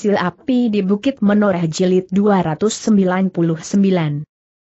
Sil Api di Bukit Menoreh Jilid 299.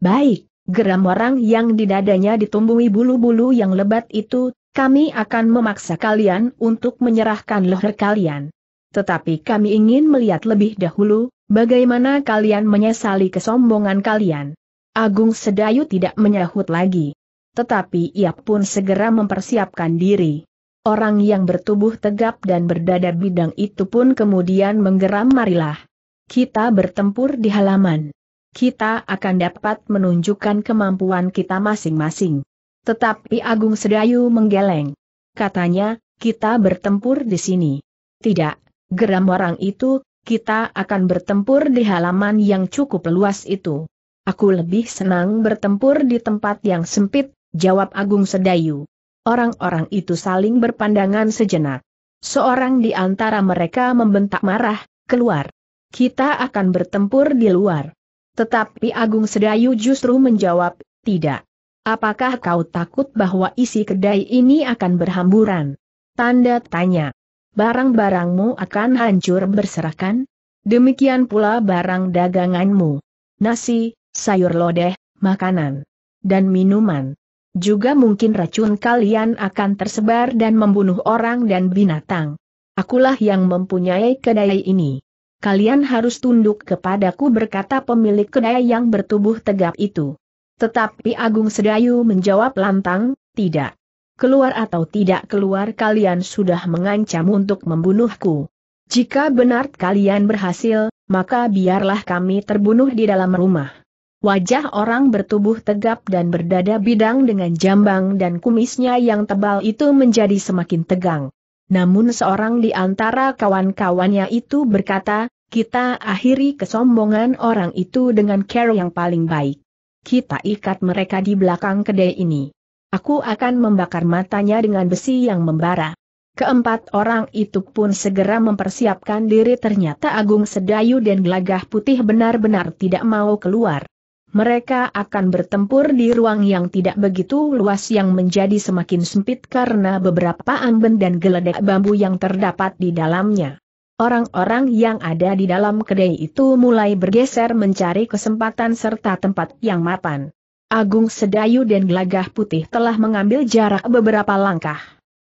Baik, geram orang yang di dadanya ditumbuhi bulu-bulu yang lebat itu, kami akan memaksa kalian untuk menyerahkan leher kalian. Tetapi kami ingin melihat lebih dahulu, bagaimana kalian menyesali kesombongan kalian. Agung Sedayu tidak menyahut lagi. Tetapi ia pun segera mempersiapkan diri. Orang yang bertubuh tegap dan berdada bidang itu pun kemudian menggeram marilah. Kita bertempur di halaman. Kita akan dapat menunjukkan kemampuan kita masing-masing. Tetapi Agung Sedayu menggeleng. Katanya, kita bertempur di sini. Tidak, geram orang itu, kita akan bertempur di halaman yang cukup luas itu. Aku lebih senang bertempur di tempat yang sempit, jawab Agung Sedayu. Orang-orang itu saling berpandangan sejenak. Seorang di antara mereka membentak marah, keluar. Kita akan bertempur di luar. Tetapi Agung Sedayu justru menjawab, tidak. Apakah kau takut bahwa isi kedai ini akan berhamburan? Tanda tanya. Barang-barangmu akan hancur berserakan? Demikian pula barang daganganmu. Nasi, sayur lodeh, makanan, dan minuman. Juga mungkin racun kalian akan tersebar dan membunuh orang dan binatang. Akulah yang mempunyai kedai ini. Kalian harus tunduk kepadaku berkata pemilik kedai yang bertubuh tegap itu. Tetapi Agung Sedayu menjawab lantang, tidak. Keluar atau tidak keluar kalian sudah mengancam untuk membunuhku. Jika benar kalian berhasil, maka biarlah kami terbunuh di dalam rumah. Wajah orang bertubuh tegap dan berdada bidang dengan jambang dan kumisnya yang tebal itu menjadi semakin tegang. Namun seorang di antara kawan-kawannya itu berkata, kita akhiri kesombongan orang itu dengan care yang paling baik. Kita ikat mereka di belakang kedai ini. Aku akan membakar matanya dengan besi yang membara. Keempat orang itu pun segera mempersiapkan diri ternyata Agung Sedayu dan Gelagah Putih benar-benar tidak mau keluar mereka akan bertempur di ruang yang tidak begitu luas yang menjadi semakin sempit karena beberapa amben dan geledek bambu yang terdapat di dalamnya. Orang-orang yang ada di dalam kedai itu mulai bergeser mencari kesempatan serta tempat yang mapan. Agung Sedayu dan Gelagah Putih telah mengambil jarak beberapa langkah.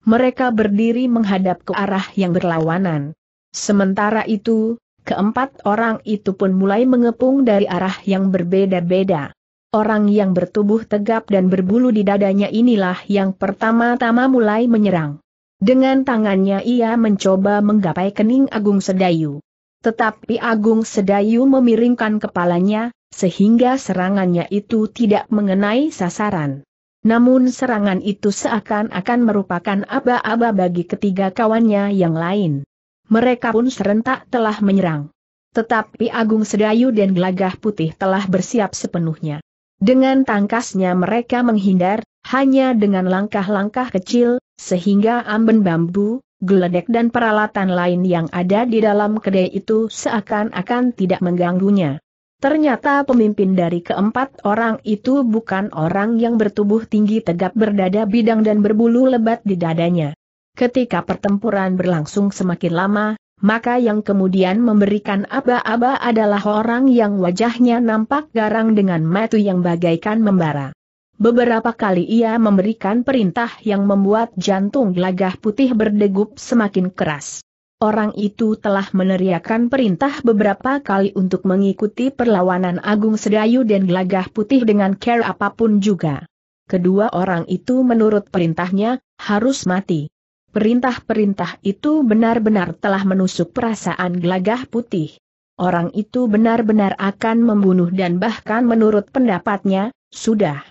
Mereka berdiri menghadap ke arah yang berlawanan. Sementara itu, Keempat orang itu pun mulai mengepung dari arah yang berbeda-beda. Orang yang bertubuh tegap dan berbulu di dadanya inilah yang pertama-tama mulai menyerang. Dengan tangannya ia mencoba menggapai kening Agung Sedayu. Tetapi Agung Sedayu memiringkan kepalanya, sehingga serangannya itu tidak mengenai sasaran. Namun serangan itu seakan-akan merupakan aba-aba bagi ketiga kawannya yang lain mereka pun serentak telah menyerang. Tetapi Agung Sedayu dan Gelagah Putih telah bersiap sepenuhnya. Dengan tangkasnya mereka menghindar, hanya dengan langkah-langkah kecil, sehingga amben bambu, geledek dan peralatan lain yang ada di dalam kedai itu seakan-akan tidak mengganggunya. Ternyata pemimpin dari keempat orang itu bukan orang yang bertubuh tinggi tegap berdada bidang dan berbulu lebat di dadanya. Ketika pertempuran berlangsung semakin lama, maka yang kemudian memberikan aba-aba adalah orang yang wajahnya nampak garang dengan matu yang bagaikan membara. Beberapa kali ia memberikan perintah yang membuat jantung Glagah putih berdegup semakin keras. Orang itu telah meneriakan perintah beberapa kali untuk mengikuti perlawanan Agung Sedayu dan Gelagah Putih dengan care apapun juga. Kedua orang itu menurut perintahnya, harus mati. Perintah-perintah itu benar-benar telah menusuk perasaan gelagah putih. Orang itu benar-benar akan membunuh dan bahkan menurut pendapatnya, sudah.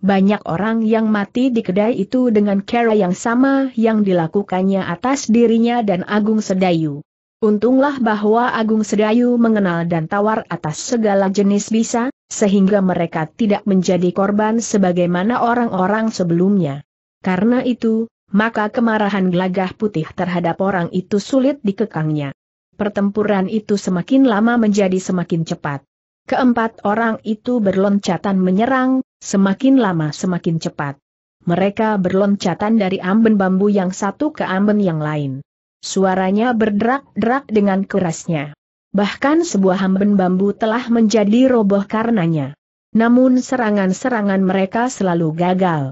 Banyak orang yang mati di kedai itu dengan cara yang sama yang dilakukannya atas dirinya dan Agung Sedayu. Untunglah bahwa Agung Sedayu mengenal dan tawar atas segala jenis bisa, sehingga mereka tidak menjadi korban sebagaimana orang-orang sebelumnya. Karena itu, maka kemarahan gelagah putih terhadap orang itu sulit dikekangnya. Pertempuran itu semakin lama menjadi semakin cepat. Keempat orang itu berloncatan menyerang, semakin lama semakin cepat. Mereka berloncatan dari amben bambu yang satu ke amben yang lain. Suaranya berderak-derak dengan kerasnya. Bahkan sebuah amben bambu telah menjadi roboh karenanya. Namun serangan-serangan mereka selalu gagal.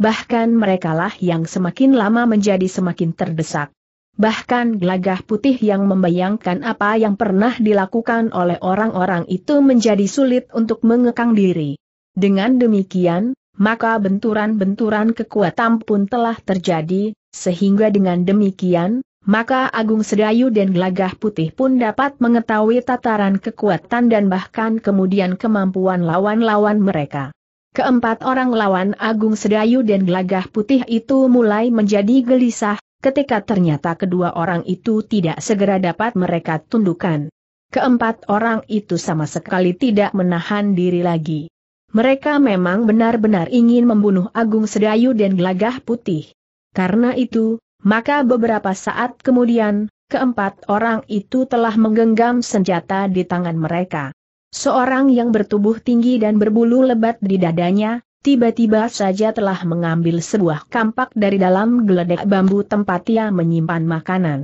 Bahkan merekalah yang semakin lama menjadi semakin terdesak. Bahkan gelagah putih yang membayangkan apa yang pernah dilakukan oleh orang-orang itu menjadi sulit untuk mengekang diri. Dengan demikian, maka benturan-benturan kekuatan pun telah terjadi, sehingga dengan demikian, maka Agung Sedayu dan Gelagah Putih pun dapat mengetahui tataran kekuatan dan bahkan kemudian kemampuan lawan-lawan mereka. Keempat orang lawan Agung Sedayu dan Gelagah Putih itu mulai menjadi gelisah, ketika ternyata kedua orang itu tidak segera dapat mereka tundukkan. Keempat orang itu sama sekali tidak menahan diri lagi. Mereka memang benar-benar ingin membunuh Agung Sedayu dan Gelagah Putih. Karena itu, maka beberapa saat kemudian, keempat orang itu telah menggenggam senjata di tangan mereka. Seorang yang bertubuh tinggi dan berbulu lebat di dadanya, tiba-tiba saja telah mengambil sebuah kampak dari dalam geledek bambu tempat ia menyimpan makanan.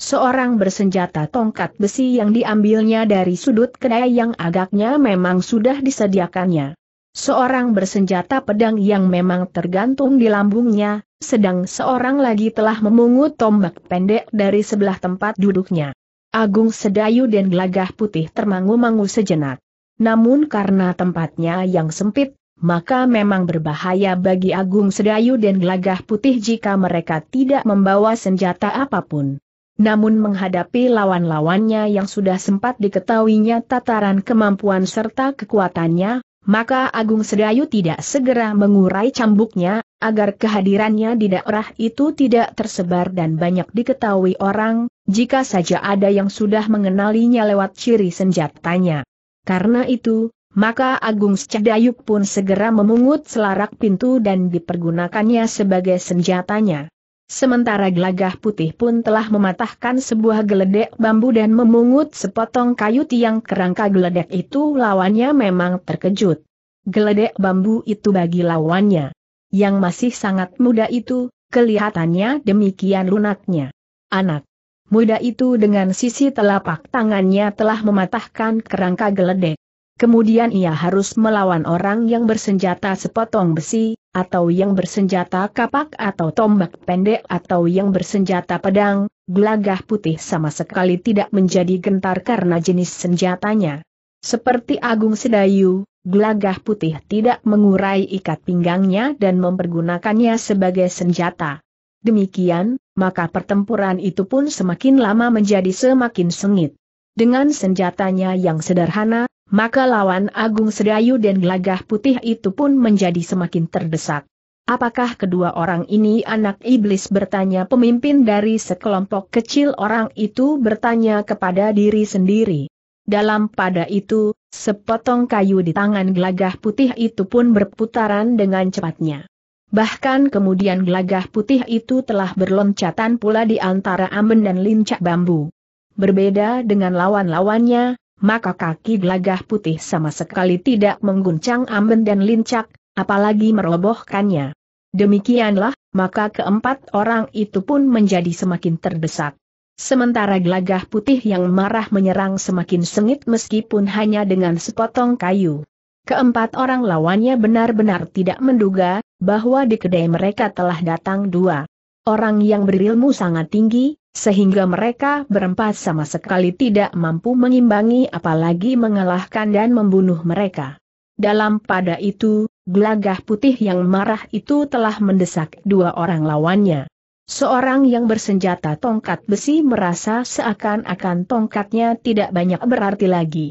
Seorang bersenjata tongkat besi yang diambilnya dari sudut kedai yang agaknya memang sudah disediakannya. Seorang bersenjata pedang yang memang tergantung di lambungnya, sedang seorang lagi telah memungut tombak pendek dari sebelah tempat duduknya. Agung Sedayu dan Glagah Putih termangu-mangu sejenak. Namun karena tempatnya yang sempit, maka memang berbahaya bagi Agung Sedayu dan Glagah Putih jika mereka tidak membawa senjata apapun. Namun menghadapi lawan-lawannya yang sudah sempat diketahuinya tataran kemampuan serta kekuatannya, maka Agung Sedayu tidak segera mengurai cambuknya, agar kehadirannya di daerah itu tidak tersebar dan banyak diketahui orang, jika saja ada yang sudah mengenalinya lewat ciri senjatanya. Karena itu, maka Agung Sedayu pun segera memungut selarak pintu dan dipergunakannya sebagai senjatanya. Sementara gelagah putih pun telah mematahkan sebuah geledek bambu dan memungut sepotong kayu tiang kerangka geledek itu lawannya memang terkejut. Geledek bambu itu bagi lawannya. Yang masih sangat muda itu, kelihatannya demikian lunaknya. Anak muda itu dengan sisi telapak tangannya telah mematahkan kerangka geledek. Kemudian ia harus melawan orang yang bersenjata sepotong besi, atau yang bersenjata kapak atau tombak pendek atau yang bersenjata pedang, gelagah putih sama sekali tidak menjadi gentar karena jenis senjatanya. Seperti Agung Sedayu, gelagah putih tidak mengurai ikat pinggangnya dan mempergunakannya sebagai senjata. Demikian, maka pertempuran itu pun semakin lama menjadi semakin sengit. Dengan senjatanya yang sederhana, maka lawan Agung Sedayu dan Gelagah Putih itu pun menjadi semakin terdesak. Apakah kedua orang ini anak iblis bertanya pemimpin dari sekelompok kecil orang itu bertanya kepada diri sendiri. Dalam pada itu, sepotong kayu di tangan gelagah putih itu pun berputaran dengan cepatnya. Bahkan kemudian gelagah putih itu telah berloncatan pula di antara amben dan lincah bambu. Berbeda dengan lawan-lawannya, maka kaki gelagah putih sama sekali tidak mengguncang amben dan lincak, apalagi merobohkannya. Demikianlah, maka keempat orang itu pun menjadi semakin terdesak. Sementara gelagah putih yang marah menyerang semakin sengit meskipun hanya dengan sepotong kayu. Keempat orang lawannya benar-benar tidak menduga, bahwa di kedai mereka telah datang dua orang yang berilmu sangat tinggi, sehingga mereka berempat sama sekali tidak mampu mengimbangi apalagi mengalahkan dan membunuh mereka. Dalam pada itu, gelagah putih yang marah itu telah mendesak dua orang lawannya. Seorang yang bersenjata tongkat besi merasa seakan-akan tongkatnya tidak banyak berarti lagi.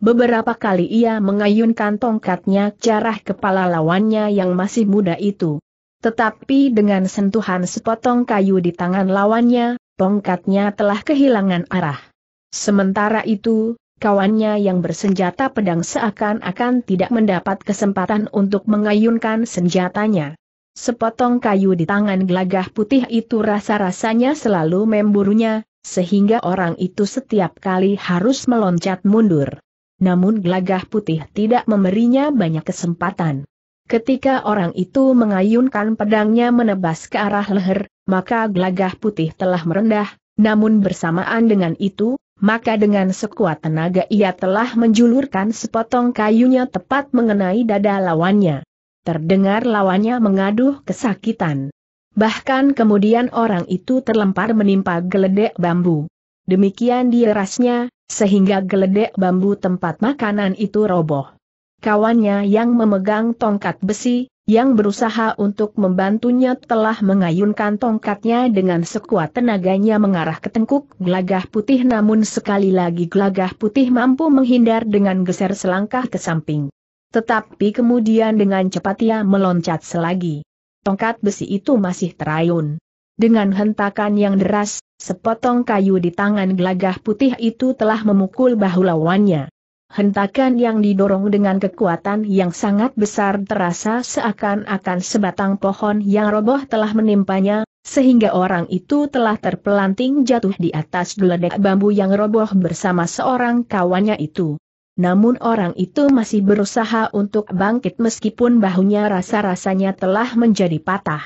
Beberapa kali ia mengayunkan tongkatnya ke arah kepala lawannya yang masih muda itu. Tetapi dengan sentuhan sepotong kayu di tangan lawannya, tongkatnya telah kehilangan arah. Sementara itu, kawannya yang bersenjata pedang seakan-akan tidak mendapat kesempatan untuk mengayunkan senjatanya. Sepotong kayu di tangan gelagah putih itu rasa-rasanya selalu memburunya, sehingga orang itu setiap kali harus meloncat mundur. Namun gelagah putih tidak memberinya banyak kesempatan. Ketika orang itu mengayunkan pedangnya menebas ke arah leher, maka gelagah putih telah merendah, namun bersamaan dengan itu, maka dengan sekuat tenaga ia telah menjulurkan sepotong kayunya tepat mengenai dada lawannya. Terdengar lawannya mengaduh kesakitan. Bahkan kemudian orang itu terlempar menimpa geledek bambu. Demikian dirasnya, sehingga geledek bambu tempat makanan itu roboh kawannya yang memegang tongkat besi, yang berusaha untuk membantunya telah mengayunkan tongkatnya dengan sekuat tenaganya mengarah ke tengkuk gelagah putih namun sekali lagi gelagah putih mampu menghindar dengan geser selangkah ke samping. Tetapi kemudian dengan cepat ia meloncat selagi. Tongkat besi itu masih terayun. Dengan hentakan yang deras, sepotong kayu di tangan gelagah putih itu telah memukul bahu lawannya hentakan yang didorong dengan kekuatan yang sangat besar terasa seakan-akan sebatang pohon yang roboh telah menimpanya, sehingga orang itu telah terpelanting jatuh di atas geledek bambu yang roboh bersama seorang kawannya itu. Namun orang itu masih berusaha untuk bangkit meskipun bahunya rasa-rasanya telah menjadi patah.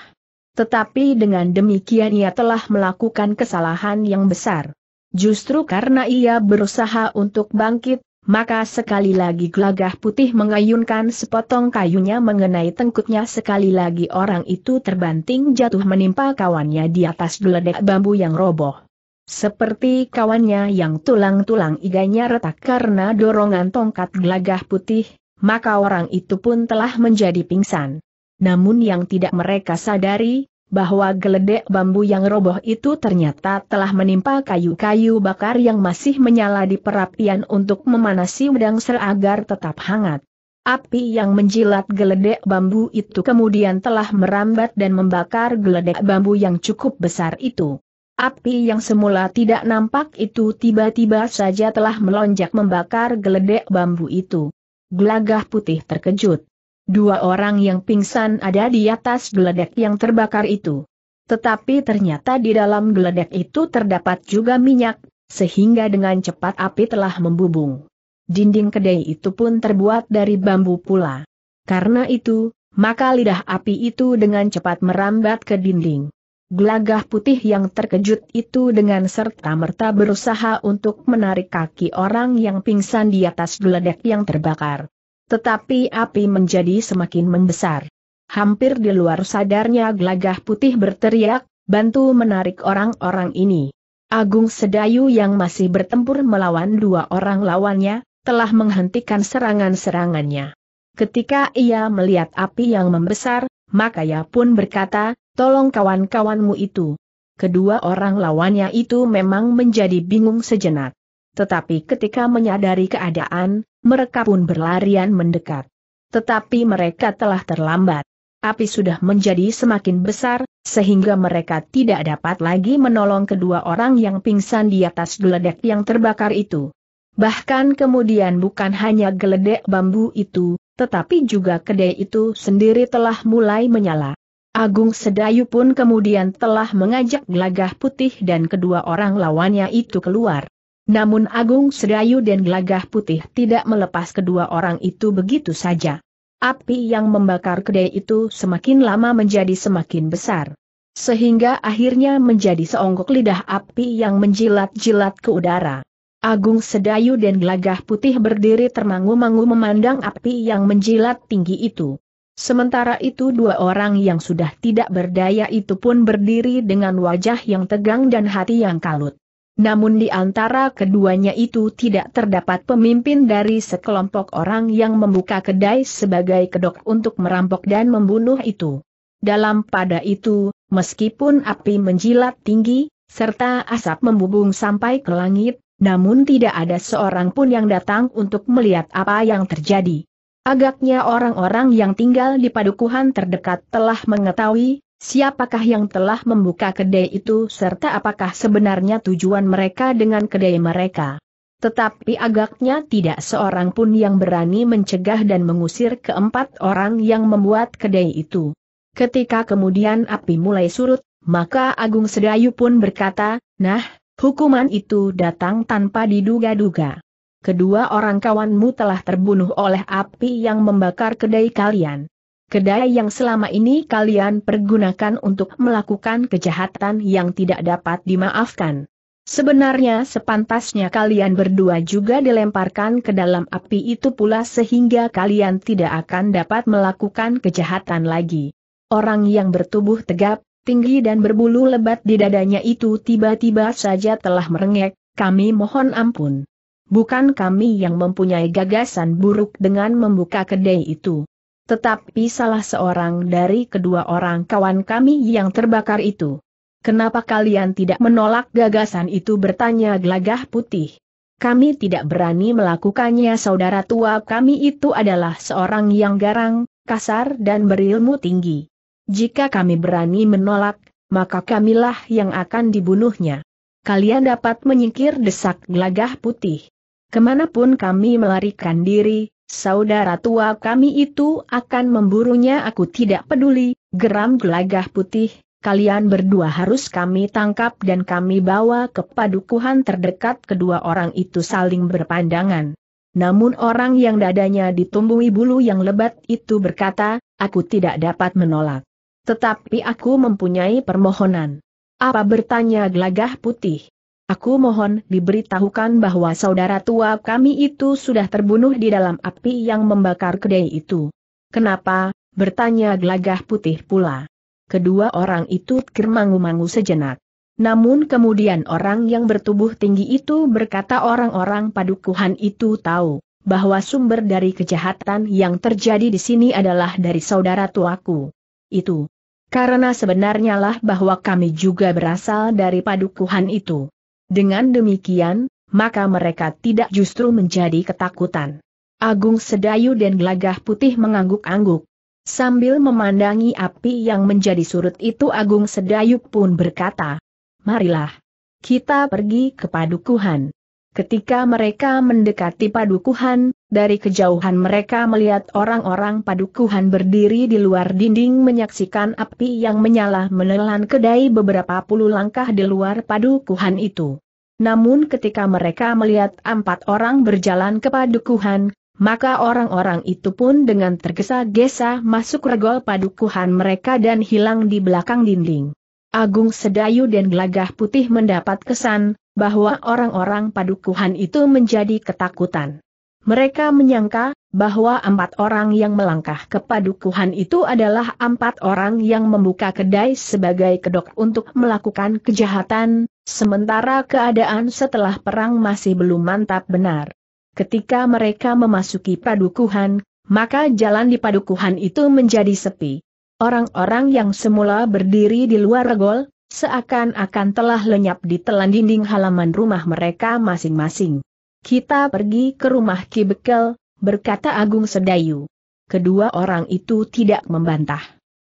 Tetapi dengan demikian ia telah melakukan kesalahan yang besar. Justru karena ia berusaha untuk bangkit, maka sekali lagi gelagah putih mengayunkan sepotong kayunya mengenai tengkuknya sekali lagi orang itu terbanting jatuh menimpa kawannya di atas geledek bambu yang roboh. Seperti kawannya yang tulang-tulang iganya retak karena dorongan tongkat gelagah putih, maka orang itu pun telah menjadi pingsan. Namun yang tidak mereka sadari, bahwa geledek bambu yang roboh itu ternyata telah menimpa kayu-kayu bakar yang masih menyala di perapian untuk memanasi wedang ser agar tetap hangat. Api yang menjilat geledek bambu itu kemudian telah merambat dan membakar geledek bambu yang cukup besar itu. Api yang semula tidak nampak itu tiba-tiba saja telah melonjak membakar geledek bambu itu. Gelagah putih terkejut. Dua orang yang pingsan ada di atas geledek yang terbakar itu. Tetapi ternyata di dalam geledek itu terdapat juga minyak, sehingga dengan cepat api telah membubung. Dinding kedai itu pun terbuat dari bambu pula. Karena itu, maka lidah api itu dengan cepat merambat ke dinding. Gelagah putih yang terkejut itu dengan serta-merta berusaha untuk menarik kaki orang yang pingsan di atas geledek yang terbakar. Tetapi api menjadi semakin membesar. Hampir di luar sadarnya gelagah putih berteriak, bantu menarik orang-orang ini. Agung Sedayu yang masih bertempur melawan dua orang lawannya, telah menghentikan serangan-serangannya. Ketika ia melihat api yang membesar, maka ia pun berkata, tolong kawan-kawanmu itu. Kedua orang lawannya itu memang menjadi bingung sejenak. Tetapi ketika menyadari keadaan, mereka pun berlarian mendekat. Tetapi mereka telah terlambat. Api sudah menjadi semakin besar, sehingga mereka tidak dapat lagi menolong kedua orang yang pingsan di atas geledek yang terbakar itu. Bahkan kemudian bukan hanya geledek bambu itu, tetapi juga kedai itu sendiri telah mulai menyala. Agung Sedayu pun kemudian telah mengajak gelagah putih dan kedua orang lawannya itu keluar. Namun Agung Sedayu dan Gelagah Putih tidak melepas kedua orang itu begitu saja. Api yang membakar kedai itu semakin lama menjadi semakin besar. Sehingga akhirnya menjadi seonggok lidah api yang menjilat-jilat ke udara. Agung Sedayu dan Gelagah Putih berdiri termangu-mangu memandang api yang menjilat tinggi itu. Sementara itu dua orang yang sudah tidak berdaya itu pun berdiri dengan wajah yang tegang dan hati yang kalut. Namun di antara keduanya itu tidak terdapat pemimpin dari sekelompok orang yang membuka kedai sebagai kedok untuk merampok dan membunuh itu. Dalam pada itu, meskipun api menjilat tinggi, serta asap membubung sampai ke langit, namun tidak ada seorang pun yang datang untuk melihat apa yang terjadi. Agaknya orang-orang yang tinggal di padukuhan terdekat telah mengetahui siapakah yang telah membuka kedai itu serta apakah sebenarnya tujuan mereka dengan kedai mereka. Tetapi agaknya tidak seorang pun yang berani mencegah dan mengusir keempat orang yang membuat kedai itu. Ketika kemudian api mulai surut, maka Agung Sedayu pun berkata, Nah, hukuman itu datang tanpa diduga-duga. Kedua orang kawanmu telah terbunuh oleh api yang membakar kedai kalian kedai yang selama ini kalian pergunakan untuk melakukan kejahatan yang tidak dapat dimaafkan. Sebenarnya sepantasnya kalian berdua juga dilemparkan ke dalam api itu pula sehingga kalian tidak akan dapat melakukan kejahatan lagi. Orang yang bertubuh tegap, tinggi dan berbulu lebat di dadanya itu tiba-tiba saja telah merengek, kami mohon ampun. Bukan kami yang mempunyai gagasan buruk dengan membuka kedai itu. Tetapi salah seorang dari kedua orang kawan kami yang terbakar itu. Kenapa kalian tidak menolak gagasan itu bertanya gelagah putih? Kami tidak berani melakukannya saudara tua kami itu adalah seorang yang garang, kasar dan berilmu tinggi. Jika kami berani menolak, maka kamilah yang akan dibunuhnya. Kalian dapat menyingkir desak gelagah putih. Kemanapun kami melarikan diri, Saudara tua kami itu akan memburunya aku tidak peduli, geram gelagah putih, kalian berdua harus kami tangkap dan kami bawa ke padukuhan terdekat kedua orang itu saling berpandangan. Namun orang yang dadanya ditumbuhi bulu yang lebat itu berkata, aku tidak dapat menolak. Tetapi aku mempunyai permohonan. Apa bertanya gelagah putih? Aku mohon diberitahukan bahwa saudara tua kami itu sudah terbunuh di dalam api yang membakar kedai itu. Kenapa? bertanya gelagah putih pula. Kedua orang itu kermangu-mangu sejenak. Namun kemudian orang yang bertubuh tinggi itu berkata orang-orang padukuhan itu tahu bahwa sumber dari kejahatan yang terjadi di sini adalah dari saudara tuaku. Itu karena sebenarnya lah bahwa kami juga berasal dari padukuhan itu. Dengan demikian, maka mereka tidak justru menjadi ketakutan. Agung Sedayu dan Gelagah Putih mengangguk-angguk. Sambil memandangi api yang menjadi surut itu Agung Sedayu pun berkata, Marilah, kita pergi ke padukuhan. Ketika mereka mendekati padukuhan, dari kejauhan mereka melihat orang-orang padukuhan berdiri di luar dinding menyaksikan api yang menyala menelan kedai beberapa puluh langkah di luar padukuhan itu. Namun ketika mereka melihat empat orang berjalan ke padukuhan, maka orang-orang itu pun dengan tergesa-gesa masuk regol padukuhan mereka dan hilang di belakang dinding. Agung Sedayu dan Gelagah Putih mendapat kesan, bahwa orang-orang padukuhan itu menjadi ketakutan. Mereka menyangka bahwa empat orang yang melangkah ke padukuhan itu adalah empat orang yang membuka kedai sebagai kedok untuk melakukan kejahatan, sementara keadaan setelah perang masih belum mantap benar. Ketika mereka memasuki padukuhan, maka jalan di padukuhan itu menjadi sepi. Orang-orang yang semula berdiri di luar regol seakan-akan telah lenyap di telan dinding halaman rumah mereka masing-masing. Kita pergi ke rumah Ki Bekel, berkata Agung Sedayu. Kedua orang itu tidak membantah.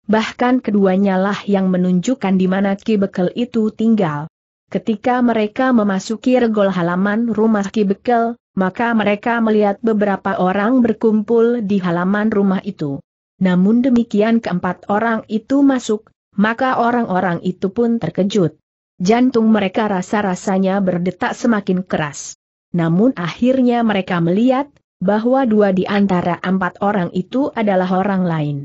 Bahkan keduanya lah yang menunjukkan di mana Ki Bekel itu tinggal. Ketika mereka memasuki regol halaman rumah Ki Bekel, maka mereka melihat beberapa orang berkumpul di halaman rumah itu. Namun demikian keempat orang itu masuk, maka orang-orang itu pun terkejut. Jantung mereka rasa-rasanya berdetak semakin keras. Namun akhirnya mereka melihat, bahwa dua di antara empat orang itu adalah orang lain.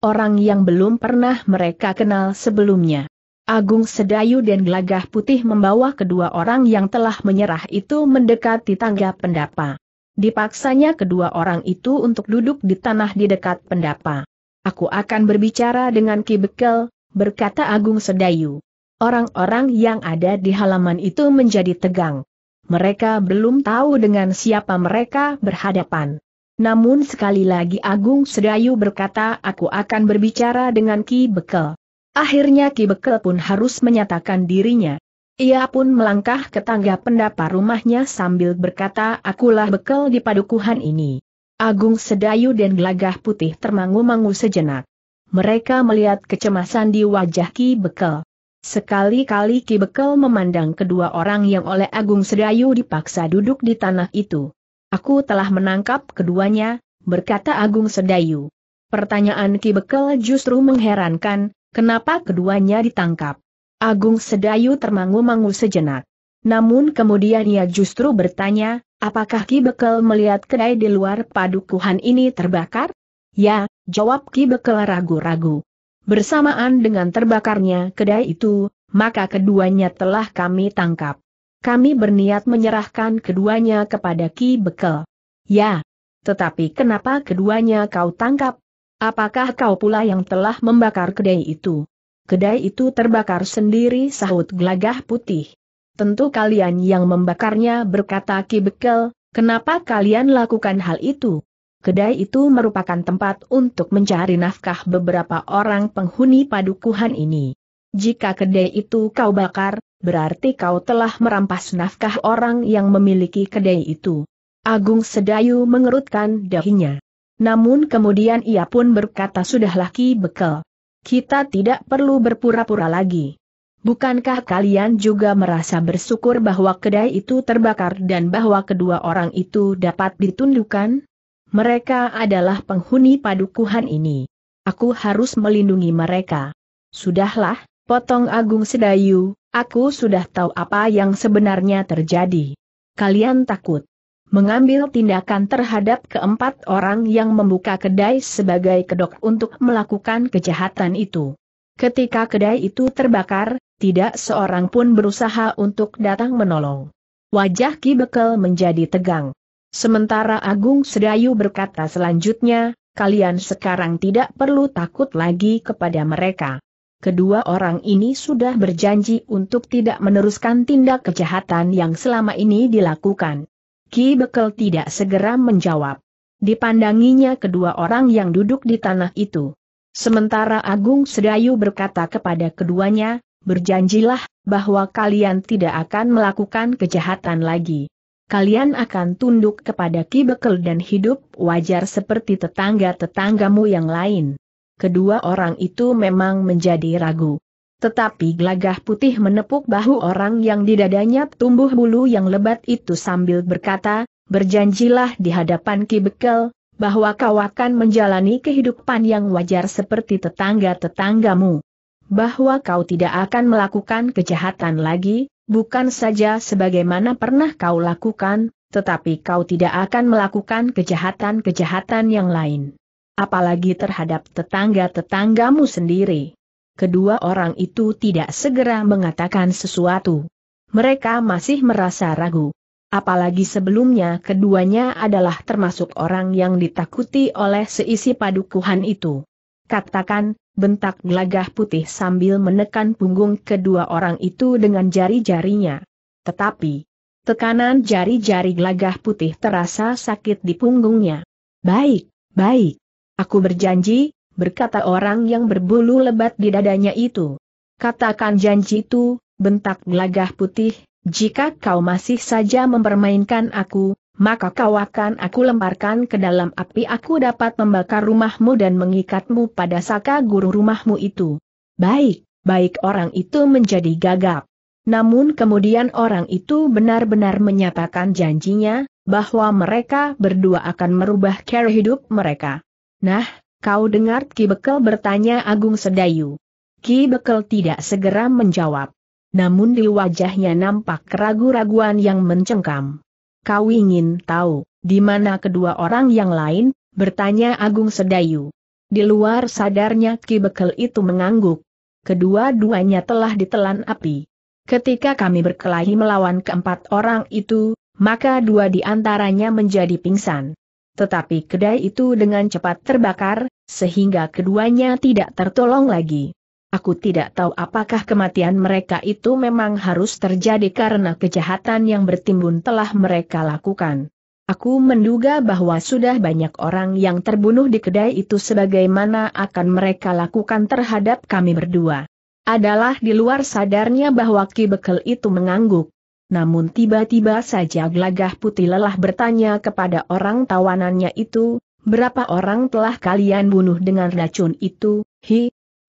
Orang yang belum pernah mereka kenal sebelumnya. Agung Sedayu dan Gelagah Putih membawa kedua orang yang telah menyerah itu mendekati tangga pendapa. Dipaksanya kedua orang itu untuk duduk di tanah di dekat pendapa. Aku akan berbicara dengan Ki Bekel, berkata Agung Sedayu. Orang-orang yang ada di halaman itu menjadi tegang. Mereka belum tahu dengan siapa mereka berhadapan. Namun sekali lagi Agung Sedayu berkata aku akan berbicara dengan Ki Bekel. Akhirnya Ki Bekel pun harus menyatakan dirinya. Ia pun melangkah ke tangga pendapa rumahnya sambil berkata akulah Bekel di padukuhan ini. Agung Sedayu dan Gelagah Putih termangu-mangu sejenak mereka melihat kecemasan di wajah Ki Bekel. Sekali-kali Ki Bekel memandang kedua orang yang oleh Agung Sedayu dipaksa duduk di tanah itu. Aku telah menangkap keduanya, berkata Agung Sedayu. Pertanyaan Ki Bekel justru mengherankan, kenapa keduanya ditangkap? Agung Sedayu termangu-mangu sejenak. Namun kemudian ia justru bertanya, apakah Ki Bekel melihat kedai di luar padukuhan ini terbakar? Ya, jawab Ki Bekel ragu-ragu. Bersamaan dengan terbakarnya kedai itu, maka keduanya telah kami tangkap. Kami berniat menyerahkan keduanya kepada Ki Bekel. Ya, tetapi kenapa keduanya kau tangkap? Apakah kau pula yang telah membakar kedai itu? Kedai itu terbakar sendiri sahut gelagah putih. Tentu kalian yang membakarnya berkata Ki Bekel, kenapa kalian lakukan hal itu? Kedai itu merupakan tempat untuk mencari nafkah beberapa orang penghuni padukuhan ini. Jika kedai itu kau bakar, berarti kau telah merampas nafkah orang yang memiliki kedai itu. Agung Sedayu mengerutkan dahinya. Namun kemudian ia pun berkata sudahlah Ki Bekel. Kita tidak perlu berpura-pura lagi. Bukankah kalian juga merasa bersyukur bahwa kedai itu terbakar dan bahwa kedua orang itu dapat ditundukkan? Mereka adalah penghuni padukuhan ini. Aku harus melindungi mereka. Sudahlah, potong Agung Sedayu, aku sudah tahu apa yang sebenarnya terjadi. Kalian takut mengambil tindakan terhadap keempat orang yang membuka kedai sebagai kedok untuk melakukan kejahatan itu. Ketika kedai itu terbakar, tidak seorang pun berusaha untuk datang menolong. Wajah Ki Bekel menjadi tegang. Sementara Agung Sedayu berkata selanjutnya, kalian sekarang tidak perlu takut lagi kepada mereka. Kedua orang ini sudah berjanji untuk tidak meneruskan tindak kejahatan yang selama ini dilakukan. Ki Bekel tidak segera menjawab. Dipandanginya kedua orang yang duduk di tanah itu. Sementara Agung Sedayu berkata kepada keduanya, berjanjilah bahwa kalian tidak akan melakukan kejahatan lagi kalian akan tunduk kepada Ki Bekel dan hidup wajar seperti tetangga-tetanggamu yang lain. Kedua orang itu memang menjadi ragu. Tetapi Glagah putih menepuk bahu orang yang di dadanya tumbuh bulu yang lebat itu sambil berkata, berjanjilah di hadapan Ki Bekel, bahwa kau akan menjalani kehidupan yang wajar seperti tetangga-tetanggamu. Bahwa kau tidak akan melakukan kejahatan lagi, Bukan saja sebagaimana pernah kau lakukan, tetapi kau tidak akan melakukan kejahatan-kejahatan yang lain. Apalagi terhadap tetangga-tetanggamu sendiri. Kedua orang itu tidak segera mengatakan sesuatu. Mereka masih merasa ragu. Apalagi sebelumnya keduanya adalah termasuk orang yang ditakuti oleh seisi padukuhan itu. Katakan, bentak gelagah putih sambil menekan punggung kedua orang itu dengan jari-jarinya. Tetapi, tekanan jari-jari gelagah putih terasa sakit di punggungnya. Baik, baik. Aku berjanji, berkata orang yang berbulu lebat di dadanya itu. Katakan janji itu, bentak gelagah putih, jika kau masih saja mempermainkan aku, maka kau akan aku lemparkan ke dalam api aku dapat membakar rumahmu dan mengikatmu pada saka guru rumahmu itu. Baik, baik orang itu menjadi gagap. Namun kemudian orang itu benar-benar menyatakan janjinya, bahwa mereka berdua akan merubah cara hidup mereka. Nah, kau dengar Ki Bekel bertanya Agung Sedayu. Ki Bekel tidak segera menjawab. Namun di wajahnya nampak keraguan raguan yang mencengkam kau ingin tahu, di mana kedua orang yang lain, bertanya Agung Sedayu. Di luar sadarnya Ki Bekel itu mengangguk. Kedua-duanya telah ditelan api. Ketika kami berkelahi melawan keempat orang itu, maka dua di antaranya menjadi pingsan. Tetapi kedai itu dengan cepat terbakar, sehingga keduanya tidak tertolong lagi. Aku tidak tahu apakah kematian mereka itu memang harus terjadi karena kejahatan yang bertimbun telah mereka lakukan. Aku menduga bahwa sudah banyak orang yang terbunuh di kedai itu sebagaimana akan mereka lakukan terhadap kami berdua. Adalah di luar sadarnya bahwa Ki Bekel itu mengangguk. Namun tiba-tiba saja Glagah putih lelah bertanya kepada orang tawanannya itu, berapa orang telah kalian bunuh dengan racun itu, hi,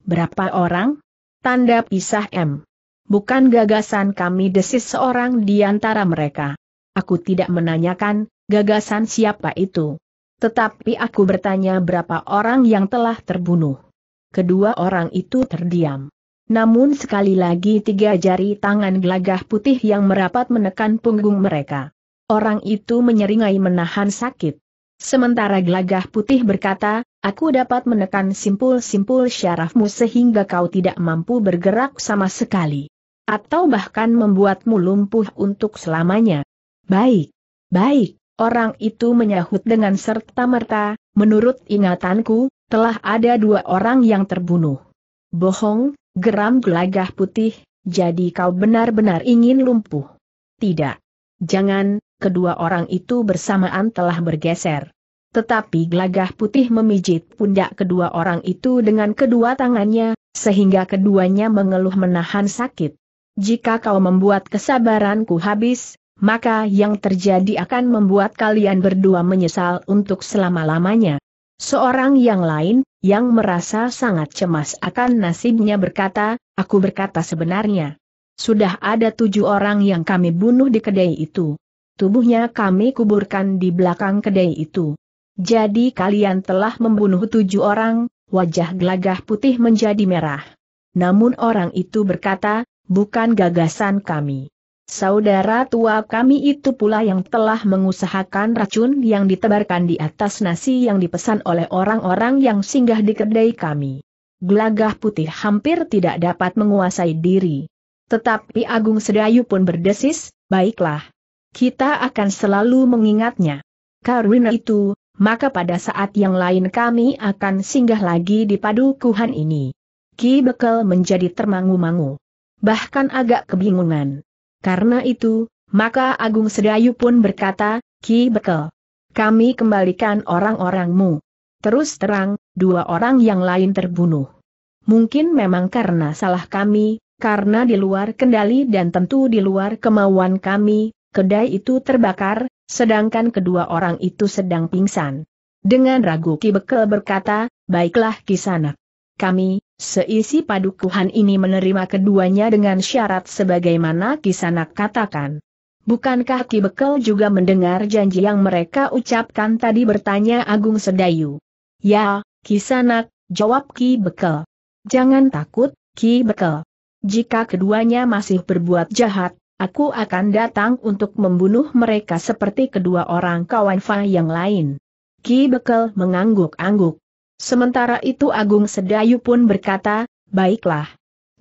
Berapa orang? Tanda pisah M. Bukan gagasan kami desis seorang di antara mereka. Aku tidak menanyakan, gagasan siapa itu. Tetapi aku bertanya berapa orang yang telah terbunuh. Kedua orang itu terdiam. Namun sekali lagi tiga jari tangan gelagah putih yang merapat menekan punggung mereka. Orang itu menyeringai menahan sakit. Sementara gelagah putih berkata, Aku dapat menekan simpul-simpul syarafmu sehingga kau tidak mampu bergerak sama sekali. Atau bahkan membuatmu lumpuh untuk selamanya. Baik, baik, orang itu menyahut dengan serta-merta, menurut ingatanku, telah ada dua orang yang terbunuh. Bohong, geram gelagah putih, jadi kau benar-benar ingin lumpuh. Tidak. Jangan, kedua orang itu bersamaan telah bergeser. Tetapi gelagah putih memijit pundak kedua orang itu dengan kedua tangannya, sehingga keduanya mengeluh menahan sakit. Jika kau membuat kesabaranku habis, maka yang terjadi akan membuat kalian berdua menyesal untuk selama-lamanya. Seorang yang lain, yang merasa sangat cemas akan nasibnya berkata, aku berkata sebenarnya. Sudah ada tujuh orang yang kami bunuh di kedai itu. Tubuhnya kami kuburkan di belakang kedai itu. Jadi kalian telah membunuh tujuh orang, wajah gelagah putih menjadi merah. Namun orang itu berkata, bukan gagasan kami. Saudara tua kami itu pula yang telah mengusahakan racun yang ditebarkan di atas nasi yang dipesan oleh orang-orang yang singgah di kedai kami. Gelagah putih hampir tidak dapat menguasai diri. Tetapi Agung Sedayu pun berdesis, baiklah. Kita akan selalu mengingatnya. Karuna itu, maka pada saat yang lain kami akan singgah lagi di padukuhan ini. Ki Bekel menjadi termangu-mangu. Bahkan agak kebingungan. Karena itu, maka Agung Sedayu pun berkata, Ki Bekel, kami kembalikan orang-orangmu. Terus terang, dua orang yang lain terbunuh. Mungkin memang karena salah kami, karena di luar kendali dan tentu di luar kemauan kami, kedai itu terbakar, sedangkan kedua orang itu sedang pingsan. Dengan ragu Ki Bekel berkata, baiklah Ki Sanak, Kami, seisi padukuhan ini menerima keduanya dengan syarat sebagaimana Ki Sanak katakan. Bukankah Ki Bekel juga mendengar janji yang mereka ucapkan tadi bertanya Agung Sedayu? Ya, Ki Sanak, jawab Ki Bekel. Jangan takut, Ki Bekel. Jika keduanya masih berbuat jahat, Aku akan datang untuk membunuh mereka seperti kedua orang kawan Fa yang lain. Ki Bekel mengangguk-angguk. Sementara itu Agung Sedayu pun berkata, baiklah.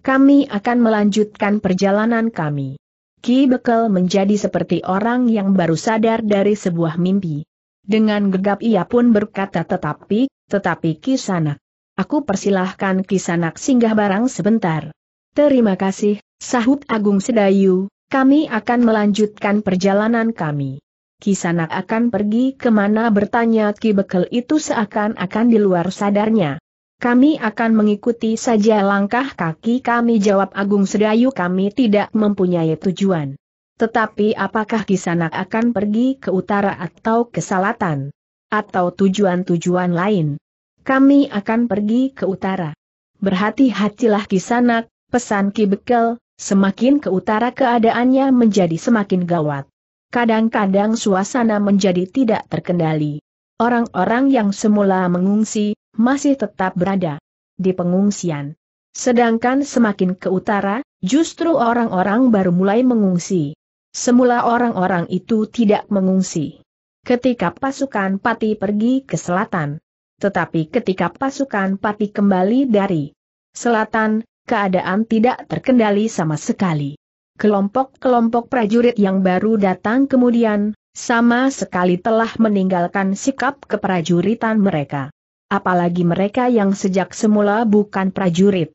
Kami akan melanjutkan perjalanan kami. Ki Bekel menjadi seperti orang yang baru sadar dari sebuah mimpi. Dengan gegap ia pun berkata tetapi, tetapi Ki Sanak, Aku persilahkan Ki Sanak singgah barang sebentar. Terima kasih, sahut Agung Sedayu, kami akan melanjutkan perjalanan kami. Kisanak akan pergi kemana bertanya Ki Bekel itu seakan-akan di luar sadarnya. Kami akan mengikuti saja langkah kaki kami jawab Agung Sedayu kami tidak mempunyai tujuan. Tetapi apakah Kisanak akan pergi ke utara atau ke selatan? Atau tujuan-tujuan lain? Kami akan pergi ke utara. Berhati-hatilah Kisanak, pesan Ki Bekel, Semakin ke utara keadaannya menjadi semakin gawat. Kadang-kadang suasana menjadi tidak terkendali. Orang-orang yang semula mengungsi, masih tetap berada di pengungsian. Sedangkan semakin ke utara, justru orang-orang baru mulai mengungsi. Semula orang-orang itu tidak mengungsi. Ketika pasukan Pati pergi ke selatan. Tetapi ketika pasukan Pati kembali dari selatan, keadaan tidak terkendali sama sekali. Kelompok-kelompok prajurit yang baru datang kemudian, sama sekali telah meninggalkan sikap keprajuritan mereka. Apalagi mereka yang sejak semula bukan prajurit.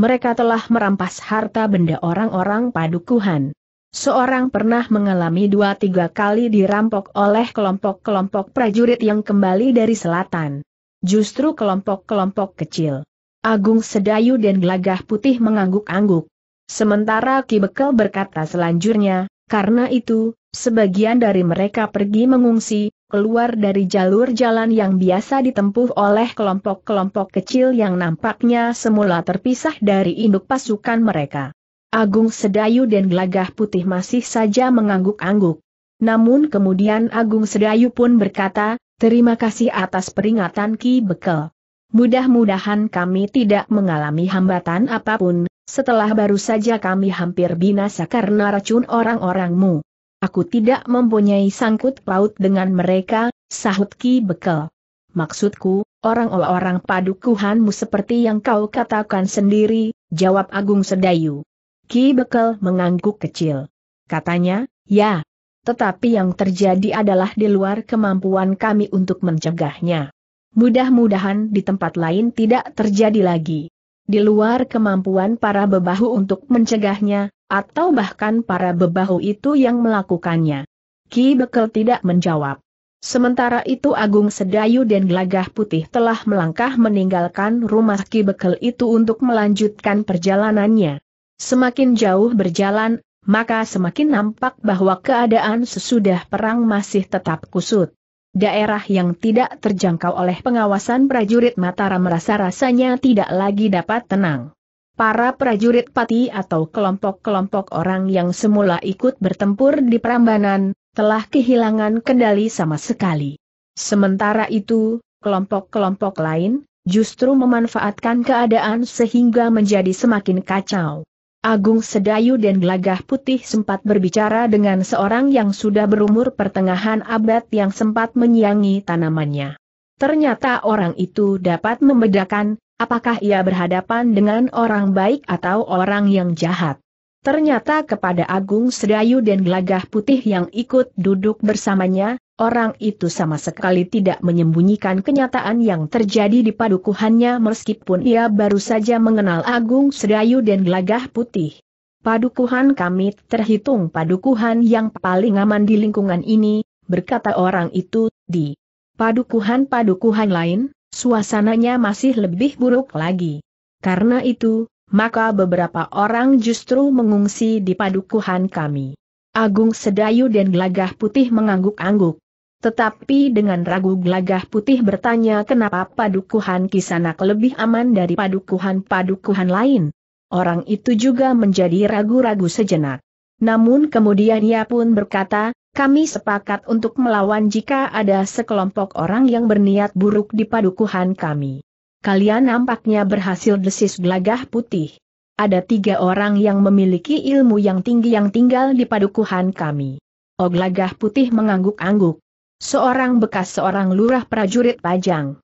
Mereka telah merampas harta benda orang-orang padukuhan. Seorang pernah mengalami dua tiga kali dirampok oleh kelompok-kelompok prajurit yang kembali dari selatan. Justru kelompok-kelompok kecil Agung Sedayu dan Gelagah Putih mengangguk-angguk. Sementara Ki Bekel berkata selanjutnya, karena itu, sebagian dari mereka pergi mengungsi, keluar dari jalur jalan yang biasa ditempuh oleh kelompok-kelompok kecil yang nampaknya semula terpisah dari induk pasukan mereka. Agung Sedayu dan Gelagah Putih masih saja mengangguk-angguk. Namun kemudian Agung Sedayu pun berkata, terima kasih atas peringatan Ki Bekel. Mudah-mudahan kami tidak mengalami hambatan apapun, setelah baru saja kami hampir binasa karena racun orang-orangmu. Aku tidak mempunyai sangkut paut dengan mereka, sahut Ki Bekel. Maksudku, orang-orang padukuhanmu seperti yang kau katakan sendiri, jawab Agung Sedayu. Ki Bekel mengangguk kecil. Katanya, ya. Tetapi yang terjadi adalah di luar kemampuan kami untuk mencegahnya. Mudah-mudahan di tempat lain tidak terjadi lagi. Di luar kemampuan para bebahu untuk mencegahnya, atau bahkan para bebahu itu yang melakukannya. Ki Bekel tidak menjawab. Sementara itu Agung Sedayu dan Gelagah Putih telah melangkah meninggalkan rumah Ki Bekel itu untuk melanjutkan perjalanannya. Semakin jauh berjalan, maka semakin nampak bahwa keadaan sesudah perang masih tetap kusut daerah yang tidak terjangkau oleh pengawasan prajurit Mataram merasa-rasanya tidak lagi dapat tenang. Para prajurit pati atau kelompok-kelompok orang yang semula ikut bertempur di Prambanan, telah kehilangan kendali sama sekali. Sementara itu, kelompok-kelompok lain, justru memanfaatkan keadaan sehingga menjadi semakin kacau. Agung Sedayu dan Glagah Putih sempat berbicara dengan seorang yang sudah berumur pertengahan abad yang sempat menyiangi tanamannya. Ternyata orang itu dapat membedakan, apakah ia berhadapan dengan orang baik atau orang yang jahat. Ternyata kepada Agung Sedayu dan Glagah Putih yang ikut duduk bersamanya, Orang itu sama sekali tidak menyembunyikan kenyataan yang terjadi di padukuhannya meskipun ia baru saja mengenal Agung Sedayu dan Gelagah Putih. Padukuhan kami terhitung padukuhan yang paling aman di lingkungan ini, berkata orang itu, di padukuhan-padukuhan lain, suasananya masih lebih buruk lagi. Karena itu, maka beberapa orang justru mengungsi di padukuhan kami. Agung Sedayu dan Gelagah Putih mengangguk-angguk. Tetapi dengan ragu gelagah putih bertanya kenapa padukuhan kisanak lebih aman dari padukuhan-padukuhan lain. Orang itu juga menjadi ragu-ragu sejenak. Namun kemudian ia pun berkata, kami sepakat untuk melawan jika ada sekelompok orang yang berniat buruk di padukuhan kami. Kalian nampaknya berhasil desis gelagah putih. Ada tiga orang yang memiliki ilmu yang tinggi yang tinggal di padukuhan kami. Oglagah putih mengangguk-angguk. Seorang bekas seorang lurah prajurit Pajang.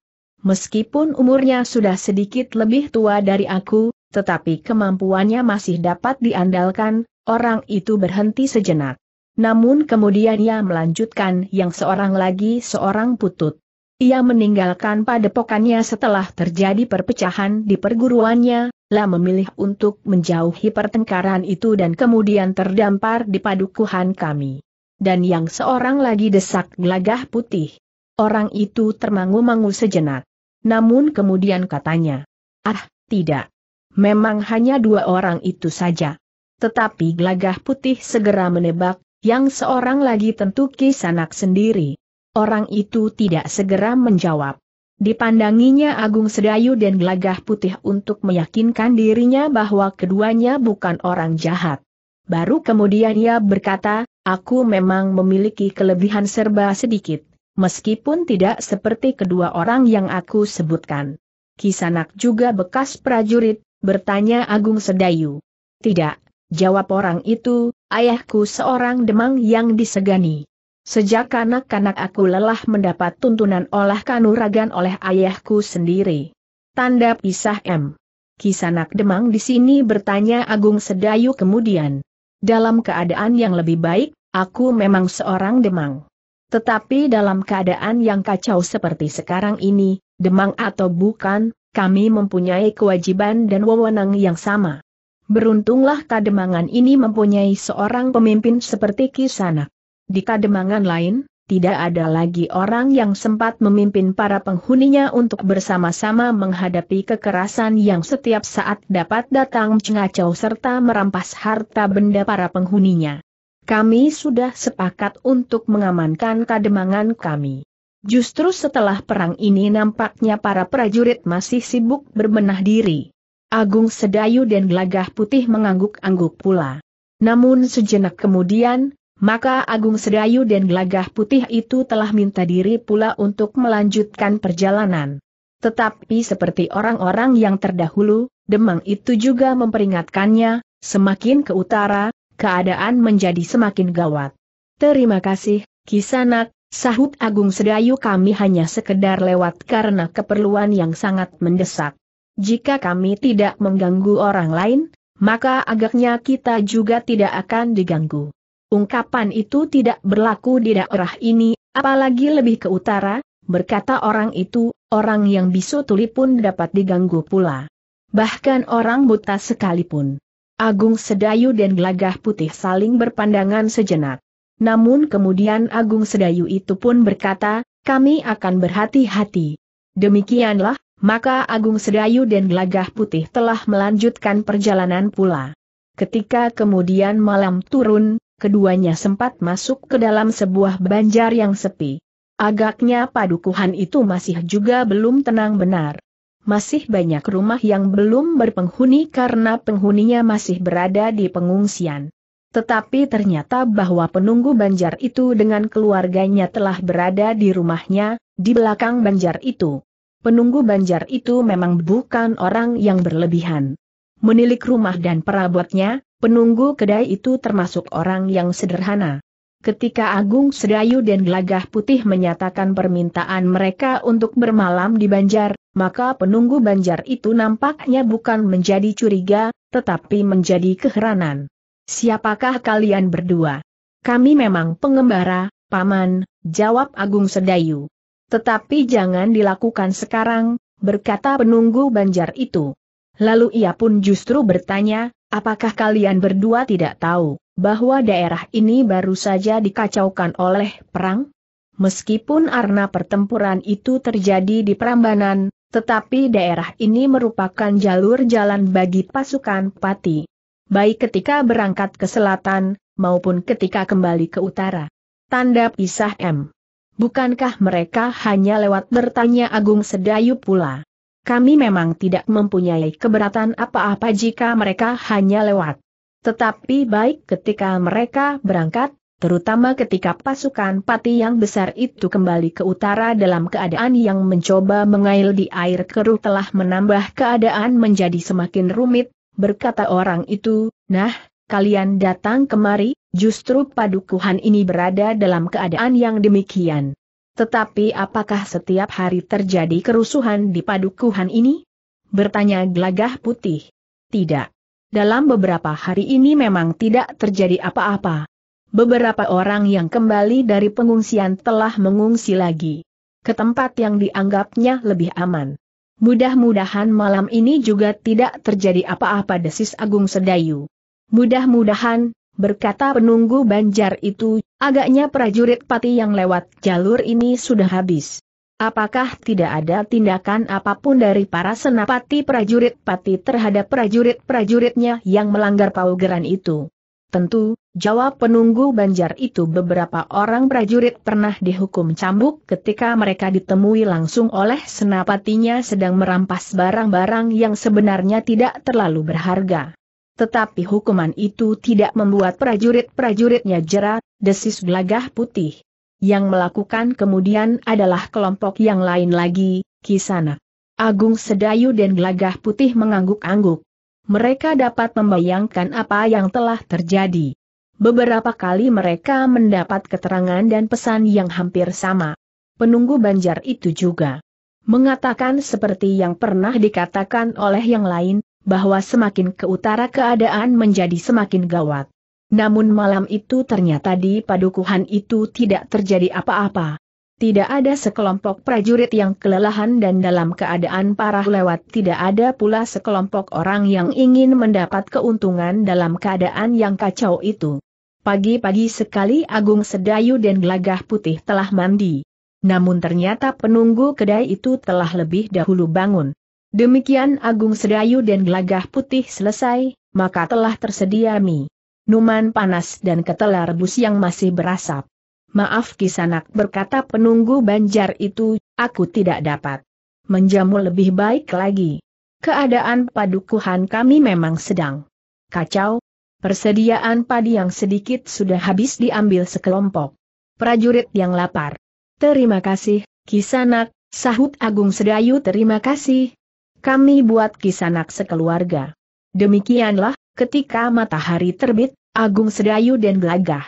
Meskipun umurnya sudah sedikit lebih tua dari aku, tetapi kemampuannya masih dapat diandalkan, orang itu berhenti sejenak. Namun kemudian ia melanjutkan yang seorang lagi seorang putut. Ia meninggalkan padepokannya setelah terjadi perpecahan di perguruannya, lah memilih untuk menjauhi pertengkaran itu dan kemudian terdampar di padukuhan kami dan yang seorang lagi desak gelagah putih. Orang itu termangu-mangu sejenak. Namun kemudian katanya, ah, tidak. Memang hanya dua orang itu saja. Tetapi gelagah putih segera menebak, yang seorang lagi tentu kisanak sendiri. Orang itu tidak segera menjawab. Dipandanginya Agung Sedayu dan gelagah putih untuk meyakinkan dirinya bahwa keduanya bukan orang jahat. Baru kemudian ia berkata, Aku memang memiliki kelebihan serba sedikit, meskipun tidak seperti kedua orang yang aku sebutkan. Kisanak juga bekas prajurit, bertanya Agung Sedayu. Tidak, jawab orang itu, ayahku seorang demang yang disegani. Sejak kanak-kanak aku lelah mendapat tuntunan olah kanuragan oleh ayahku sendiri. Tanda pisah M. Kisanak Demang di sini bertanya Agung Sedayu kemudian. Dalam keadaan yang lebih baik, aku memang seorang demang. Tetapi dalam keadaan yang kacau seperti sekarang ini, demang atau bukan, kami mempunyai kewajiban dan wewenang yang sama. Beruntunglah Kademangan ini mempunyai seorang pemimpin seperti Kisana. Di Kademangan lain, tidak ada lagi orang yang sempat memimpin para penghuninya untuk bersama-sama menghadapi kekerasan yang setiap saat dapat datang mengacau serta merampas harta benda para penghuninya. Kami sudah sepakat untuk mengamankan kademangan kami. Justru setelah perang ini nampaknya para prajurit masih sibuk berbenah diri. Agung Sedayu dan Gelagah Putih mengangguk-angguk pula. Namun sejenak kemudian, maka Agung Sedayu dan Gelagah Putih itu telah minta diri pula untuk melanjutkan perjalanan. Tetapi seperti orang-orang yang terdahulu, Demang itu juga memperingatkannya, semakin ke utara, keadaan menjadi semakin gawat. Terima kasih, Kisanak, sahut Agung Sedayu kami hanya sekedar lewat karena keperluan yang sangat mendesak. Jika kami tidak mengganggu orang lain, maka agaknya kita juga tidak akan diganggu. Ungkapan itu tidak berlaku di daerah ini, apalagi lebih ke utara, berkata orang itu, orang yang bisu tuli pun dapat diganggu pula. Bahkan orang buta sekalipun. Agung Sedayu dan Gelagah Putih saling berpandangan sejenak. Namun kemudian Agung Sedayu itu pun berkata, kami akan berhati-hati. Demikianlah, maka Agung Sedayu dan Gelagah Putih telah melanjutkan perjalanan pula. Ketika kemudian malam turun, keduanya sempat masuk ke dalam sebuah banjar yang sepi. Agaknya padukuhan itu masih juga belum tenang benar. Masih banyak rumah yang belum berpenghuni karena penghuninya masih berada di pengungsian. Tetapi ternyata bahwa penunggu banjar itu dengan keluarganya telah berada di rumahnya, di belakang banjar itu. Penunggu banjar itu memang bukan orang yang berlebihan. Menilik rumah dan perabotnya, Penunggu kedai itu termasuk orang yang sederhana. Ketika Agung Sedayu dan Gelagah Putih menyatakan permintaan mereka untuk bermalam di Banjar, maka penunggu Banjar itu nampaknya bukan menjadi curiga, tetapi menjadi keheranan. Siapakah kalian berdua? Kami memang pengembara, Paman, jawab Agung Sedayu. Tetapi jangan dilakukan sekarang, berkata penunggu Banjar itu. Lalu ia pun justru bertanya, Apakah kalian berdua tidak tahu bahwa daerah ini baru saja dikacaukan oleh perang? Meskipun arna pertempuran itu terjadi di Prambanan, tetapi daerah ini merupakan jalur jalan bagi pasukan pati. Baik ketika berangkat ke selatan, maupun ketika kembali ke utara. Tanda pisah M. Bukankah mereka hanya lewat bertanya Agung Sedayu pula? kami memang tidak mempunyai keberatan apa-apa jika mereka hanya lewat. Tetapi baik ketika mereka berangkat, terutama ketika pasukan pati yang besar itu kembali ke utara dalam keadaan yang mencoba mengail di air keruh telah menambah keadaan menjadi semakin rumit, berkata orang itu, nah, kalian datang kemari, justru padukuhan ini berada dalam keadaan yang demikian. Tetapi apakah setiap hari terjadi kerusuhan di padukuhan ini? Bertanya gelagah putih. Tidak. Dalam beberapa hari ini memang tidak terjadi apa-apa. Beberapa orang yang kembali dari pengungsian telah mengungsi lagi ke tempat yang dianggapnya lebih aman. Mudah-mudahan malam ini juga tidak terjadi apa-apa desis Agung Sedayu. Mudah-mudahan, berkata penunggu banjar itu, agaknya prajurit pati yang lewat jalur ini sudah habis. Apakah tidak ada tindakan apapun dari para senapati prajurit pati terhadap prajurit-prajuritnya yang melanggar paugeran itu? Tentu, jawab penunggu banjar itu beberapa orang prajurit pernah dihukum cambuk ketika mereka ditemui langsung oleh senapatinya sedang merampas barang-barang yang sebenarnya tidak terlalu berharga. Tetapi hukuman itu tidak membuat prajurit-prajuritnya jerat, desis gelagah putih. Yang melakukan kemudian adalah kelompok yang lain lagi, Kisana. Agung Sedayu dan Gelagah Putih mengangguk-angguk. Mereka dapat membayangkan apa yang telah terjadi. Beberapa kali mereka mendapat keterangan dan pesan yang hampir sama. Penunggu banjar itu juga mengatakan seperti yang pernah dikatakan oleh yang lain, bahwa semakin ke utara keadaan menjadi semakin gawat. Namun malam itu ternyata di padukuhan itu tidak terjadi apa-apa. Tidak ada sekelompok prajurit yang kelelahan dan dalam keadaan parah lewat tidak ada pula sekelompok orang yang ingin mendapat keuntungan dalam keadaan yang kacau itu. Pagi-pagi sekali Agung Sedayu dan Gelagah Putih telah mandi. Namun ternyata penunggu kedai itu telah lebih dahulu bangun. Demikian Agung Sedayu dan Gelagah Putih selesai, maka telah tersedia mie. Numan panas dan ketela rebus yang masih berasap. Maaf kisanak berkata penunggu banjar itu, aku tidak dapat. Menjamu lebih baik lagi. Keadaan padukuhan kami memang sedang kacau. Persediaan padi yang sedikit sudah habis diambil sekelompok. Prajurit yang lapar. Terima kasih, kisanak, sahut Agung Sedayu terima kasih, kami buat kisanak sekeluarga. Demikianlah, ketika matahari terbit, Agung Sedayu dan Gelagah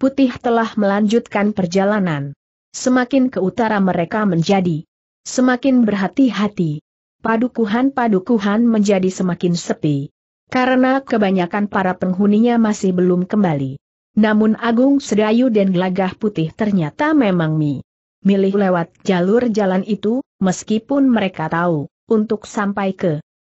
Putih telah melanjutkan perjalanan. Semakin ke utara mereka menjadi semakin berhati-hati. Padukuhan-padukuhan menjadi semakin sepi. Karena kebanyakan para penghuninya masih belum kembali. Namun Agung Sedayu dan Gelagah Putih ternyata memang mi. Milih lewat jalur jalan itu, meskipun mereka tahu untuk sampai ke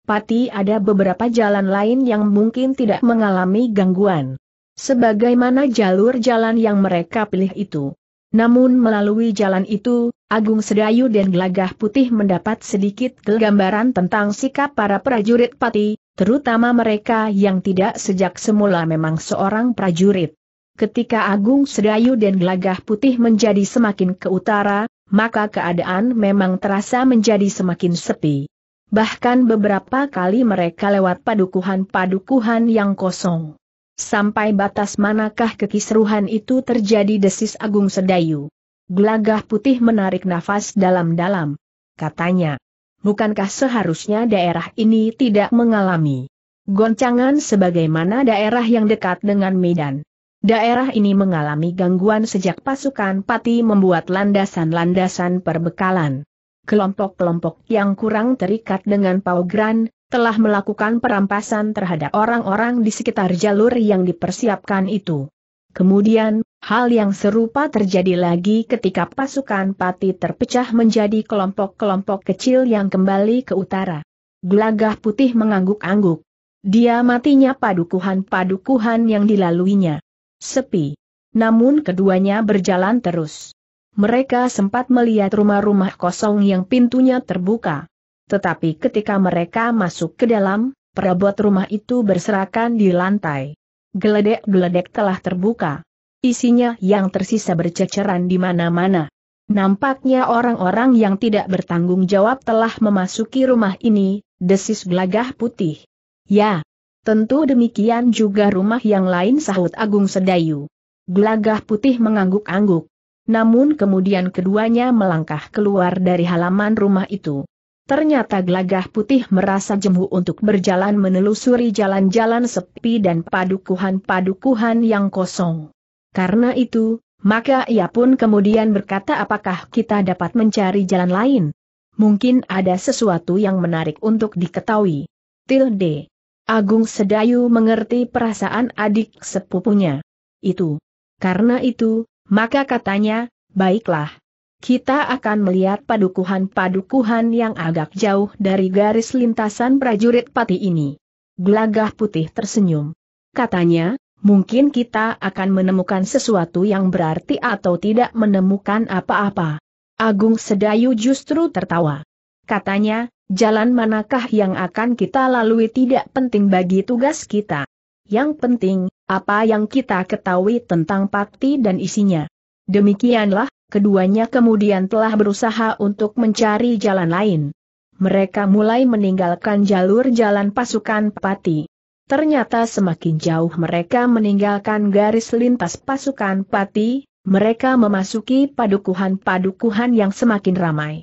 Pati ada beberapa jalan lain yang mungkin tidak mengalami gangguan. Sebagaimana jalur jalan yang mereka pilih itu. Namun melalui jalan itu, Agung Sedayu dan Gelagah Putih mendapat sedikit gambaran tentang sikap para prajurit Pati, terutama mereka yang tidak sejak semula memang seorang prajurit. Ketika Agung Sedayu dan Gelagah Putih menjadi semakin ke utara, maka keadaan memang terasa menjadi semakin sepi. Bahkan beberapa kali mereka lewat padukuhan-padukuhan yang kosong. Sampai batas manakah kekisruhan itu terjadi desis Agung Sedayu. Gelagah putih menarik nafas dalam-dalam. Katanya, bukankah seharusnya daerah ini tidak mengalami goncangan sebagaimana daerah yang dekat dengan Medan? Daerah ini mengalami gangguan sejak pasukan Pati membuat landasan-landasan perbekalan. Kelompok-kelompok yang kurang terikat dengan Paugran, telah melakukan perampasan terhadap orang-orang di sekitar jalur yang dipersiapkan itu. Kemudian, hal yang serupa terjadi lagi ketika pasukan Pati terpecah menjadi kelompok-kelompok kecil yang kembali ke utara. Gelagah putih mengangguk-angguk. Dia matinya padukuhan-padukuhan yang dilaluinya sepi. Namun keduanya berjalan terus. Mereka sempat melihat rumah-rumah kosong yang pintunya terbuka. Tetapi ketika mereka masuk ke dalam, perabot rumah itu berserakan di lantai. Geledek-geledek telah terbuka. Isinya yang tersisa berceceran di mana-mana. Nampaknya orang-orang yang tidak bertanggung jawab telah memasuki rumah ini, desis gelagah putih. Ya, Tentu demikian juga rumah yang lain sahut Agung Sedayu. Gelagah putih mengangguk-angguk. Namun kemudian keduanya melangkah keluar dari halaman rumah itu. Ternyata gelagah putih merasa jemu untuk berjalan menelusuri jalan-jalan sepi dan padukuhan-padukuhan yang kosong. Karena itu, maka ia pun kemudian berkata apakah kita dapat mencari jalan lain. Mungkin ada sesuatu yang menarik untuk diketahui. Tilde. Agung Sedayu mengerti perasaan adik sepupunya. Itu. Karena itu, maka katanya, baiklah. Kita akan melihat padukuhan-padukuhan yang agak jauh dari garis lintasan prajurit pati ini. Gelagah putih tersenyum. Katanya, mungkin kita akan menemukan sesuatu yang berarti atau tidak menemukan apa-apa. Agung Sedayu justru tertawa. Katanya, Jalan manakah yang akan kita lalui tidak penting bagi tugas kita. Yang penting, apa yang kita ketahui tentang pakti dan isinya. Demikianlah, keduanya kemudian telah berusaha untuk mencari jalan lain. Mereka mulai meninggalkan jalur jalan pasukan pati. Ternyata semakin jauh mereka meninggalkan garis lintas pasukan pati, mereka memasuki padukuhan-padukuhan yang semakin ramai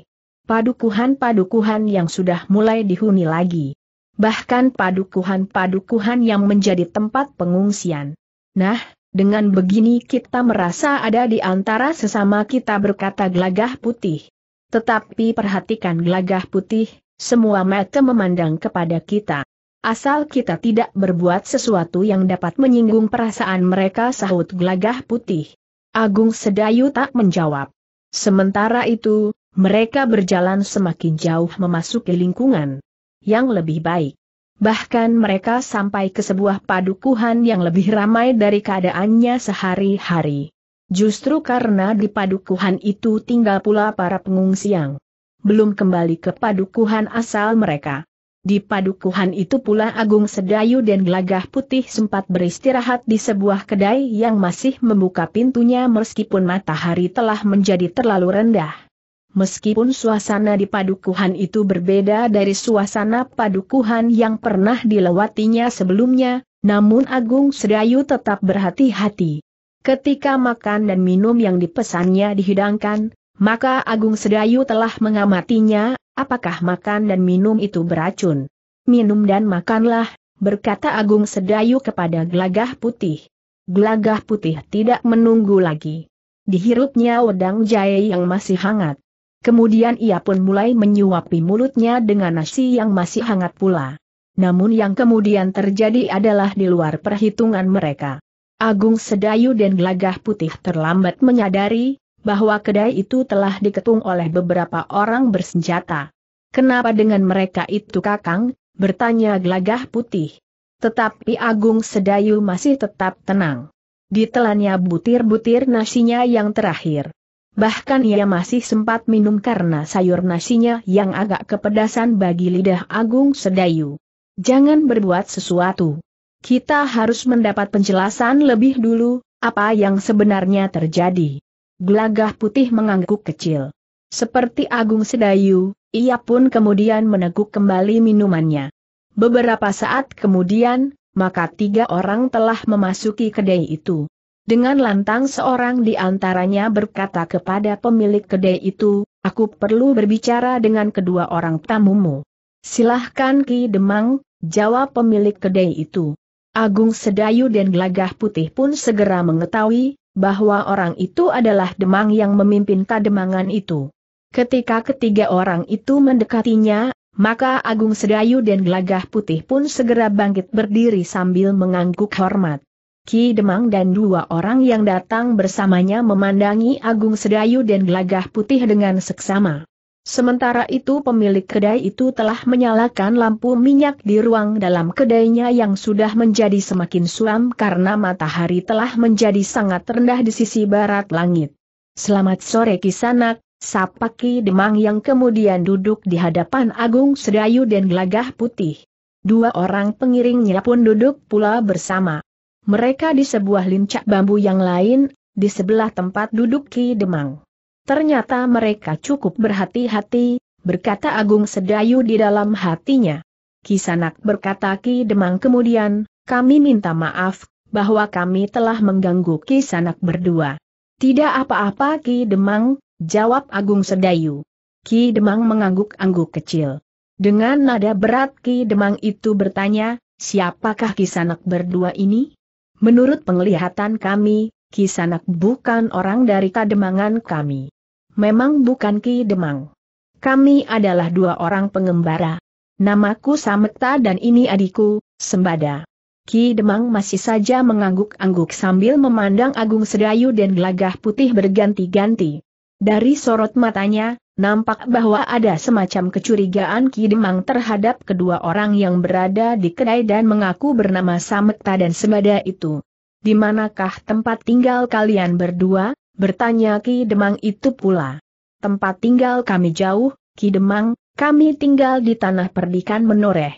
padukuhan-padukuhan yang sudah mulai dihuni lagi. Bahkan padukuhan-padukuhan yang menjadi tempat pengungsian. Nah, dengan begini kita merasa ada di antara sesama kita berkata gelagah putih. Tetapi perhatikan gelagah putih, semua mata memandang kepada kita. Asal kita tidak berbuat sesuatu yang dapat menyinggung perasaan mereka sahut gelagah putih. Agung Sedayu tak menjawab. Sementara itu, mereka berjalan semakin jauh memasuki lingkungan yang lebih baik. Bahkan mereka sampai ke sebuah padukuhan yang lebih ramai dari keadaannya sehari-hari. Justru karena di padukuhan itu tinggal pula para pengungsi yang belum kembali ke padukuhan asal mereka. Di padukuhan itu pula Agung Sedayu dan Gelagah Putih sempat beristirahat di sebuah kedai yang masih membuka pintunya meskipun matahari telah menjadi terlalu rendah. Meskipun suasana di padukuhan itu berbeda dari suasana padukuhan yang pernah dilewatinya sebelumnya, namun Agung Sedayu tetap berhati-hati. Ketika makan dan minum yang dipesannya dihidangkan, maka Agung Sedayu telah mengamatinya, apakah makan dan minum itu beracun. Minum dan makanlah, berkata Agung Sedayu kepada Glagah putih. Glagah putih tidak menunggu lagi. Dihirupnya wedang jahe yang masih hangat. Kemudian ia pun mulai menyuapi mulutnya dengan nasi yang masih hangat pula. Namun yang kemudian terjadi adalah di luar perhitungan mereka. Agung Sedayu dan Gelagah Putih terlambat menyadari, bahwa kedai itu telah diketung oleh beberapa orang bersenjata. Kenapa dengan mereka itu kakang? bertanya Gelagah Putih. Tetapi Agung Sedayu masih tetap tenang. Ditelannya butir-butir nasinya yang terakhir. Bahkan ia masih sempat minum karena sayur nasinya yang agak kepedasan bagi lidah Agung Sedayu. Jangan berbuat sesuatu. Kita harus mendapat penjelasan lebih dulu, apa yang sebenarnya terjadi. Gelagah putih mengangguk kecil. Seperti Agung Sedayu, ia pun kemudian meneguk kembali minumannya. Beberapa saat kemudian, maka tiga orang telah memasuki kedai itu. Dengan lantang seorang di antaranya berkata kepada pemilik kedai itu, aku perlu berbicara dengan kedua orang tamumu. Silahkan Ki Demang, jawab pemilik kedai itu. Agung Sedayu dan Gelagah Putih pun segera mengetahui, bahwa orang itu adalah Demang yang memimpin kademangan itu. Ketika ketiga orang itu mendekatinya, maka Agung Sedayu dan Gelagah Putih pun segera bangkit berdiri sambil mengangguk hormat. Ki Demang dan dua orang yang datang bersamanya memandangi Agung Sedayu dan Gelagah Putih dengan seksama. Sementara itu pemilik kedai itu telah menyalakan lampu minyak di ruang dalam kedainya yang sudah menjadi semakin suam karena matahari telah menjadi sangat rendah di sisi barat langit. Selamat sore kisanak, sapa Ki Demang yang kemudian duduk di hadapan Agung Sedayu dan Gelagah Putih. Dua orang pengiringnya pun duduk pula bersama. Mereka di sebuah lincak bambu yang lain, di sebelah tempat duduk Ki Demang. Ternyata mereka cukup berhati-hati, berkata Agung Sedayu di dalam hatinya. Kisanak berkata Ki Demang kemudian, kami minta maaf, bahwa kami telah mengganggu Ki Sanak berdua. Tidak apa-apa Ki Demang, jawab Agung Sedayu. Ki Demang mengangguk-angguk kecil. Dengan nada berat Ki Demang itu bertanya, siapakah Ki Sanak berdua ini? Menurut penglihatan kami, Kisanak bukan orang dari kademangan kami. Memang bukan Ki Demang. Kami adalah dua orang pengembara. Namaku Samekta dan ini adikku, Sembada. Ki Demang masih saja mengangguk-angguk sambil memandang Agung Sedayu dan gelagah putih berganti-ganti. Dari sorot matanya, nampak bahwa ada semacam kecurigaan Ki Demang terhadap kedua orang yang berada di kedai dan mengaku bernama Sametta dan Semada itu. Di manakah tempat tinggal kalian berdua? Bertanya Ki Demang itu pula. Tempat tinggal kami jauh, Ki Demang, kami tinggal di tanah perdikan menoreh.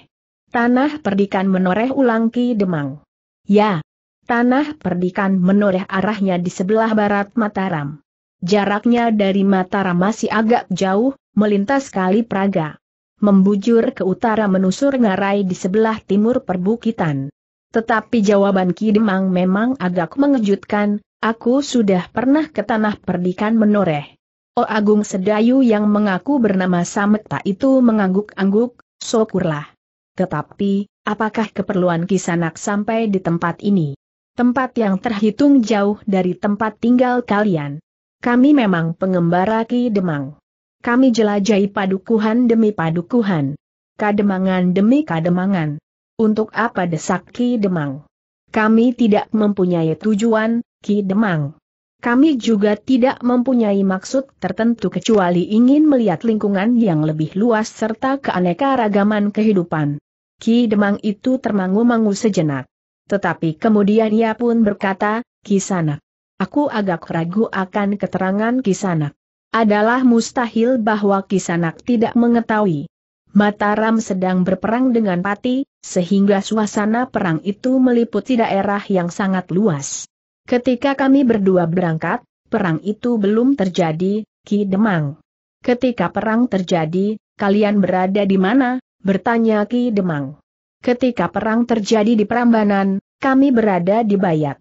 Tanah perdikan menoreh ulang Ki Demang. Ya, tanah perdikan menoreh arahnya di sebelah barat Mataram. Jaraknya dari Mataram masih agak jauh, melintas Kali Praga. Membujur ke utara menusur ngarai di sebelah timur perbukitan. Tetapi jawaban Kidemang memang agak mengejutkan, aku sudah pernah ke tanah perdikan menoreh. O oh Agung Sedayu yang mengaku bernama Samekta itu mengangguk-angguk, syukurlah. Tetapi, apakah keperluan kisanak sampai di tempat ini? Tempat yang terhitung jauh dari tempat tinggal kalian. Kami memang pengembara Ki Demang. Kami jelajahi padukuhan demi padukuhan. Kademangan demi kademangan. Untuk apa desak Ki Demang? Kami tidak mempunyai tujuan, Ki Demang. Kami juga tidak mempunyai maksud tertentu kecuali ingin melihat lingkungan yang lebih luas serta keanekaragaman kehidupan. Ki Demang itu termangu-mangu sejenak. Tetapi kemudian ia pun berkata, Kisanak, Aku agak ragu akan keterangan Kisanak. Adalah mustahil bahwa Kisanak tidak mengetahui. Mataram sedang berperang dengan Pati, sehingga suasana perang itu meliputi daerah yang sangat luas. Ketika kami berdua berangkat, perang itu belum terjadi, Ki Demang. Ketika perang terjadi, kalian berada di mana? bertanya Ki Demang. Ketika perang terjadi di Prambanan, kami berada di Bayat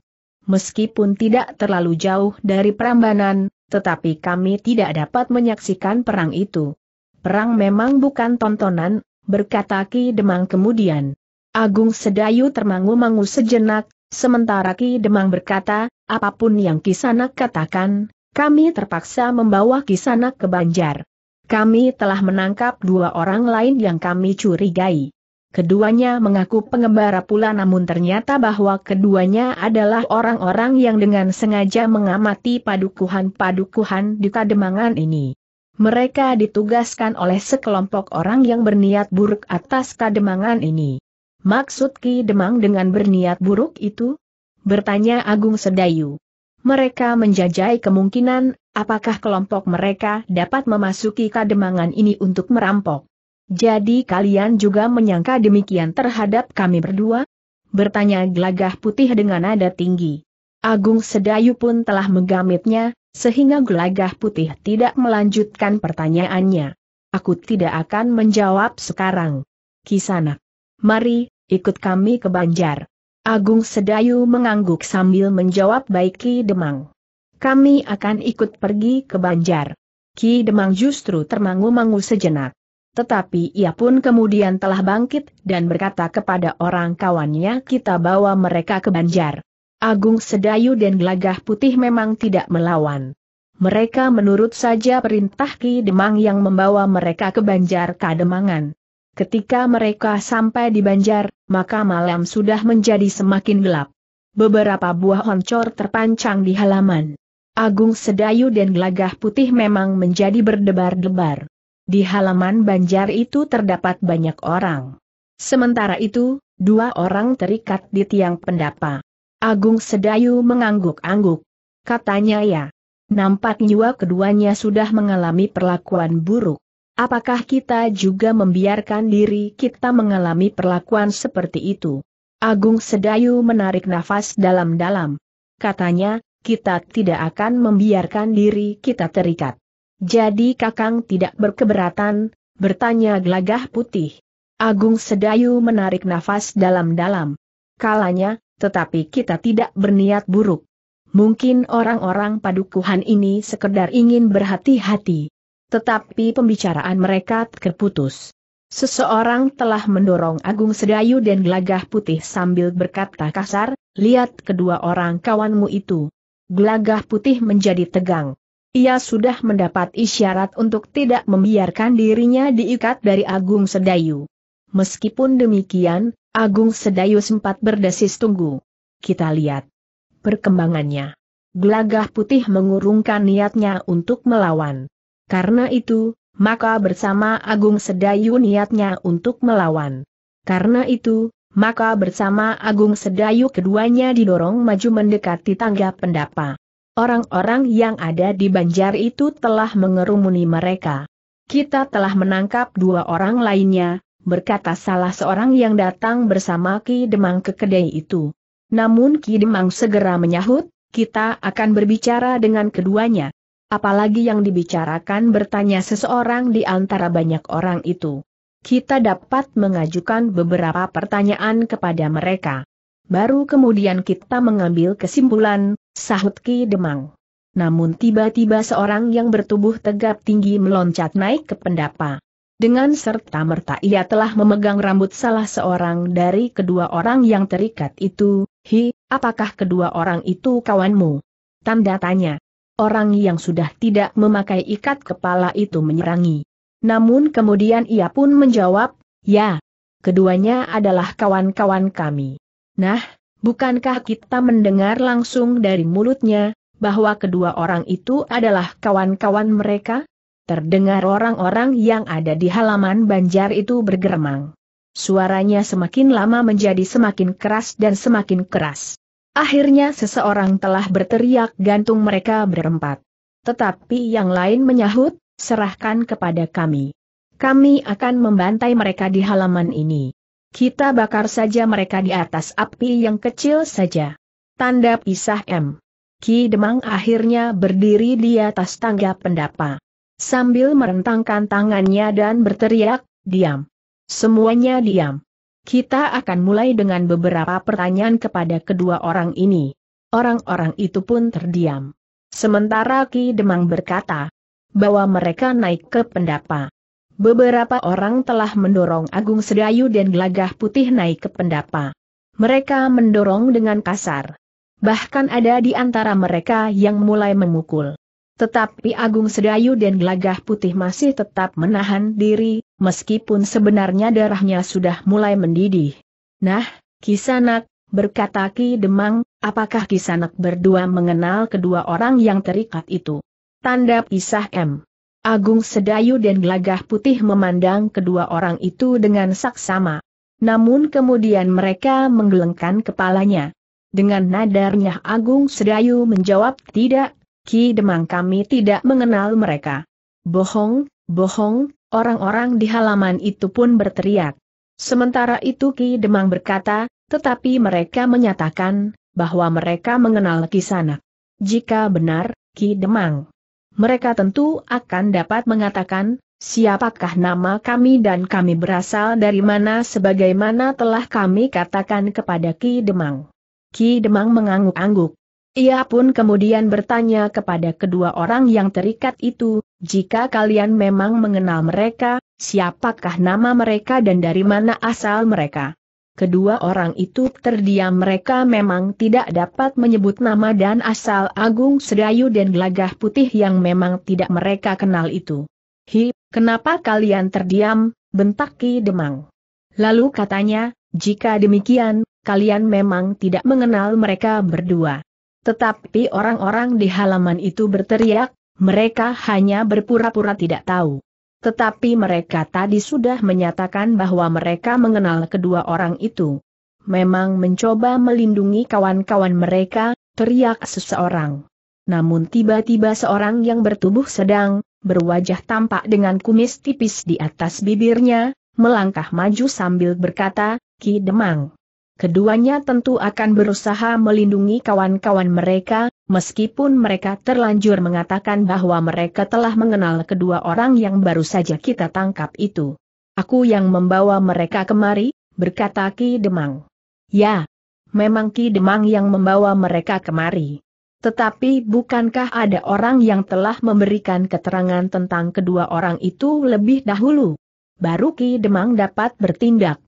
meskipun tidak terlalu jauh dari Prambanan, tetapi kami tidak dapat menyaksikan perang itu. Perang memang bukan tontonan, berkata Ki Demang kemudian. Agung Sedayu termangu-mangu sejenak, sementara Ki Demang berkata, apapun yang Kisanak katakan, kami terpaksa membawa Kisanak ke Banjar. Kami telah menangkap dua orang lain yang kami curigai. Keduanya mengaku pengembara pula namun ternyata bahwa keduanya adalah orang-orang yang dengan sengaja mengamati padukuhan-padukuhan di kademangan ini. Mereka ditugaskan oleh sekelompok orang yang berniat buruk atas kademangan ini. Maksud Ki Demang dengan berniat buruk itu? Bertanya Agung Sedayu. Mereka menjajai kemungkinan, apakah kelompok mereka dapat memasuki kademangan ini untuk merampok. Jadi kalian juga menyangka demikian terhadap kami berdua? Bertanya gelagah putih dengan nada tinggi. Agung Sedayu pun telah menggamitnya, sehingga gelagah putih tidak melanjutkan pertanyaannya. Aku tidak akan menjawab sekarang. Kisana. Mari, ikut kami ke Banjar. Agung Sedayu mengangguk sambil menjawab baik Ki Demang. Kami akan ikut pergi ke Banjar. Ki Demang justru termangu-mangu sejenak. Tetapi ia pun kemudian telah bangkit dan berkata kepada orang kawannya kita bawa mereka ke Banjar. Agung Sedayu dan Gelagah Putih memang tidak melawan. Mereka menurut saja perintah Ki Demang yang membawa mereka ke Banjar Kademangan. Ketika mereka sampai di Banjar, maka malam sudah menjadi semakin gelap. Beberapa buah honcor terpancang di halaman. Agung Sedayu dan Gelagah Putih memang menjadi berdebar-debar. Di halaman banjar itu terdapat banyak orang. Sementara itu, dua orang terikat di tiang pendapa. Agung Sedayu mengangguk-angguk. Katanya ya. Nampak jiwa keduanya sudah mengalami perlakuan buruk. Apakah kita juga membiarkan diri kita mengalami perlakuan seperti itu? Agung Sedayu menarik nafas dalam-dalam. Katanya, kita tidak akan membiarkan diri kita terikat. Jadi Kakang tidak berkeberatan, bertanya gelagah putih. Agung Sedayu menarik nafas dalam-dalam. Kalanya, tetapi kita tidak berniat buruk. Mungkin orang-orang padukuhan ini sekedar ingin berhati-hati. Tetapi pembicaraan mereka terputus. Seseorang telah mendorong Agung Sedayu dan Gelagah Putih sambil berkata kasar, lihat kedua orang kawanmu itu. Gelagah Putih menjadi tegang. Ia sudah mendapat isyarat untuk tidak membiarkan dirinya diikat dari Agung Sedayu. Meskipun demikian, Agung Sedayu sempat berdesis tunggu. Kita lihat perkembangannya. Glagah putih mengurungkan niatnya untuk melawan. Karena itu, maka bersama Agung Sedayu niatnya untuk melawan. Karena itu, maka bersama Agung Sedayu keduanya didorong maju mendekati tangga pendapa. Orang-orang yang ada di banjar itu telah mengerumuni mereka. Kita telah menangkap dua orang lainnya, berkata salah seorang yang datang bersama Ki Demang ke kedai itu. Namun Ki Demang segera menyahut, kita akan berbicara dengan keduanya. Apalagi yang dibicarakan bertanya seseorang di antara banyak orang itu. Kita dapat mengajukan beberapa pertanyaan kepada mereka. Baru kemudian kita mengambil kesimpulan, sahut Ki Demang. Namun tiba-tiba seorang yang bertubuh tegap tinggi meloncat naik ke pendapa. Dengan serta merta ia telah memegang rambut salah seorang dari kedua orang yang terikat itu, Hi, apakah kedua orang itu kawanmu? Tanda tanya. Orang yang sudah tidak memakai ikat kepala itu menyerangi. Namun kemudian ia pun menjawab, ya, keduanya adalah kawan-kawan kami. Nah, bukankah kita mendengar langsung dari mulutnya, bahwa kedua orang itu adalah kawan-kawan mereka? Terdengar orang-orang yang ada di halaman banjar itu bergeramang. Suaranya semakin lama menjadi semakin keras dan semakin keras. Akhirnya seseorang telah berteriak gantung mereka berempat. Tetapi yang lain menyahut, serahkan kepada kami. Kami akan membantai mereka di halaman ini. Kita bakar saja mereka di atas api yang kecil saja. Tanda pisah M. Ki Demang akhirnya berdiri di atas tangga pendapa. Sambil merentangkan tangannya dan berteriak, diam. Semuanya diam. Kita akan mulai dengan beberapa pertanyaan kepada kedua orang ini. Orang-orang itu pun terdiam. Sementara Ki Demang berkata, bahwa mereka naik ke pendapa. Beberapa orang telah mendorong Agung Sedayu dan Gelagah Putih naik ke pendapa. Mereka mendorong dengan kasar. Bahkan ada di antara mereka yang mulai memukul. Tetapi Agung Sedayu dan Gelagah Putih masih tetap menahan diri, meskipun sebenarnya darahnya sudah mulai mendidih. Nah, Kisanak, berkata Ki Demang, apakah Kisanak berdua mengenal kedua orang yang terikat itu? Tanda pisah M. Agung Sedayu dan Gelagah Putih memandang kedua orang itu dengan saksama. Namun kemudian mereka menggelengkan kepalanya. Dengan nadarnya Agung Sedayu menjawab tidak, Ki Demang kami tidak mengenal mereka. Bohong, bohong, orang-orang di halaman itu pun berteriak. Sementara itu Ki Demang berkata, tetapi mereka menyatakan, bahwa mereka mengenal Ki Sanak. Jika benar, Ki Demang mereka tentu akan dapat mengatakan, siapakah nama kami dan kami berasal dari mana sebagaimana telah kami katakan kepada Ki Demang. Ki Demang mengangguk-angguk. Ia pun kemudian bertanya kepada kedua orang yang terikat itu, jika kalian memang mengenal mereka, siapakah nama mereka dan dari mana asal mereka. Kedua orang itu terdiam mereka memang tidak dapat menyebut nama dan asal Agung Sedayu dan Gelagah Putih yang memang tidak mereka kenal itu. Hi, kenapa kalian terdiam, bentak Ki Demang. Lalu katanya, jika demikian, kalian memang tidak mengenal mereka berdua. Tetapi orang-orang di halaman itu berteriak, mereka hanya berpura-pura tidak tahu. Tetapi mereka tadi sudah menyatakan bahwa mereka mengenal kedua orang itu. Memang mencoba melindungi kawan-kawan mereka, teriak seseorang. Namun tiba-tiba seorang yang bertubuh sedang, berwajah tampak dengan kumis tipis di atas bibirnya, melangkah maju sambil berkata, Ki Demang keduanya tentu akan berusaha melindungi kawan-kawan mereka, meskipun mereka terlanjur mengatakan bahwa mereka telah mengenal kedua orang yang baru saja kita tangkap itu. Aku yang membawa mereka kemari, berkata Ki Demang. Ya, memang Ki Demang yang membawa mereka kemari. Tetapi bukankah ada orang yang telah memberikan keterangan tentang kedua orang itu lebih dahulu? Baru Ki Demang dapat bertindak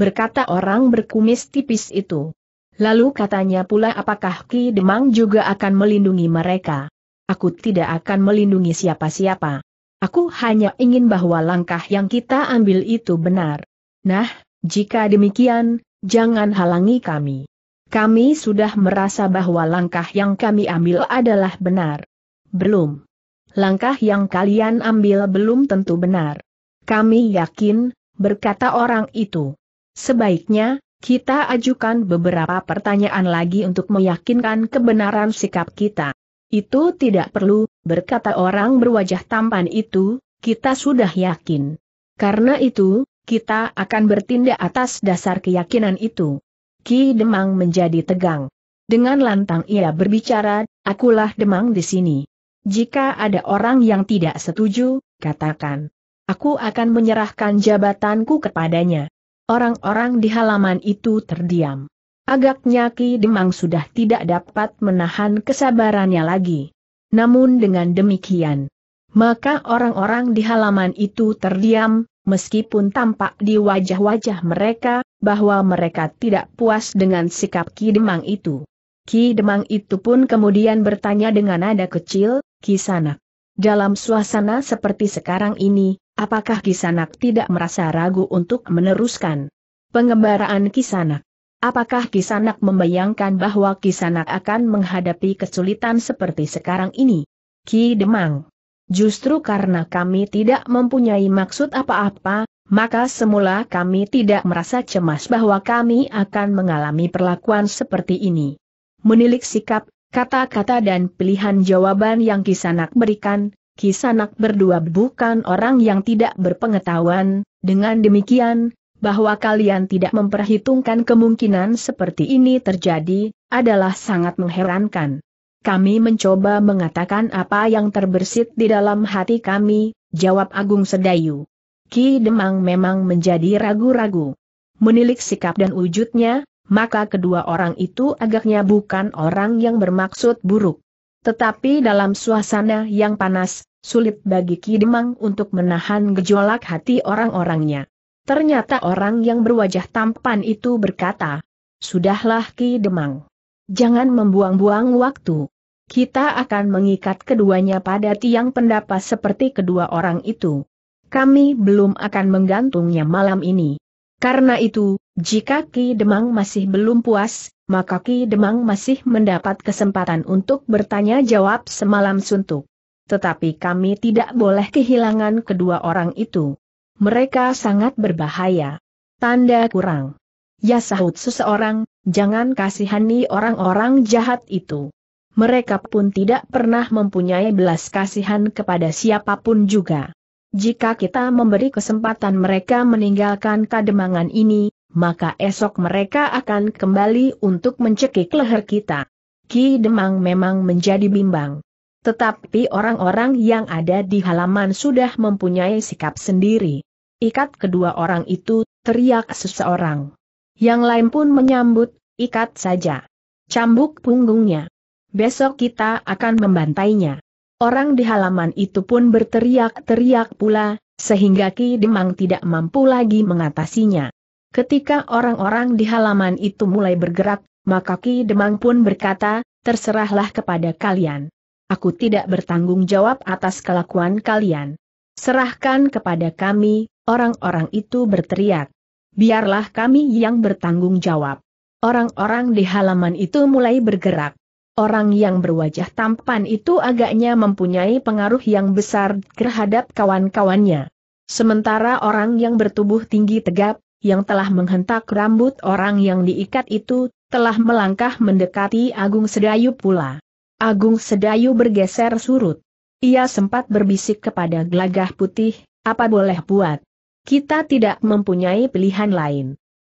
berkata orang berkumis tipis itu. Lalu katanya pula apakah Ki Demang juga akan melindungi mereka. Aku tidak akan melindungi siapa-siapa. Aku hanya ingin bahwa langkah yang kita ambil itu benar. Nah, jika demikian, jangan halangi kami. Kami sudah merasa bahwa langkah yang kami ambil adalah benar. Belum. Langkah yang kalian ambil belum tentu benar. Kami yakin, berkata orang itu. Sebaiknya, kita ajukan beberapa pertanyaan lagi untuk meyakinkan kebenaran sikap kita. Itu tidak perlu, berkata orang berwajah tampan itu, kita sudah yakin. Karena itu, kita akan bertindak atas dasar keyakinan itu. Ki Demang menjadi tegang. Dengan lantang ia berbicara, akulah Demang di sini. Jika ada orang yang tidak setuju, katakan. Aku akan menyerahkan jabatanku kepadanya. Orang-orang di halaman itu terdiam. Agaknya Ki Demang sudah tidak dapat menahan kesabarannya lagi. Namun dengan demikian, maka orang-orang di halaman itu terdiam, meskipun tampak di wajah-wajah mereka, bahwa mereka tidak puas dengan sikap Ki Demang itu. Ki Demang itu pun kemudian bertanya dengan nada kecil, Ki Sanak. Dalam suasana seperti sekarang ini, Apakah Kisanak tidak merasa ragu untuk meneruskan pengembaraan Kisanak? Apakah Kisanak membayangkan bahwa Kisanak akan menghadapi kesulitan seperti sekarang ini? Ki Demang. Justru karena kami tidak mempunyai maksud apa-apa, maka semula kami tidak merasa cemas bahwa kami akan mengalami perlakuan seperti ini. Menilik sikap, kata-kata dan pilihan jawaban yang Kisanak berikan, Kisanak berdua bukan orang yang tidak berpengetahuan, dengan demikian, bahwa kalian tidak memperhitungkan kemungkinan seperti ini terjadi, adalah sangat mengherankan. Kami mencoba mengatakan apa yang terbersit di dalam hati kami, jawab Agung Sedayu. Ki Demang memang menjadi ragu-ragu. Menilik sikap dan wujudnya, maka kedua orang itu agaknya bukan orang yang bermaksud buruk. Tetapi dalam suasana yang panas, sulit bagi Ki Demang untuk menahan gejolak hati orang-orangnya. Ternyata orang yang berwajah tampan itu berkata, Sudahlah Ki Demang. Jangan membuang-buang waktu. Kita akan mengikat keduanya pada tiang pendapa seperti kedua orang itu. Kami belum akan menggantungnya malam ini. Karena itu, jika Ki Demang masih belum puas, maka Ki Demang masih mendapat kesempatan untuk bertanya jawab semalam suntuk. Tetapi kami tidak boleh kehilangan kedua orang itu. Mereka sangat berbahaya. Tanda kurang. Ya sahut seseorang, jangan kasihani orang-orang jahat itu. Mereka pun tidak pernah mempunyai belas kasihan kepada siapapun juga. Jika kita memberi kesempatan mereka meninggalkan kademangan ini, maka esok mereka akan kembali untuk mencekik leher kita. Ki Demang memang menjadi bimbang. Tetapi orang-orang yang ada di halaman sudah mempunyai sikap sendiri. Ikat kedua orang itu, teriak seseorang. Yang lain pun menyambut, ikat saja. Cambuk punggungnya. Besok kita akan membantainya. Orang di halaman itu pun berteriak-teriak pula, sehingga Ki Demang tidak mampu lagi mengatasinya. Ketika orang-orang di halaman itu mulai bergerak, maka Ki Demang pun berkata, terserahlah kepada kalian. Aku tidak bertanggung jawab atas kelakuan kalian. Serahkan kepada kami, orang-orang itu berteriak. Biarlah kami yang bertanggung jawab. Orang-orang di halaman itu mulai bergerak. Orang yang berwajah tampan itu agaknya mempunyai pengaruh yang besar terhadap kawan-kawannya. Sementara orang yang bertubuh tinggi tegap, yang telah menghentak rambut orang yang diikat itu, telah melangkah mendekati Agung Sedayu pula. Agung Sedayu bergeser surut. Ia sempat berbisik kepada Glagah putih, apa boleh buat? Kita tidak mempunyai pilihan lain.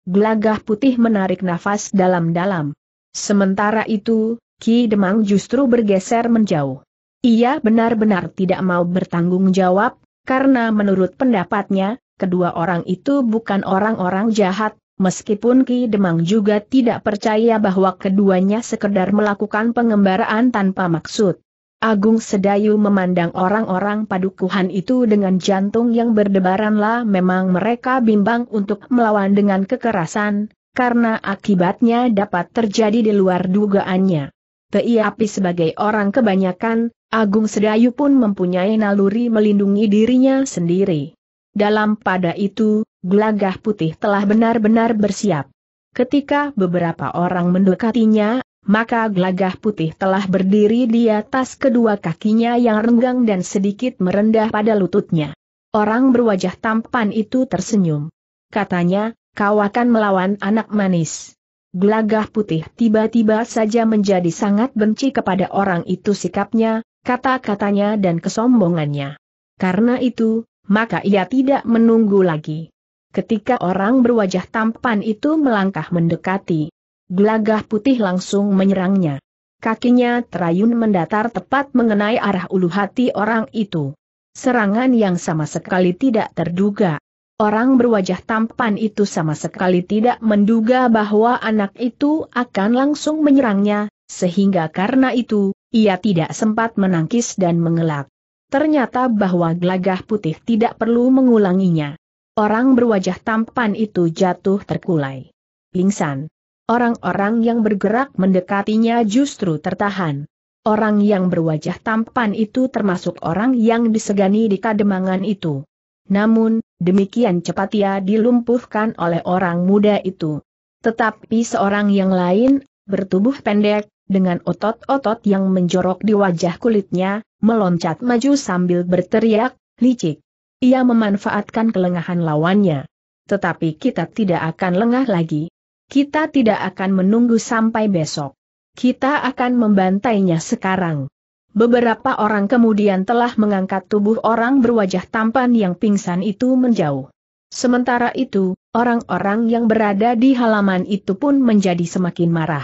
Glagah putih menarik nafas dalam-dalam. Sementara itu, Ki Demang justru bergeser menjauh. Ia benar-benar tidak mau bertanggung jawab, karena menurut pendapatnya, kedua orang itu bukan orang-orang jahat, meskipun Ki Demang juga tidak percaya bahwa keduanya sekedar melakukan pengembaraan tanpa maksud. Agung Sedayu memandang orang-orang padukuhan itu dengan jantung yang berdebaranlah memang mereka bimbang untuk melawan dengan kekerasan, karena akibatnya dapat terjadi di luar dugaannya. Tapi sebagai orang kebanyakan, Agung Sedayu pun mempunyai naluri melindungi dirinya sendiri. Dalam pada itu, gelagah putih telah benar-benar bersiap. Ketika beberapa orang mendekatinya, maka gelagah putih telah berdiri di atas kedua kakinya yang renggang dan sedikit merendah pada lututnya. Orang berwajah tampan itu tersenyum. Katanya, kau akan melawan anak manis. Gelagah putih tiba-tiba saja menjadi sangat benci kepada orang itu sikapnya, kata-katanya dan kesombongannya. Karena itu, maka ia tidak menunggu lagi. Ketika orang berwajah tampan itu melangkah mendekati, gelagah putih langsung menyerangnya. Kakinya terayun mendatar tepat mengenai arah ulu hati orang itu. Serangan yang sama sekali tidak terduga. Orang berwajah tampan itu sama sekali tidak menduga bahwa anak itu akan langsung menyerangnya, sehingga karena itu, ia tidak sempat menangkis dan mengelak ternyata bahwa gelagah putih tidak perlu mengulanginya. Orang berwajah tampan itu jatuh terkulai. Pingsan. Orang-orang yang bergerak mendekatinya justru tertahan. Orang yang berwajah tampan itu termasuk orang yang disegani di kademangan itu. Namun, demikian cepat ia dilumpuhkan oleh orang muda itu. Tetapi seorang yang lain, bertubuh pendek, dengan otot-otot yang menjorok di wajah kulitnya, meloncat maju sambil berteriak, licik. Ia memanfaatkan kelengahan lawannya. Tetapi kita tidak akan lengah lagi. Kita tidak akan menunggu sampai besok. Kita akan membantainya sekarang. Beberapa orang kemudian telah mengangkat tubuh orang berwajah tampan yang pingsan itu menjauh. Sementara itu, orang-orang yang berada di halaman itu pun menjadi semakin marah.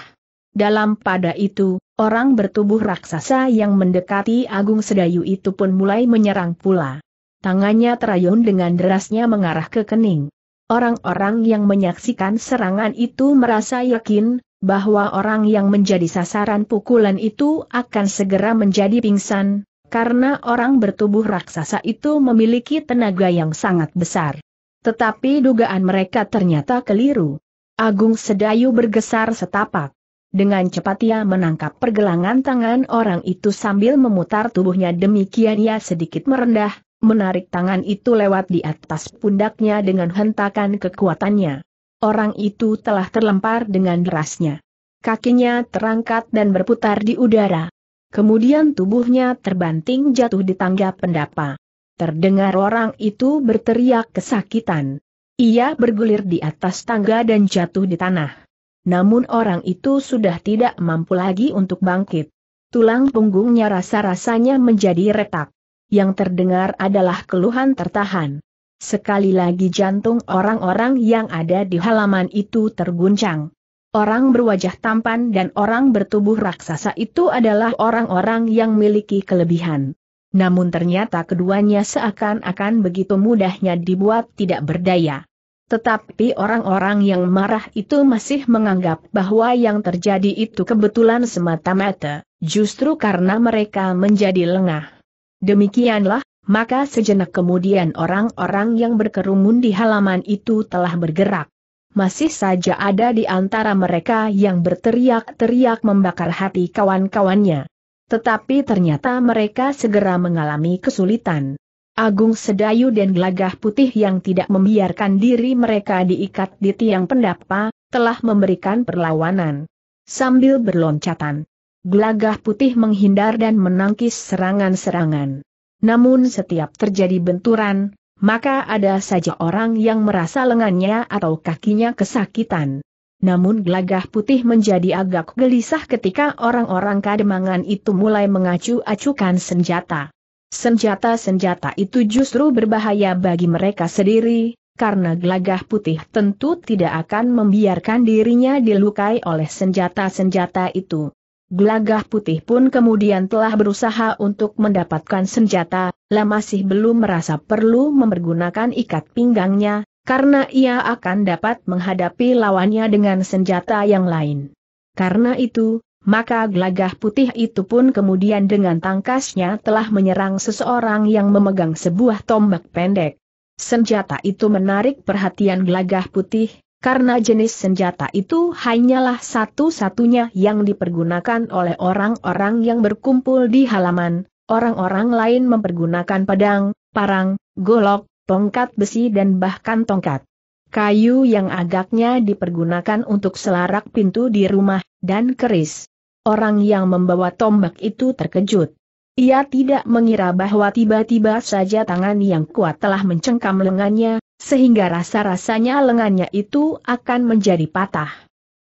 Dalam pada itu, Orang bertubuh raksasa yang mendekati Agung Sedayu itu pun mulai menyerang pula. Tangannya terayun dengan derasnya mengarah ke kening. Orang-orang yang menyaksikan serangan itu merasa yakin, bahwa orang yang menjadi sasaran pukulan itu akan segera menjadi pingsan, karena orang bertubuh raksasa itu memiliki tenaga yang sangat besar. Tetapi dugaan mereka ternyata keliru. Agung Sedayu bergesar setapak. Dengan cepat ia menangkap pergelangan tangan orang itu sambil memutar tubuhnya demikian ia sedikit merendah, menarik tangan itu lewat di atas pundaknya dengan hentakan kekuatannya. Orang itu telah terlempar dengan derasnya. Kakinya terangkat dan berputar di udara. Kemudian tubuhnya terbanting jatuh di tangga pendapa. Terdengar orang itu berteriak kesakitan. Ia bergulir di atas tangga dan jatuh di tanah namun orang itu sudah tidak mampu lagi untuk bangkit. Tulang punggungnya rasa-rasanya menjadi retak. Yang terdengar adalah keluhan tertahan. Sekali lagi jantung orang-orang yang ada di halaman itu terguncang. Orang berwajah tampan dan orang bertubuh raksasa itu adalah orang-orang yang miliki kelebihan. Namun ternyata keduanya seakan-akan begitu mudahnya dibuat tidak berdaya. Tetapi orang-orang yang marah itu masih menganggap bahwa yang terjadi itu kebetulan semata-mata, justru karena mereka menjadi lengah. Demikianlah, maka sejenak kemudian orang-orang yang berkerumun di halaman itu telah bergerak. Masih saja ada di antara mereka yang berteriak-teriak membakar hati kawan-kawannya. Tetapi ternyata mereka segera mengalami kesulitan. Agung Sedayu dan Gelagah Putih yang tidak membiarkan diri mereka diikat di tiang pendapa, telah memberikan perlawanan. Sambil berloncatan, Gelagah Putih menghindar dan menangkis serangan-serangan. Namun setiap terjadi benturan, maka ada saja orang yang merasa lengannya atau kakinya kesakitan. Namun gelagah putih menjadi agak gelisah ketika orang-orang kademangan itu mulai mengacu-acukan senjata. Senjata-senjata itu justru berbahaya bagi mereka sendiri, karena gelagah putih tentu tidak akan membiarkan dirinya dilukai oleh senjata-senjata itu. Gelagah putih pun kemudian telah berusaha untuk mendapatkan senjata, lah masih belum merasa perlu mempergunakan ikat pinggangnya, karena ia akan dapat menghadapi lawannya dengan senjata yang lain. Karena itu, maka gelagah putih itu pun kemudian dengan tangkasnya telah menyerang seseorang yang memegang sebuah tombak pendek. Senjata itu menarik perhatian gelagah putih, karena jenis senjata itu hanyalah satu-satunya yang dipergunakan oleh orang-orang yang berkumpul di halaman, orang-orang lain mempergunakan pedang, parang, golok, tongkat besi dan bahkan tongkat kayu yang agaknya dipergunakan untuk selarak pintu di rumah, dan keris orang yang membawa tombak itu terkejut. Ia tidak mengira bahwa tiba-tiba saja tangan yang kuat telah mencengkam lengannya, sehingga rasa-rasanya lengannya itu akan menjadi patah.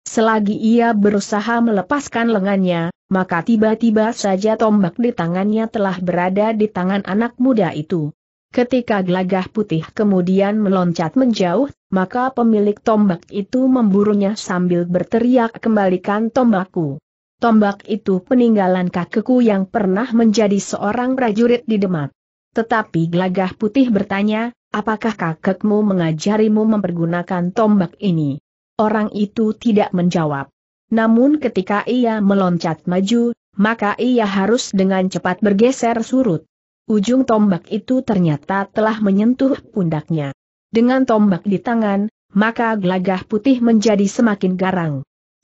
Selagi ia berusaha melepaskan lengannya, maka tiba-tiba saja tombak di tangannya telah berada di tangan anak muda itu. Ketika gelagah putih kemudian meloncat menjauh, maka pemilik tombak itu memburunya sambil berteriak kembalikan tombakku tombak itu peninggalan kakekku yang pernah menjadi seorang prajurit di Demak. Tetapi Glagah putih bertanya, apakah kakekmu mengajarimu mempergunakan tombak ini? Orang itu tidak menjawab. Namun ketika ia meloncat maju, maka ia harus dengan cepat bergeser surut. Ujung tombak itu ternyata telah menyentuh pundaknya. Dengan tombak di tangan, maka Glagah putih menjadi semakin garang.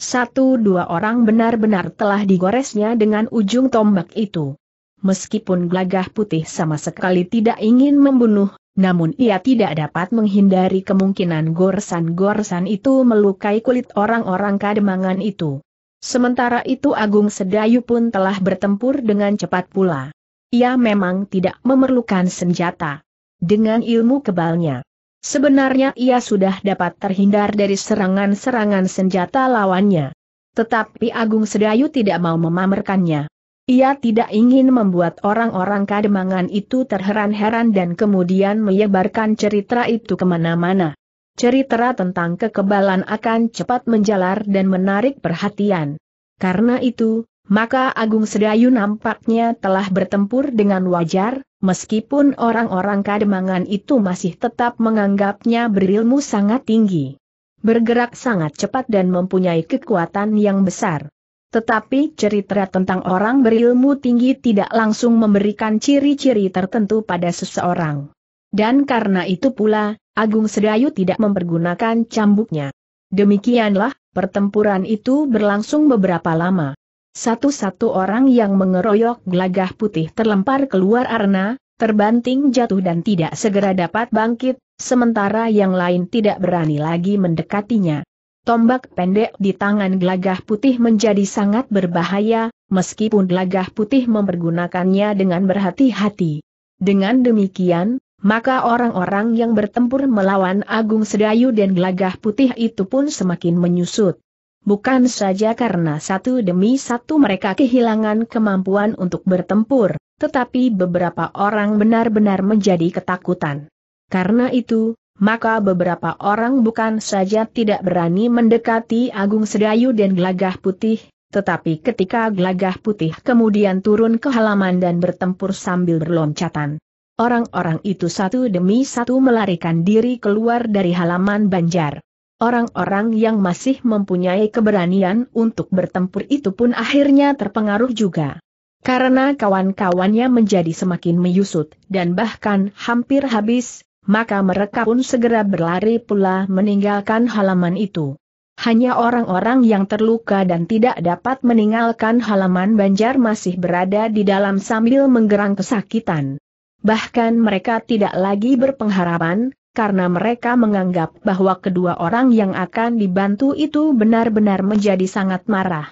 Satu dua orang benar-benar telah digoresnya dengan ujung tombak itu. Meskipun gelagah putih sama sekali tidak ingin membunuh, namun ia tidak dapat menghindari kemungkinan goresan-goresan itu melukai kulit orang-orang kademangan itu. Sementara itu Agung Sedayu pun telah bertempur dengan cepat pula. Ia memang tidak memerlukan senjata. Dengan ilmu kebalnya, Sebenarnya ia sudah dapat terhindar dari serangan-serangan senjata lawannya. Tetapi Agung Sedayu tidak mau memamerkannya. Ia tidak ingin membuat orang-orang kademangan itu terheran-heran dan kemudian menyebarkan cerita itu kemana-mana. Cerita tentang kekebalan akan cepat menjalar dan menarik perhatian. Karena itu, maka Agung Sedayu nampaknya telah bertempur dengan wajar, meskipun orang-orang kademangan itu masih tetap menganggapnya berilmu sangat tinggi. Bergerak sangat cepat dan mempunyai kekuatan yang besar. Tetapi cerita tentang orang berilmu tinggi tidak langsung memberikan ciri-ciri tertentu pada seseorang. Dan karena itu pula, Agung Sedayu tidak mempergunakan cambuknya. Demikianlah, pertempuran itu berlangsung beberapa lama. Satu-satu orang yang mengeroyok gelagah putih terlempar keluar arena, terbanting jatuh dan tidak segera dapat bangkit, sementara yang lain tidak berani lagi mendekatinya. Tombak pendek di tangan gelagah putih menjadi sangat berbahaya, meskipun gelagah putih mempergunakannya dengan berhati-hati. Dengan demikian, maka orang-orang yang bertempur melawan Agung Sedayu dan gelagah putih itu pun semakin menyusut bukan saja karena satu demi satu mereka kehilangan kemampuan untuk bertempur, tetapi beberapa orang benar-benar menjadi ketakutan. Karena itu, maka beberapa orang bukan saja tidak berani mendekati Agung Sedayu dan Gelagah Putih, tetapi ketika Gelagah Putih kemudian turun ke halaman dan bertempur sambil berloncatan. Orang-orang itu satu demi satu melarikan diri keluar dari halaman banjar. Orang-orang yang masih mempunyai keberanian untuk bertempur itu pun akhirnya terpengaruh juga. Karena kawan-kawannya menjadi semakin menyusut dan bahkan hampir habis, maka mereka pun segera berlari pula meninggalkan halaman itu. Hanya orang-orang yang terluka dan tidak dapat meninggalkan halaman Banjar masih berada di dalam sambil menggerang kesakitan. Bahkan mereka tidak lagi berpengharapan, karena mereka menganggap bahwa kedua orang yang akan dibantu itu benar-benar menjadi sangat marah.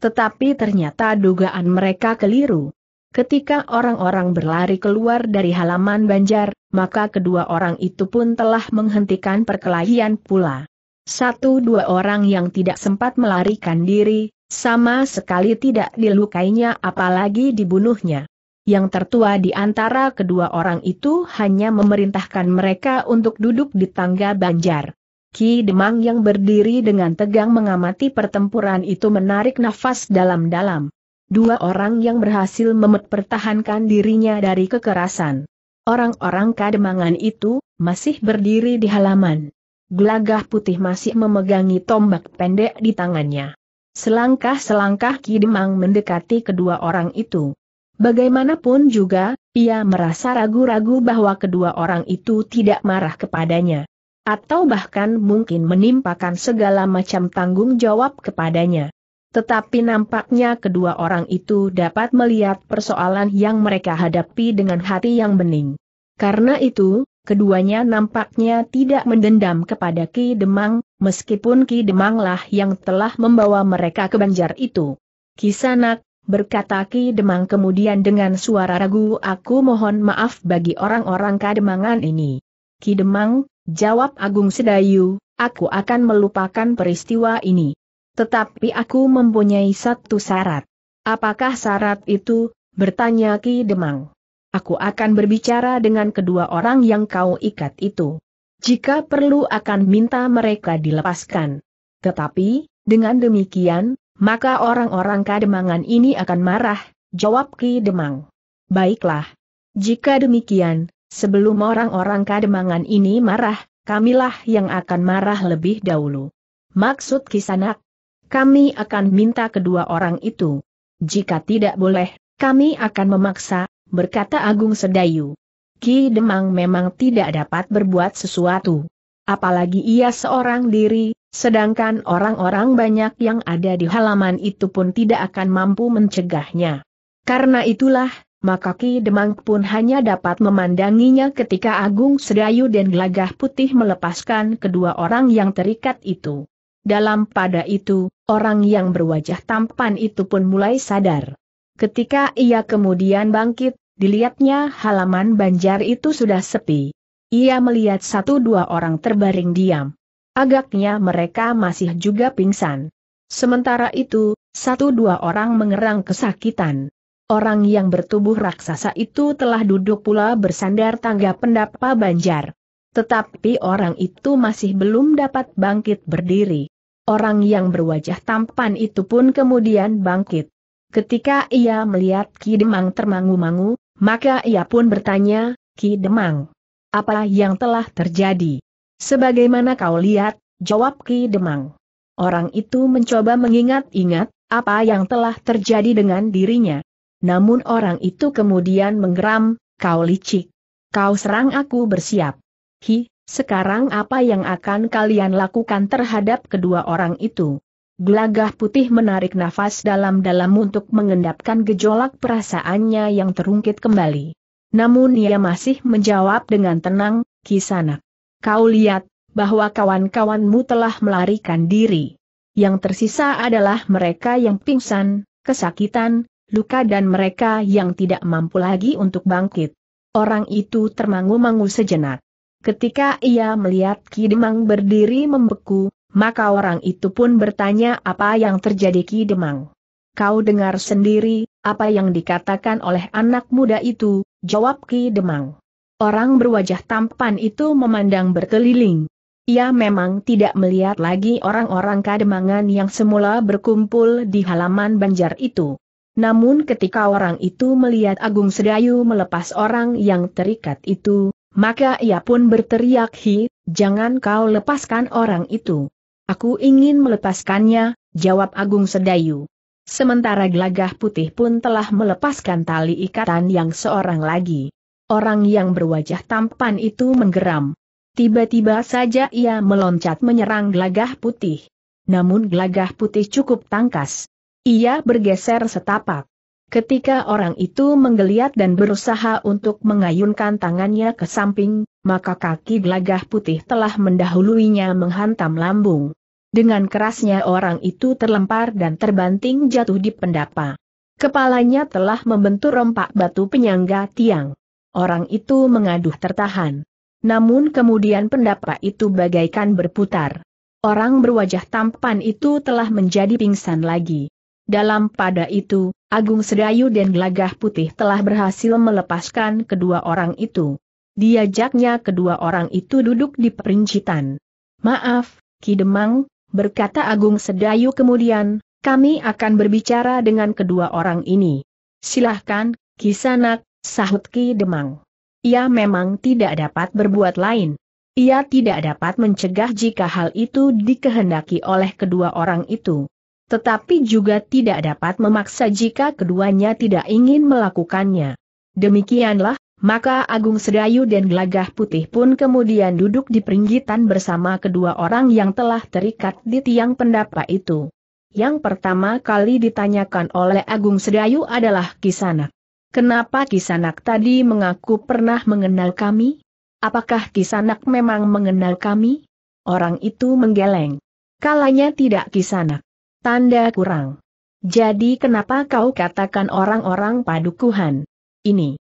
Tetapi ternyata dugaan mereka keliru. Ketika orang-orang berlari keluar dari halaman Banjar, maka kedua orang itu pun telah menghentikan perkelahian pula. Satu dua orang yang tidak sempat melarikan diri, sama sekali tidak dilukainya apalagi dibunuhnya yang tertua di antara kedua orang itu hanya memerintahkan mereka untuk duduk di tangga banjar. Ki Demang yang berdiri dengan tegang mengamati pertempuran itu menarik nafas dalam-dalam. Dua orang yang berhasil mempertahankan dirinya dari kekerasan. Orang-orang kademangan itu, masih berdiri di halaman. Gelagah putih masih memegangi tombak pendek di tangannya. Selangkah-selangkah Ki Demang mendekati kedua orang itu. Bagaimanapun juga, ia merasa ragu-ragu bahwa kedua orang itu tidak marah kepadanya. Atau bahkan mungkin menimpakan segala macam tanggung jawab kepadanya. Tetapi nampaknya kedua orang itu dapat melihat persoalan yang mereka hadapi dengan hati yang bening. Karena itu, keduanya nampaknya tidak mendendam kepada Ki Demang, meskipun Ki Demanglah yang telah membawa mereka ke banjar itu. Kisanak, berkata Ki Demang kemudian dengan suara ragu aku mohon maaf bagi orang-orang kademangan ini. Ki Demang, jawab Agung Sedayu, aku akan melupakan peristiwa ini. Tetapi aku mempunyai satu syarat. Apakah syarat itu? Bertanya Ki Demang. Aku akan berbicara dengan kedua orang yang kau ikat itu. Jika perlu akan minta mereka dilepaskan. Tetapi, dengan demikian, maka orang-orang kademangan ini akan marah, jawab Ki Demang. Baiklah. Jika demikian, sebelum orang-orang kademangan ini marah, kamilah yang akan marah lebih dahulu. Maksud kisanak, kami akan minta kedua orang itu. Jika tidak boleh, kami akan memaksa, berkata Agung Sedayu. Ki Demang memang tidak dapat berbuat sesuatu. Apalagi ia seorang diri, sedangkan orang-orang banyak yang ada di halaman itu pun tidak akan mampu mencegahnya. Karena itulah, maka Ki Demang pun hanya dapat memandanginya ketika Agung Sedayu dan Gelagah Putih melepaskan kedua orang yang terikat itu. Dalam pada itu, orang yang berwajah tampan itu pun mulai sadar. Ketika ia kemudian bangkit, dilihatnya halaman banjar itu sudah sepi. Ia melihat satu dua orang terbaring diam. Agaknya mereka masih juga pingsan. Sementara itu, satu dua orang mengerang kesakitan. Orang yang bertubuh raksasa itu telah duduk pula bersandar tangga pendapa banjar. Tetapi orang itu masih belum dapat bangkit berdiri. Orang yang berwajah tampan itu pun kemudian bangkit. Ketika ia melihat Ki Demang termangu-mangu, maka ia pun bertanya, Ki Demang, apa yang telah terjadi? Sebagaimana kau lihat, jawab Ki Demang. Orang itu mencoba mengingat-ingat, apa yang telah terjadi dengan dirinya. Namun orang itu kemudian menggeram, kau licik. Kau serang aku bersiap. Hi, sekarang apa yang akan kalian lakukan terhadap kedua orang itu? Gelagah putih menarik nafas dalam-dalam untuk mengendapkan gejolak perasaannya yang terungkit kembali. Namun ia masih menjawab dengan tenang, Kisana. Kau lihat, bahwa kawan-kawanmu telah melarikan diri. Yang tersisa adalah mereka yang pingsan, kesakitan, luka dan mereka yang tidak mampu lagi untuk bangkit. Orang itu termangu-mangu sejenak. Ketika ia melihat Kidemang berdiri membeku, maka orang itu pun bertanya apa yang terjadi Kidemang. Kau dengar sendiri, apa yang dikatakan oleh anak muda itu, Jawab Ki Demang. Orang berwajah tampan itu memandang berkeliling. Ia memang tidak melihat lagi orang-orang kademangan yang semula berkumpul di halaman banjar itu. Namun ketika orang itu melihat Agung Sedayu melepas orang yang terikat itu, maka ia pun berteriak hi, jangan kau lepaskan orang itu. Aku ingin melepaskannya, jawab Agung Sedayu. Sementara gelagah putih pun telah melepaskan tali ikatan yang seorang lagi. Orang yang berwajah tampan itu menggeram. Tiba-tiba saja ia meloncat menyerang gelagah putih. Namun gelagah putih cukup tangkas. Ia bergeser setapak. Ketika orang itu menggeliat dan berusaha untuk mengayunkan tangannya ke samping, maka kaki gelagah putih telah mendahuluinya menghantam lambung. Dengan kerasnya orang itu terlempar dan terbanting jatuh di pendapa. Kepalanya telah membentur rompak batu penyangga tiang. Orang itu mengaduh tertahan. Namun kemudian pendapa itu bagaikan berputar. Orang berwajah tampan itu telah menjadi pingsan lagi. Dalam pada itu, Agung Sedayu dan Gelagah Putih telah berhasil melepaskan kedua orang itu. Diajaknya kedua orang itu duduk di perincitan. Maaf, Ki Demang, berkata Agung Sedayu kemudian, kami akan berbicara dengan kedua orang ini. Silahkan, Kisanak, sahut Ki Demang. Ia memang tidak dapat berbuat lain. Ia tidak dapat mencegah jika hal itu dikehendaki oleh kedua orang itu. Tetapi juga tidak dapat memaksa jika keduanya tidak ingin melakukannya. Demikianlah, maka Agung Sedayu dan Gelagah Putih pun kemudian duduk di peringgitan bersama kedua orang yang telah terikat di tiang pendapa itu. Yang pertama kali ditanyakan oleh Agung Sedayu adalah Kisanak. Kenapa Kisanak tadi mengaku pernah mengenal kami? Apakah Kisanak memang mengenal kami? Orang itu menggeleng. Kalanya tidak Kisanak. Tanda kurang. Jadi kenapa kau katakan orang-orang padukuhan? Ini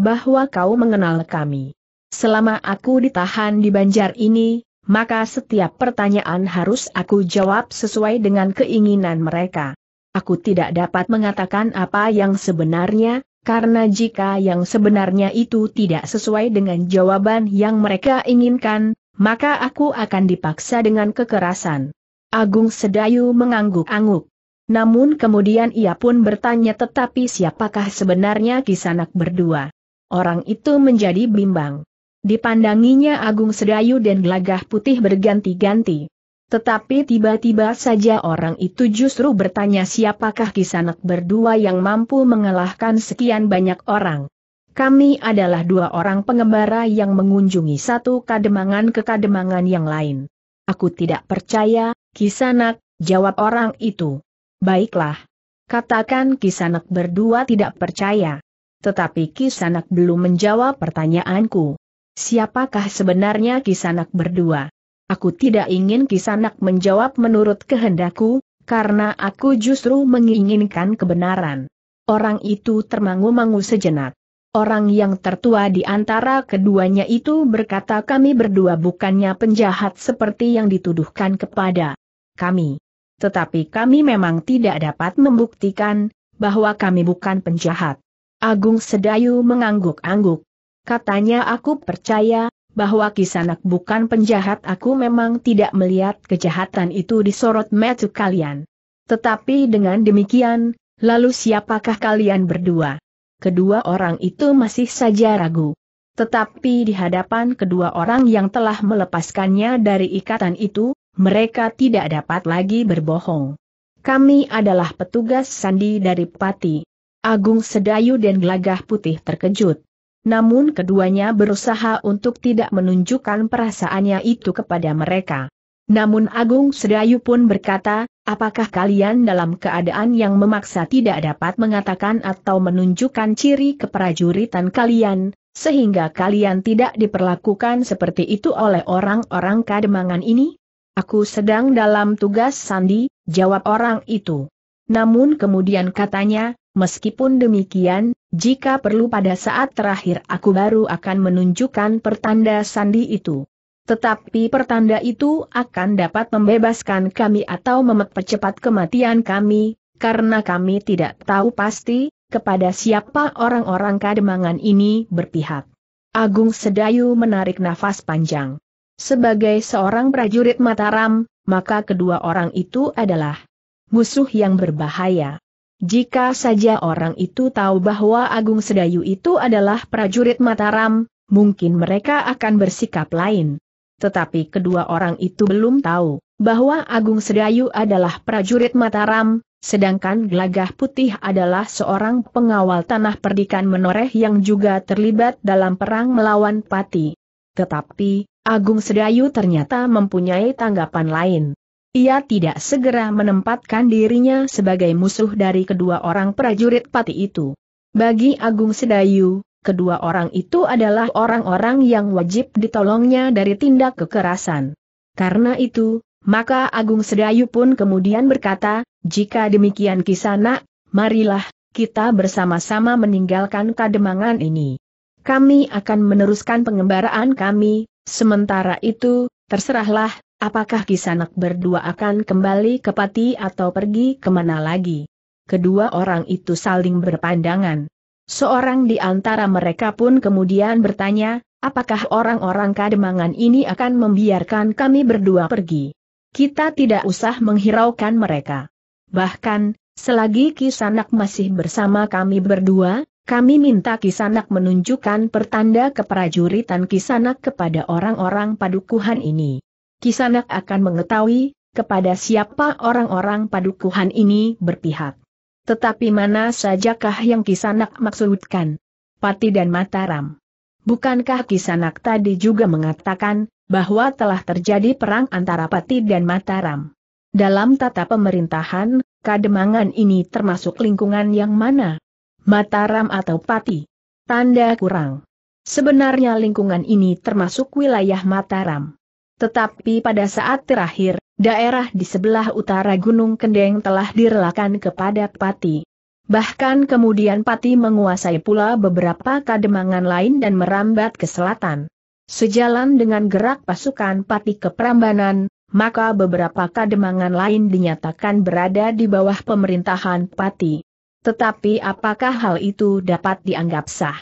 bahwa kau mengenal kami. Selama aku ditahan di banjar ini, maka setiap pertanyaan harus aku jawab sesuai dengan keinginan mereka. Aku tidak dapat mengatakan apa yang sebenarnya, karena jika yang sebenarnya itu tidak sesuai dengan jawaban yang mereka inginkan, maka aku akan dipaksa dengan kekerasan. Agung Sedayu mengangguk-angguk. Namun kemudian ia pun bertanya tetapi siapakah sebenarnya kisanak berdua. Orang itu menjadi bimbang. Dipandanginya Agung Sedayu dan gelagah putih berganti-ganti. Tetapi tiba-tiba saja orang itu justru bertanya siapakah kisanak berdua yang mampu mengalahkan sekian banyak orang. Kami adalah dua orang pengembara yang mengunjungi satu kademangan ke kademangan yang lain. Aku tidak percaya, kisanak, jawab orang itu. Baiklah. Katakan kisanak berdua tidak percaya. Tetapi Kisanak belum menjawab pertanyaanku. Siapakah sebenarnya Kisanak berdua? Aku tidak ingin Kisanak menjawab menurut kehendakku, karena aku justru menginginkan kebenaran. Orang itu termangu-mangu sejenak. Orang yang tertua di antara keduanya itu berkata kami berdua bukannya penjahat seperti yang dituduhkan kepada kami. Tetapi kami memang tidak dapat membuktikan bahwa kami bukan penjahat. Agung Sedayu mengangguk-angguk. Katanya aku percaya, bahwa kisanak bukan penjahat aku memang tidak melihat kejahatan itu disorot metu kalian. Tetapi dengan demikian, lalu siapakah kalian berdua? Kedua orang itu masih saja ragu. Tetapi di hadapan kedua orang yang telah melepaskannya dari ikatan itu, mereka tidak dapat lagi berbohong. Kami adalah petugas sandi dari Pati. Agung Sedayu dan Glagah Putih terkejut. Namun keduanya berusaha untuk tidak menunjukkan perasaannya itu kepada mereka. Namun Agung Sedayu pun berkata, apakah kalian dalam keadaan yang memaksa tidak dapat mengatakan atau menunjukkan ciri keprajuritan kalian, sehingga kalian tidak diperlakukan seperti itu oleh orang-orang kademangan ini? Aku sedang dalam tugas sandi, jawab orang itu. Namun kemudian katanya, Meskipun demikian, jika perlu pada saat terakhir aku baru akan menunjukkan pertanda sandi itu. Tetapi pertanda itu akan dapat membebaskan kami atau mempercepat kematian kami, karena kami tidak tahu pasti, kepada siapa orang-orang kademangan ini berpihak. Agung Sedayu menarik nafas panjang. Sebagai seorang prajurit Mataram, maka kedua orang itu adalah musuh yang berbahaya. Jika saja orang itu tahu bahwa Agung Sedayu itu adalah prajurit Mataram, mungkin mereka akan bersikap lain. Tetapi kedua orang itu belum tahu bahwa Agung Sedayu adalah prajurit Mataram, sedangkan Gelagah Putih adalah seorang pengawal tanah perdikan menoreh yang juga terlibat dalam perang melawan Pati. Tetapi, Agung Sedayu ternyata mempunyai tanggapan lain. Ia tidak segera menempatkan dirinya sebagai musuh dari kedua orang prajurit pati itu. Bagi Agung Sedayu, kedua orang itu adalah orang-orang yang wajib ditolongnya dari tindak kekerasan. Karena itu, maka Agung Sedayu pun kemudian berkata, jika demikian kisana, marilah, kita bersama-sama meninggalkan kademangan ini. Kami akan meneruskan pengembaraan kami, sementara itu, terserahlah, Apakah Kisanak berdua akan kembali ke Pati atau pergi kemana lagi? Kedua orang itu saling berpandangan. Seorang di antara mereka pun kemudian bertanya, apakah orang-orang kademangan ini akan membiarkan kami berdua pergi? Kita tidak usah menghiraukan mereka. Bahkan, selagi Kisanak masih bersama kami berdua, kami minta Kisanak menunjukkan pertanda keprajuritan Kisanak kepada orang-orang padukuhan ini. Kisanak akan mengetahui kepada siapa orang-orang padukuhan ini berpihak. Tetapi mana sajakah yang Kisanak maksudkan? Pati dan Mataram. Bukankah Kisanak tadi juga mengatakan bahwa telah terjadi perang antara Pati dan Mataram? Dalam tata pemerintahan, Kademangan ini termasuk lingkungan yang mana? Mataram atau Pati? Tanda kurang. Sebenarnya lingkungan ini termasuk wilayah Mataram. Tetapi pada saat terakhir, daerah di sebelah utara Gunung Kendeng telah direlakan kepada Pati. Bahkan kemudian Pati menguasai pula beberapa kademangan lain dan merambat ke selatan. Sejalan dengan gerak pasukan Pati ke Prambanan, maka beberapa kademangan lain dinyatakan berada di bawah pemerintahan Pati. Tetapi apakah hal itu dapat dianggap sah?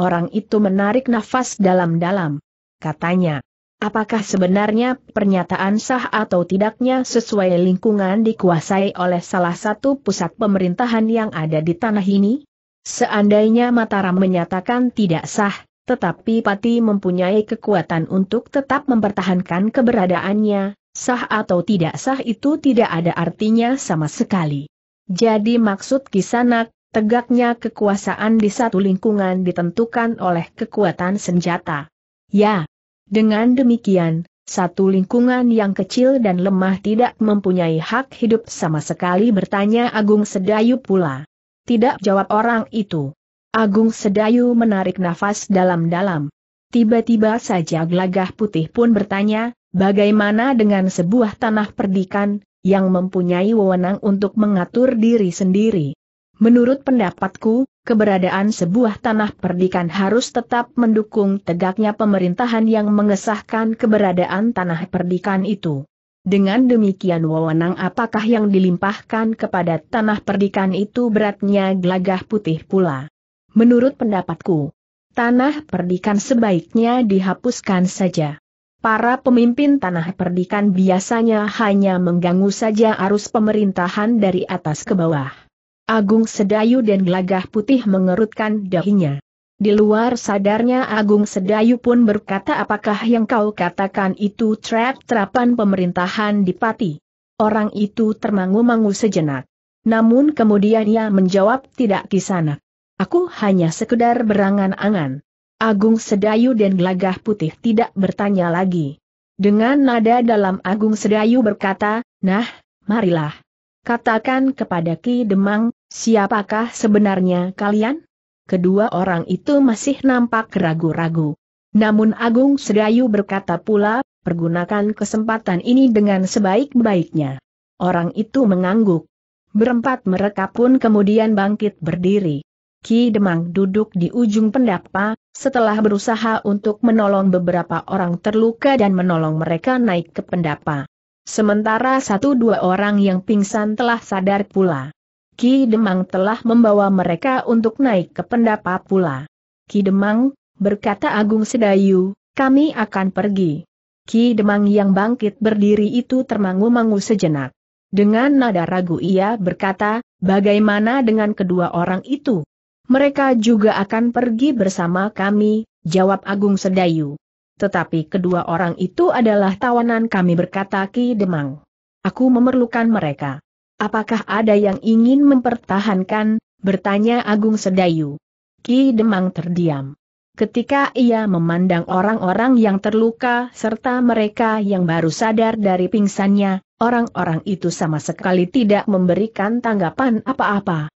Orang itu menarik nafas dalam-dalam. Katanya, Apakah sebenarnya pernyataan sah atau tidaknya sesuai lingkungan dikuasai oleh salah satu pusat pemerintahan yang ada di tanah ini? Seandainya Mataram menyatakan tidak sah, tetapi Pati mempunyai kekuatan untuk tetap mempertahankan keberadaannya, sah atau tidak sah itu tidak ada artinya sama sekali. Jadi maksud kisanak, tegaknya kekuasaan di satu lingkungan ditentukan oleh kekuatan senjata. Ya, dengan demikian, satu lingkungan yang kecil dan lemah tidak mempunyai hak hidup sama sekali bertanya Agung Sedayu pula. Tidak jawab orang itu. Agung Sedayu menarik nafas dalam-dalam. Tiba-tiba saja gelagah putih pun bertanya, bagaimana dengan sebuah tanah perdikan, yang mempunyai wewenang untuk mengatur diri sendiri. Menurut pendapatku, keberadaan sebuah tanah perdikan harus tetap mendukung tegaknya pemerintahan yang mengesahkan keberadaan tanah perdikan itu. Dengan demikian wewenang apakah yang dilimpahkan kepada tanah perdikan itu beratnya gelagah putih pula. Menurut pendapatku, tanah perdikan sebaiknya dihapuskan saja. Para pemimpin tanah perdikan biasanya hanya mengganggu saja arus pemerintahan dari atas ke bawah. Agung Sedayu dan Gelagah Putih mengerutkan dahinya. Di luar sadarnya Agung Sedayu pun berkata apakah yang kau katakan itu trap-trapan pemerintahan Dipati? Orang itu termangu-mangu sejenak. Namun kemudian ia menjawab tidak kisana. Aku hanya sekedar berangan-angan. Agung Sedayu dan Gelagah Putih tidak bertanya lagi. Dengan nada dalam Agung Sedayu berkata, nah, marilah. Katakan kepada Ki Demang, Siapakah sebenarnya kalian? Kedua orang itu masih nampak ragu-ragu. Namun Agung Sedayu berkata pula, pergunakan kesempatan ini dengan sebaik-baiknya. Orang itu mengangguk. Berempat mereka pun kemudian bangkit berdiri. Ki Demang duduk di ujung pendapa, setelah berusaha untuk menolong beberapa orang terluka dan menolong mereka naik ke pendapa. Sementara satu dua orang yang pingsan telah sadar pula. Ki Demang telah membawa mereka untuk naik ke pendapa pula. Ki Demang, berkata Agung Sedayu, kami akan pergi. Ki Demang yang bangkit berdiri itu termangu-mangu sejenak. Dengan nada ragu ia berkata, bagaimana dengan kedua orang itu? Mereka juga akan pergi bersama kami, jawab Agung Sedayu. Tetapi kedua orang itu adalah tawanan kami berkata Ki Demang. Aku memerlukan mereka. Apakah ada yang ingin mempertahankan? Bertanya Agung Sedayu. Ki Demang terdiam. Ketika ia memandang orang-orang yang terluka serta mereka yang baru sadar dari pingsannya, orang-orang itu sama sekali tidak memberikan tanggapan apa-apa.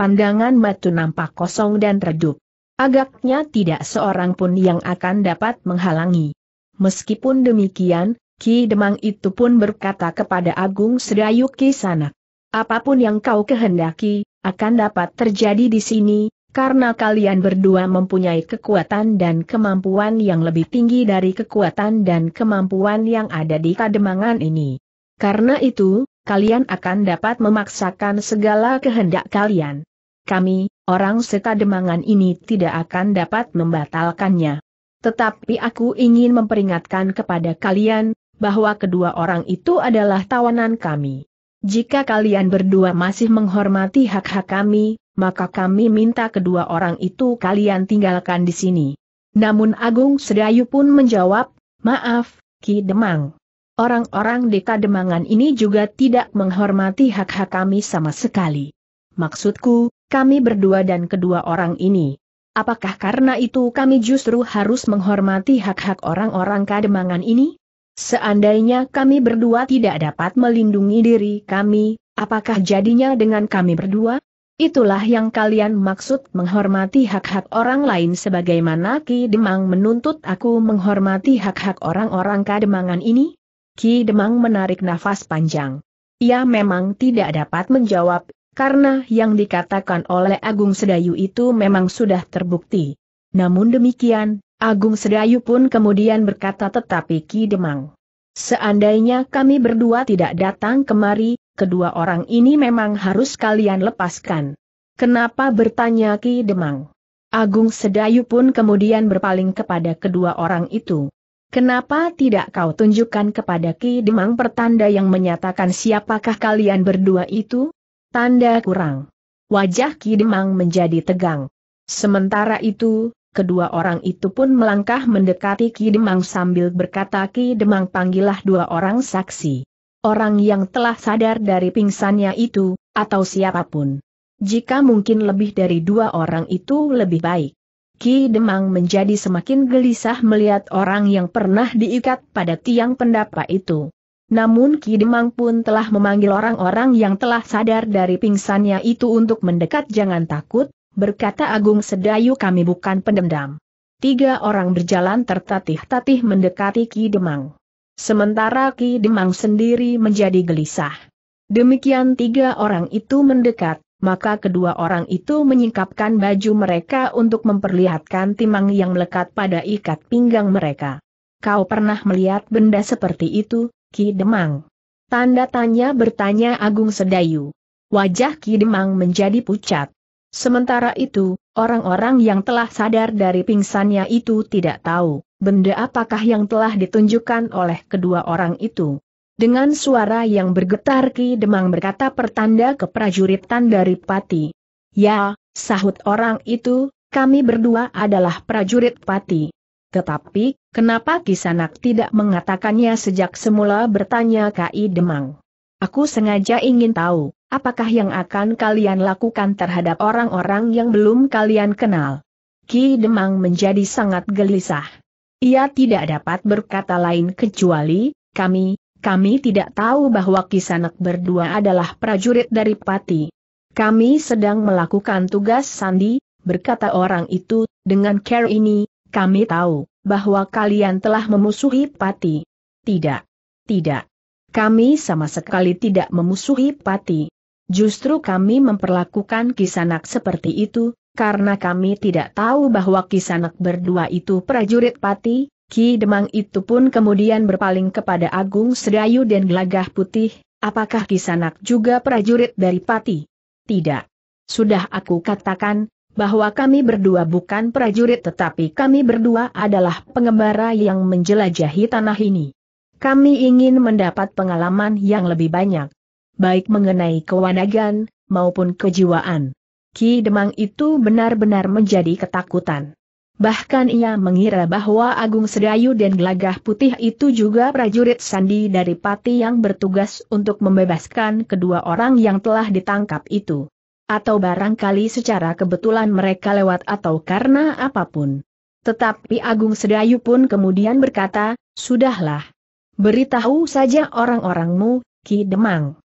Pandangan Matu nampak kosong dan redup. Agaknya tidak seorang pun yang akan dapat menghalangi. Meskipun demikian, Ki Demang itu pun berkata kepada Agung Sedayu Kisanak. Apapun yang kau kehendaki, akan dapat terjadi di sini, karena kalian berdua mempunyai kekuatan dan kemampuan yang lebih tinggi dari kekuatan dan kemampuan yang ada di kademangan ini. Karena itu, kalian akan dapat memaksakan segala kehendak kalian. Kami, orang sekademangan ini tidak akan dapat membatalkannya. Tetapi aku ingin memperingatkan kepada kalian, bahwa kedua orang itu adalah tawanan kami. Jika kalian berdua masih menghormati hak-hak kami, maka kami minta kedua orang itu kalian tinggalkan di sini. Namun Agung Sedayu pun menjawab, maaf, Ki Demang. Orang-orang di Kademangan ini juga tidak menghormati hak-hak kami sama sekali. Maksudku, kami berdua dan kedua orang ini. Apakah karena itu kami justru harus menghormati hak-hak orang-orang Kademangan ini? Seandainya kami berdua tidak dapat melindungi diri kami, apakah jadinya dengan kami berdua? Itulah yang kalian maksud menghormati hak-hak orang lain sebagaimana Ki Demang menuntut aku menghormati hak-hak orang-orang kademangan ini? Ki Demang menarik nafas panjang. Ia memang tidak dapat menjawab, karena yang dikatakan oleh Agung Sedayu itu memang sudah terbukti. Namun demikian, Agung Sedayu pun kemudian berkata tetapi Ki Demang. Seandainya kami berdua tidak datang kemari, kedua orang ini memang harus kalian lepaskan. Kenapa bertanya Ki Demang? Agung Sedayu pun kemudian berpaling kepada kedua orang itu. Kenapa tidak kau tunjukkan kepada Ki Demang pertanda yang menyatakan siapakah kalian berdua itu? Tanda kurang. Wajah Ki Demang menjadi tegang. Sementara itu, kedua orang itu pun melangkah mendekati Ki Demang sambil berkata Ki Demang panggillah dua orang saksi. Orang yang telah sadar dari pingsannya itu, atau siapapun. Jika mungkin lebih dari dua orang itu lebih baik. Ki Demang menjadi semakin gelisah melihat orang yang pernah diikat pada tiang pendapa itu. Namun Ki Demang pun telah memanggil orang-orang yang telah sadar dari pingsannya itu untuk mendekat jangan takut, berkata Agung Sedayu kami bukan pendendam. Tiga orang berjalan tertatih-tatih mendekati Ki Demang. Sementara Ki Demang sendiri menjadi gelisah. Demikian tiga orang itu mendekat, maka kedua orang itu menyingkapkan baju mereka untuk memperlihatkan timang yang melekat pada ikat pinggang mereka. Kau pernah melihat benda seperti itu, Ki Demang? Tanda tanya bertanya Agung Sedayu. Wajah Ki Demang menjadi pucat. Sementara itu, orang-orang yang telah sadar dari pingsannya itu tidak tahu, benda apakah yang telah ditunjukkan oleh kedua orang itu. Dengan suara yang bergetar Ki Demang berkata pertanda keprajuritan dari Pati. Ya, sahut orang itu, kami berdua adalah prajurit Pati. Tetapi, kenapa Kisanak tidak mengatakannya sejak semula bertanya Ki Demang? Aku sengaja ingin tahu. Apakah yang akan kalian lakukan terhadap orang-orang yang belum kalian kenal? Ki Demang menjadi sangat gelisah. Ia tidak dapat berkata lain kecuali, kami, kami tidak tahu bahwa Kisanak berdua adalah prajurit dari Pati. Kami sedang melakukan tugas sandi, berkata orang itu, dengan care ini, kami tahu, bahwa kalian telah memusuhi Pati. Tidak. Tidak. Kami sama sekali tidak memusuhi Pati. Justru kami memperlakukan kisanak seperti itu, karena kami tidak tahu bahwa kisanak berdua itu prajurit pati, Ki Demang itu pun kemudian berpaling kepada Agung Sedayu dan Gelagah Putih, apakah kisanak juga prajurit dari pati? Tidak. Sudah aku katakan, bahwa kami berdua bukan prajurit tetapi kami berdua adalah pengembara yang menjelajahi tanah ini. Kami ingin mendapat pengalaman yang lebih banyak baik mengenai kewanagan, maupun kejiwaan. Ki Demang itu benar-benar menjadi ketakutan. Bahkan ia mengira bahwa Agung Sedayu dan Gelagah Putih itu juga prajurit sandi dari Pati yang bertugas untuk membebaskan kedua orang yang telah ditangkap itu. Atau barangkali secara kebetulan mereka lewat atau karena apapun. Tetapi Agung Sedayu pun kemudian berkata, Sudahlah. Beritahu saja orang-orangmu, Ki Demang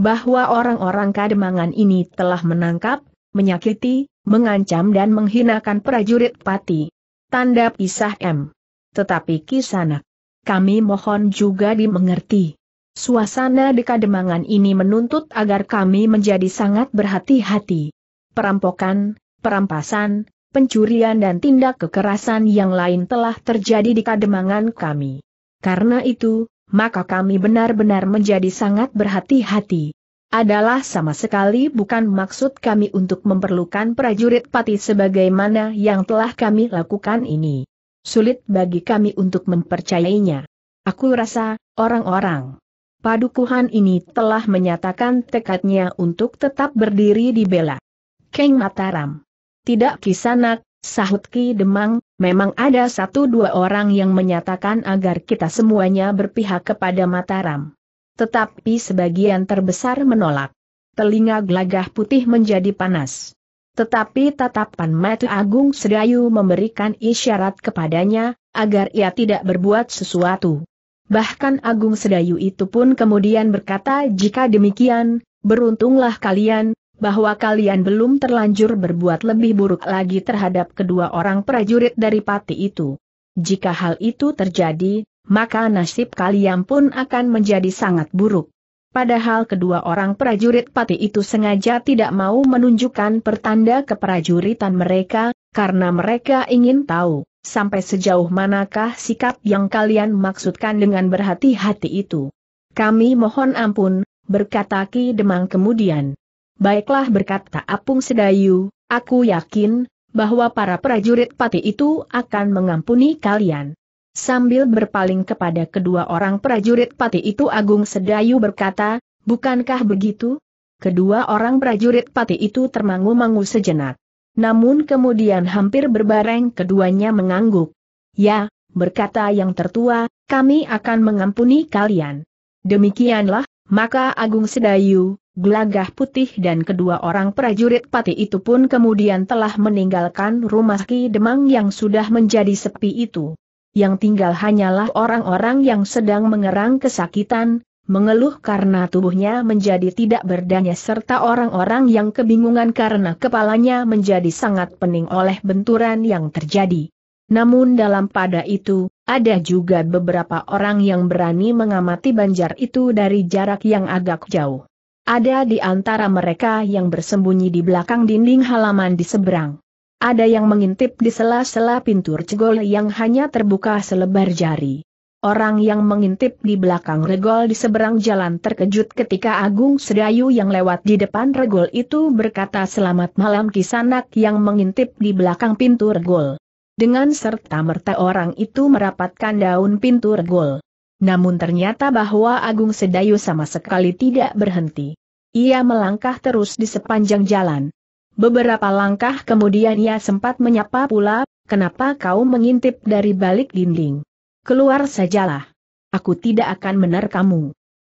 bahwa orang-orang kademangan ini telah menangkap, menyakiti, mengancam dan menghinakan prajurit pati. Tanda pisah M. Tetapi kisanak. Kami mohon juga dimengerti. Suasana di kademangan ini menuntut agar kami menjadi sangat berhati-hati. Perampokan, perampasan, pencurian dan tindak kekerasan yang lain telah terjadi di kademangan kami. Karena itu, maka kami benar-benar menjadi sangat berhati-hati. Adalah sama sekali bukan maksud kami untuk memerlukan prajurit pati sebagaimana yang telah kami lakukan ini. Sulit bagi kami untuk mempercayainya. Aku rasa, orang-orang padukuhan ini telah menyatakan tekadnya untuk tetap berdiri di bela. Keng Mataram. Tidak kisanak, Sahut Ki Demang, memang ada satu dua orang yang menyatakan agar kita semuanya berpihak kepada Mataram. Tetapi sebagian terbesar menolak. Telinga gelagah putih menjadi panas. Tetapi tatapan mata Agung Sedayu memberikan isyarat kepadanya, agar ia tidak berbuat sesuatu. Bahkan Agung Sedayu itu pun kemudian berkata jika demikian, beruntunglah kalian, bahwa kalian belum terlanjur berbuat lebih buruk lagi terhadap kedua orang prajurit dari pati itu. Jika hal itu terjadi, maka nasib kalian pun akan menjadi sangat buruk. Padahal kedua orang prajurit pati itu sengaja tidak mau menunjukkan pertanda keprajuritan mereka, karena mereka ingin tahu, sampai sejauh manakah sikap yang kalian maksudkan dengan berhati-hati itu. Kami mohon ampun, berkata Ki Demang kemudian. Baiklah berkata Apung Sedayu, aku yakin, bahwa para prajurit pati itu akan mengampuni kalian. Sambil berpaling kepada kedua orang prajurit pati itu Agung Sedayu berkata, bukankah begitu? Kedua orang prajurit pati itu termangu-mangu sejenak. Namun kemudian hampir berbareng keduanya mengangguk. Ya, berkata yang tertua, kami akan mengampuni kalian. Demikianlah, maka Agung Sedayu, gelagah putih dan kedua orang prajurit pati itu pun kemudian telah meninggalkan rumah Ki Demang yang sudah menjadi sepi itu. Yang tinggal hanyalah orang-orang yang sedang mengerang kesakitan, mengeluh karena tubuhnya menjadi tidak berdaya serta orang-orang yang kebingungan karena kepalanya menjadi sangat pening oleh benturan yang terjadi. Namun dalam pada itu, ada juga beberapa orang yang berani mengamati banjar itu dari jarak yang agak jauh. Ada di antara mereka yang bersembunyi di belakang dinding halaman di seberang. Ada yang mengintip di sela-sela pintu regol yang hanya terbuka selebar jari. Orang yang mengintip di belakang regol di seberang jalan terkejut ketika Agung Sedayu yang lewat di depan regol itu berkata selamat malam kisanak yang mengintip di belakang pintu regol. Dengan serta merta orang itu merapatkan daun pintu regol. Namun ternyata bahwa Agung Sedayu sama sekali tidak berhenti. Ia melangkah terus di sepanjang jalan. Beberapa langkah kemudian ia sempat menyapa pula, kenapa kau mengintip dari balik dinding? Keluar sajalah. Aku tidak akan menerkamu.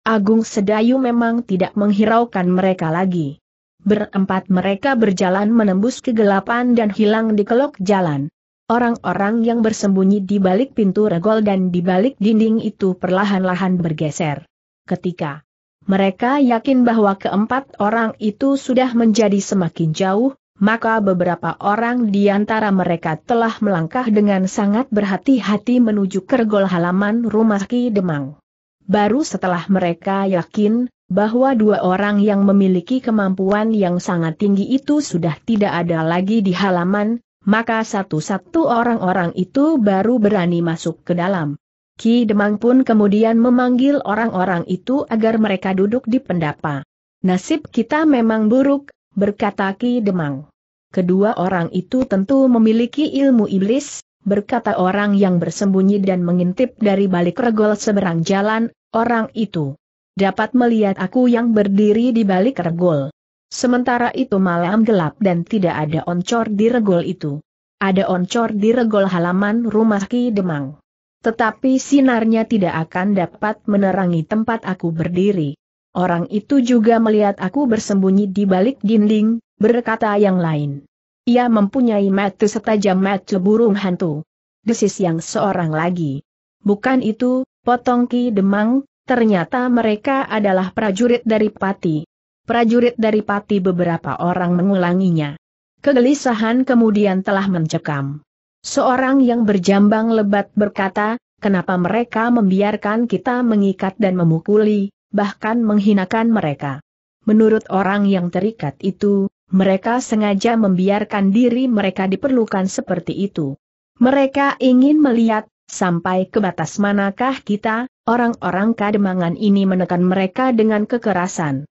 Agung Sedayu memang tidak menghiraukan mereka lagi. Berempat mereka berjalan menembus kegelapan dan hilang di kelok jalan. Orang-orang yang bersembunyi di balik pintu regol dan di balik dinding itu perlahan-lahan bergeser. Ketika mereka yakin bahwa keempat orang itu sudah menjadi semakin jauh, maka beberapa orang di antara mereka telah melangkah dengan sangat berhati-hati menuju ke regol halaman rumah Ki Demang. Baru setelah mereka yakin bahwa dua orang yang memiliki kemampuan yang sangat tinggi itu sudah tidak ada lagi di halaman, maka satu-satu orang-orang itu baru berani masuk ke dalam. Ki Demang pun kemudian memanggil orang-orang itu agar mereka duduk di pendapa. Nasib kita memang buruk, berkata Ki Demang. Kedua orang itu tentu memiliki ilmu iblis, berkata orang yang bersembunyi dan mengintip dari balik regol seberang jalan, orang itu dapat melihat aku yang berdiri di balik regol. Sementara itu malam gelap dan tidak ada oncor di regol itu. Ada oncor di regol halaman rumah Ki Demang. Tetapi sinarnya tidak akan dapat menerangi tempat aku berdiri. Orang itu juga melihat aku bersembunyi di balik dinding, berkata yang lain. Ia mempunyai mata setajam mata burung hantu. Desis yang seorang lagi. Bukan itu, potong Ki Demang, ternyata mereka adalah prajurit dari Pati prajurit dari Pati beberapa orang mengulanginya. Kegelisahan kemudian telah mencekam. Seorang yang berjambang lebat berkata, kenapa mereka membiarkan kita mengikat dan memukuli, bahkan menghinakan mereka. Menurut orang yang terikat itu, mereka sengaja membiarkan diri mereka diperlukan seperti itu. Mereka ingin melihat, sampai ke batas manakah kita, orang-orang kademangan ini menekan mereka dengan kekerasan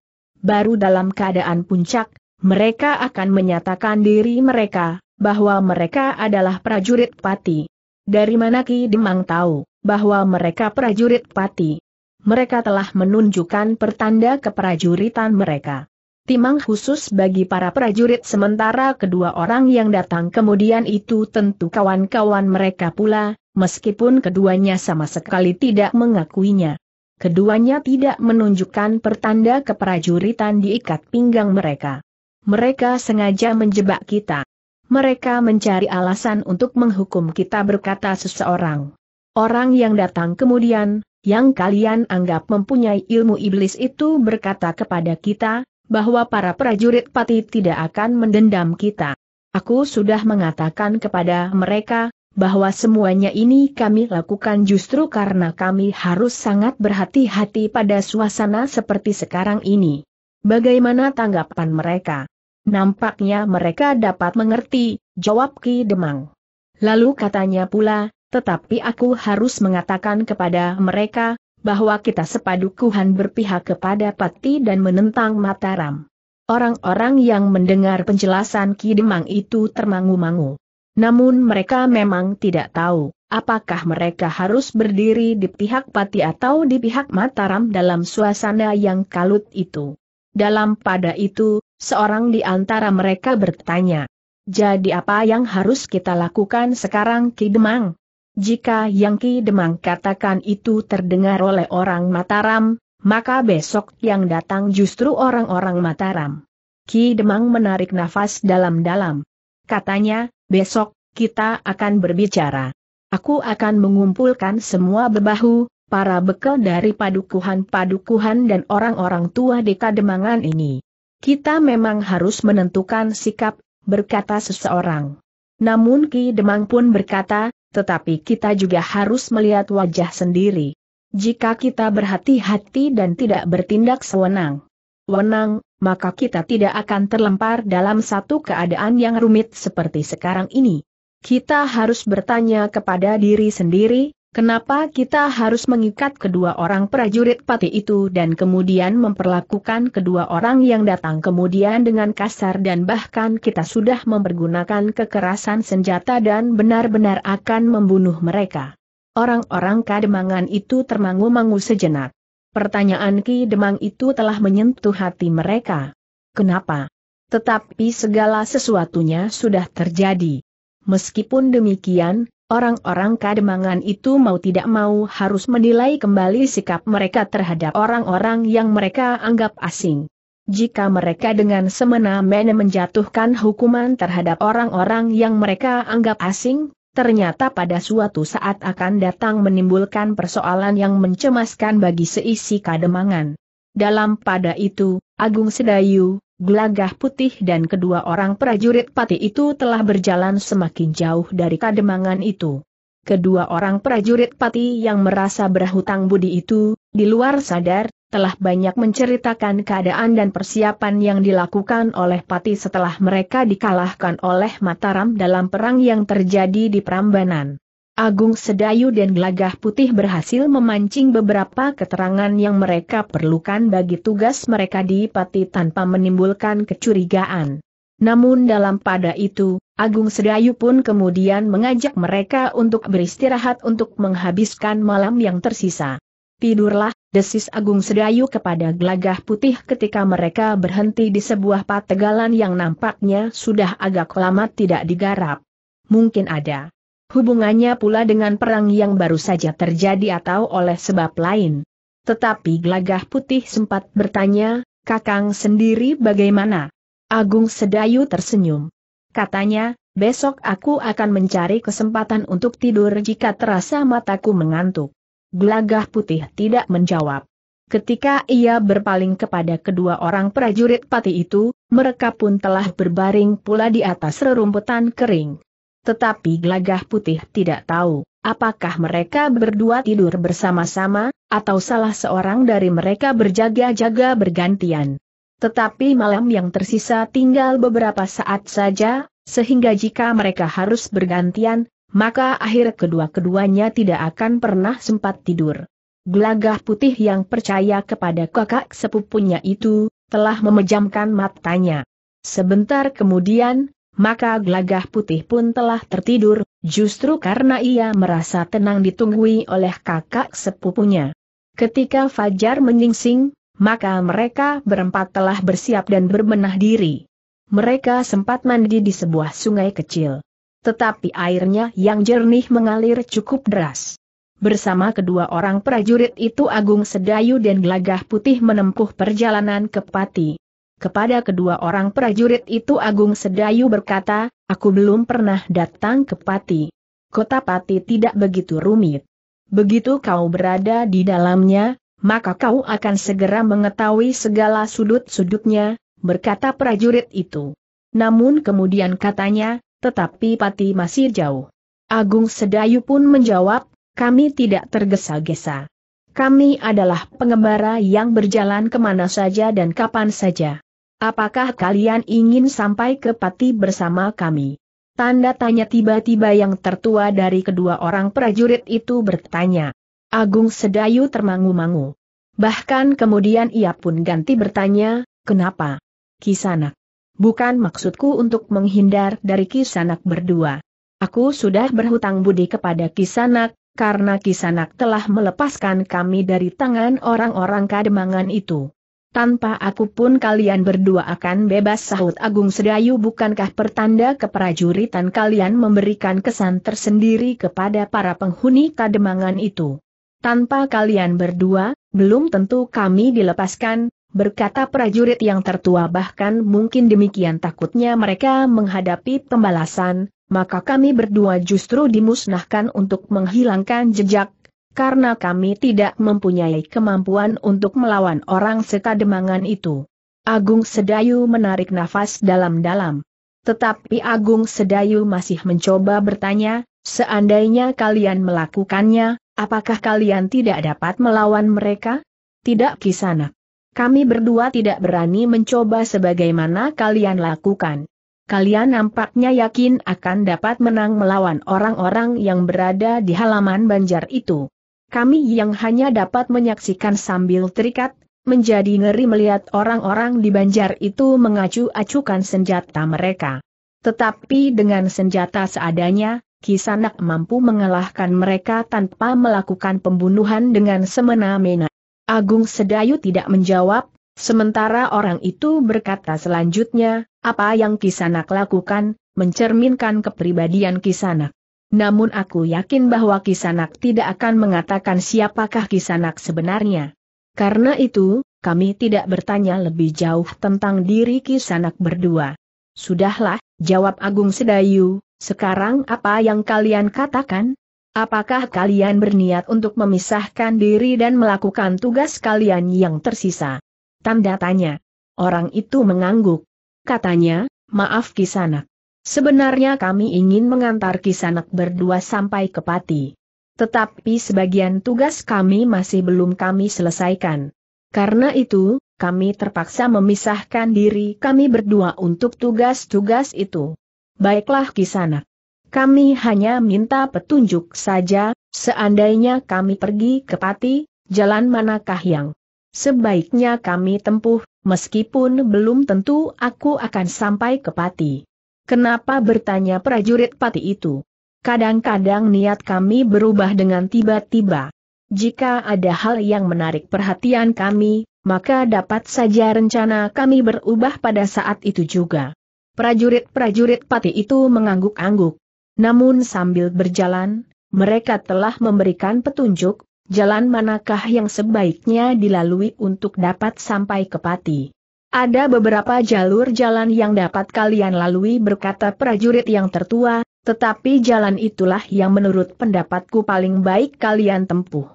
baru dalam keadaan puncak, mereka akan menyatakan diri mereka, bahwa mereka adalah prajurit pati. Dari mana Ki Demang tahu, bahwa mereka prajurit pati? Mereka telah menunjukkan pertanda keprajuritan mereka. Timang khusus bagi para prajurit sementara kedua orang yang datang kemudian itu tentu kawan-kawan mereka pula, meskipun keduanya sama sekali tidak mengakuinya. Keduanya tidak menunjukkan pertanda keprajuritan diikat pinggang mereka. Mereka sengaja menjebak kita. Mereka mencari alasan untuk menghukum kita berkata seseorang. Orang yang datang kemudian, yang kalian anggap mempunyai ilmu iblis itu berkata kepada kita, bahwa para prajurit pati tidak akan mendendam kita. Aku sudah mengatakan kepada mereka, bahwa semuanya ini kami lakukan justru karena kami harus sangat berhati-hati pada suasana seperti sekarang ini. Bagaimana tanggapan mereka? Nampaknya mereka dapat mengerti, jawab Ki Demang. Lalu katanya pula, tetapi aku harus mengatakan kepada mereka, bahwa kita sepadukuhan berpihak kepada Pati dan menentang Mataram. Orang-orang yang mendengar penjelasan Ki Demang itu termangu-mangu. Namun mereka memang tidak tahu, apakah mereka harus berdiri di pihak Pati atau di pihak Mataram dalam suasana yang kalut itu. Dalam pada itu, seorang di antara mereka bertanya, Jadi apa yang harus kita lakukan sekarang Ki Demang? Jika yang Ki Demang katakan itu terdengar oleh orang Mataram, maka besok yang datang justru orang-orang Mataram. Ki Demang menarik nafas dalam-dalam. Katanya, besok, kita akan berbicara. Aku akan mengumpulkan semua bebahu, para bekal dari padukuhan-padukuhan dan orang-orang tua di Kademangan ini. Kita memang harus menentukan sikap, berkata seseorang. Namun Ki Demang pun berkata, tetapi kita juga harus melihat wajah sendiri. Jika kita berhati-hati dan tidak bertindak sewenang, wewenang, maka kita tidak akan terlempar dalam satu keadaan yang rumit seperti sekarang ini. Kita harus bertanya kepada diri sendiri, kenapa kita harus mengikat kedua orang prajurit pati itu dan kemudian memperlakukan kedua orang yang datang kemudian dengan kasar dan bahkan kita sudah mempergunakan kekerasan senjata dan benar-benar akan membunuh mereka. Orang-orang kademangan itu termangu-mangu sejenak. Pertanyaan Ki Demang itu telah menyentuh hati mereka. Kenapa? Tetapi segala sesuatunya sudah terjadi. Meskipun demikian, orang-orang kademangan itu mau tidak mau harus menilai kembali sikap mereka terhadap orang-orang yang mereka anggap asing. Jika mereka dengan semena-mena menjatuhkan hukuman terhadap orang-orang yang mereka anggap asing, ternyata pada suatu saat akan datang menimbulkan persoalan yang mencemaskan bagi seisi kademangan. Dalam pada itu, Agung Sedayu, Gelagah Putih dan kedua orang prajurit pati itu telah berjalan semakin jauh dari kademangan itu. Kedua orang prajurit pati yang merasa berhutang budi itu, di luar sadar, telah banyak menceritakan keadaan dan persiapan yang dilakukan oleh Pati setelah mereka dikalahkan oleh Mataram dalam perang yang terjadi di Prambanan. Agung Sedayu dan Gelagah Putih berhasil memancing beberapa keterangan yang mereka perlukan bagi tugas mereka di Pati tanpa menimbulkan kecurigaan. Namun dalam pada itu, Agung Sedayu pun kemudian mengajak mereka untuk beristirahat untuk menghabiskan malam yang tersisa. Tidurlah, desis Agung Sedayu kepada Glagah putih ketika mereka berhenti di sebuah pategalan yang nampaknya sudah agak lama tidak digarap. Mungkin ada hubungannya pula dengan perang yang baru saja terjadi atau oleh sebab lain. Tetapi Glagah putih sempat bertanya, Kakang sendiri bagaimana? Agung Sedayu tersenyum. Katanya, besok aku akan mencari kesempatan untuk tidur jika terasa mataku mengantuk. Gelagah putih tidak menjawab. Ketika ia berpaling kepada kedua orang prajurit pati itu, mereka pun telah berbaring pula di atas rerumputan kering. Tetapi gelagah putih tidak tahu, apakah mereka berdua tidur bersama-sama, atau salah seorang dari mereka berjaga-jaga bergantian. Tetapi malam yang tersisa tinggal beberapa saat saja, sehingga jika mereka harus bergantian, maka akhir kedua-keduanya tidak akan pernah sempat tidur. Gelagah putih yang percaya kepada kakak sepupunya itu, telah memejamkan matanya. Sebentar kemudian, maka gelagah putih pun telah tertidur, justru karena ia merasa tenang ditunggui oleh kakak sepupunya. Ketika Fajar menyingsing, maka mereka berempat telah bersiap dan berbenah diri. Mereka sempat mandi di sebuah sungai kecil tetapi airnya yang jernih mengalir cukup deras. Bersama kedua orang prajurit itu Agung Sedayu dan Gelagah Putih menempuh perjalanan ke Pati. Kepada kedua orang prajurit itu Agung Sedayu berkata, aku belum pernah datang ke Pati. Kota Pati tidak begitu rumit. Begitu kau berada di dalamnya, maka kau akan segera mengetahui segala sudut-sudutnya, berkata prajurit itu. Namun kemudian katanya, tetapi Pati masih jauh. Agung Sedayu pun menjawab, kami tidak tergesa-gesa. Kami adalah pengembara yang berjalan kemana saja dan kapan saja. Apakah kalian ingin sampai ke Pati bersama kami? Tanda tanya tiba-tiba yang tertua dari kedua orang prajurit itu bertanya. Agung Sedayu termangu-mangu. Bahkan kemudian ia pun ganti bertanya, kenapa? Kisanak. Bukan maksudku untuk menghindar dari Kisanak berdua. Aku sudah berhutang budi kepada Kisanak, karena Kisanak telah melepaskan kami dari tangan orang-orang kademangan itu. Tanpa aku pun kalian berdua akan bebas sahut Agung Sedayu bukankah pertanda keprajuritan kalian memberikan kesan tersendiri kepada para penghuni kademangan itu. Tanpa kalian berdua, belum tentu kami dilepaskan, berkata prajurit yang tertua bahkan mungkin demikian takutnya mereka menghadapi pembalasan, maka kami berdua justru dimusnahkan untuk menghilangkan jejak, karena kami tidak mempunyai kemampuan untuk melawan orang sekademangan itu. Agung Sedayu menarik nafas dalam-dalam. Tetapi Agung Sedayu masih mencoba bertanya, seandainya kalian melakukannya, apakah kalian tidak dapat melawan mereka? Tidak kisanak. Kami berdua tidak berani mencoba sebagaimana kalian lakukan. Kalian nampaknya yakin akan dapat menang melawan orang-orang yang berada di halaman banjar itu. Kami yang hanya dapat menyaksikan sambil terikat, menjadi ngeri melihat orang-orang di banjar itu mengacu-acukan senjata mereka. Tetapi dengan senjata seadanya, Kisanak mampu mengalahkan mereka tanpa melakukan pembunuhan dengan semena-mena. Agung Sedayu tidak menjawab, sementara orang itu berkata selanjutnya, apa yang Kisanak lakukan, mencerminkan kepribadian Kisanak. Namun aku yakin bahwa Kisanak tidak akan mengatakan siapakah Kisanak sebenarnya. Karena itu, kami tidak bertanya lebih jauh tentang diri Kisanak berdua. Sudahlah, jawab Agung Sedayu, sekarang apa yang kalian katakan? Apakah kalian berniat untuk memisahkan diri dan melakukan tugas kalian yang tersisa? Tanda tanya. Orang itu mengangguk. Katanya, maaf Kisanak. Sebenarnya kami ingin mengantar Kisanak berdua sampai ke Pati. Tetapi sebagian tugas kami masih belum kami selesaikan. Karena itu, kami terpaksa memisahkan diri kami berdua untuk tugas-tugas itu. Baiklah Kisanak. Kami hanya minta petunjuk saja, seandainya kami pergi ke Pati, jalan manakah yang sebaiknya kami tempuh, meskipun belum tentu aku akan sampai ke Pati. Kenapa bertanya prajurit Pati itu? Kadang-kadang niat kami berubah dengan tiba-tiba. Jika ada hal yang menarik perhatian kami, maka dapat saja rencana kami berubah pada saat itu juga. Prajurit-prajurit Pati itu mengangguk-angguk. Namun sambil berjalan, mereka telah memberikan petunjuk, jalan manakah yang sebaiknya dilalui untuk dapat sampai ke Pati. Ada beberapa jalur jalan yang dapat kalian lalui berkata prajurit yang tertua, tetapi jalan itulah yang menurut pendapatku paling baik kalian tempuh.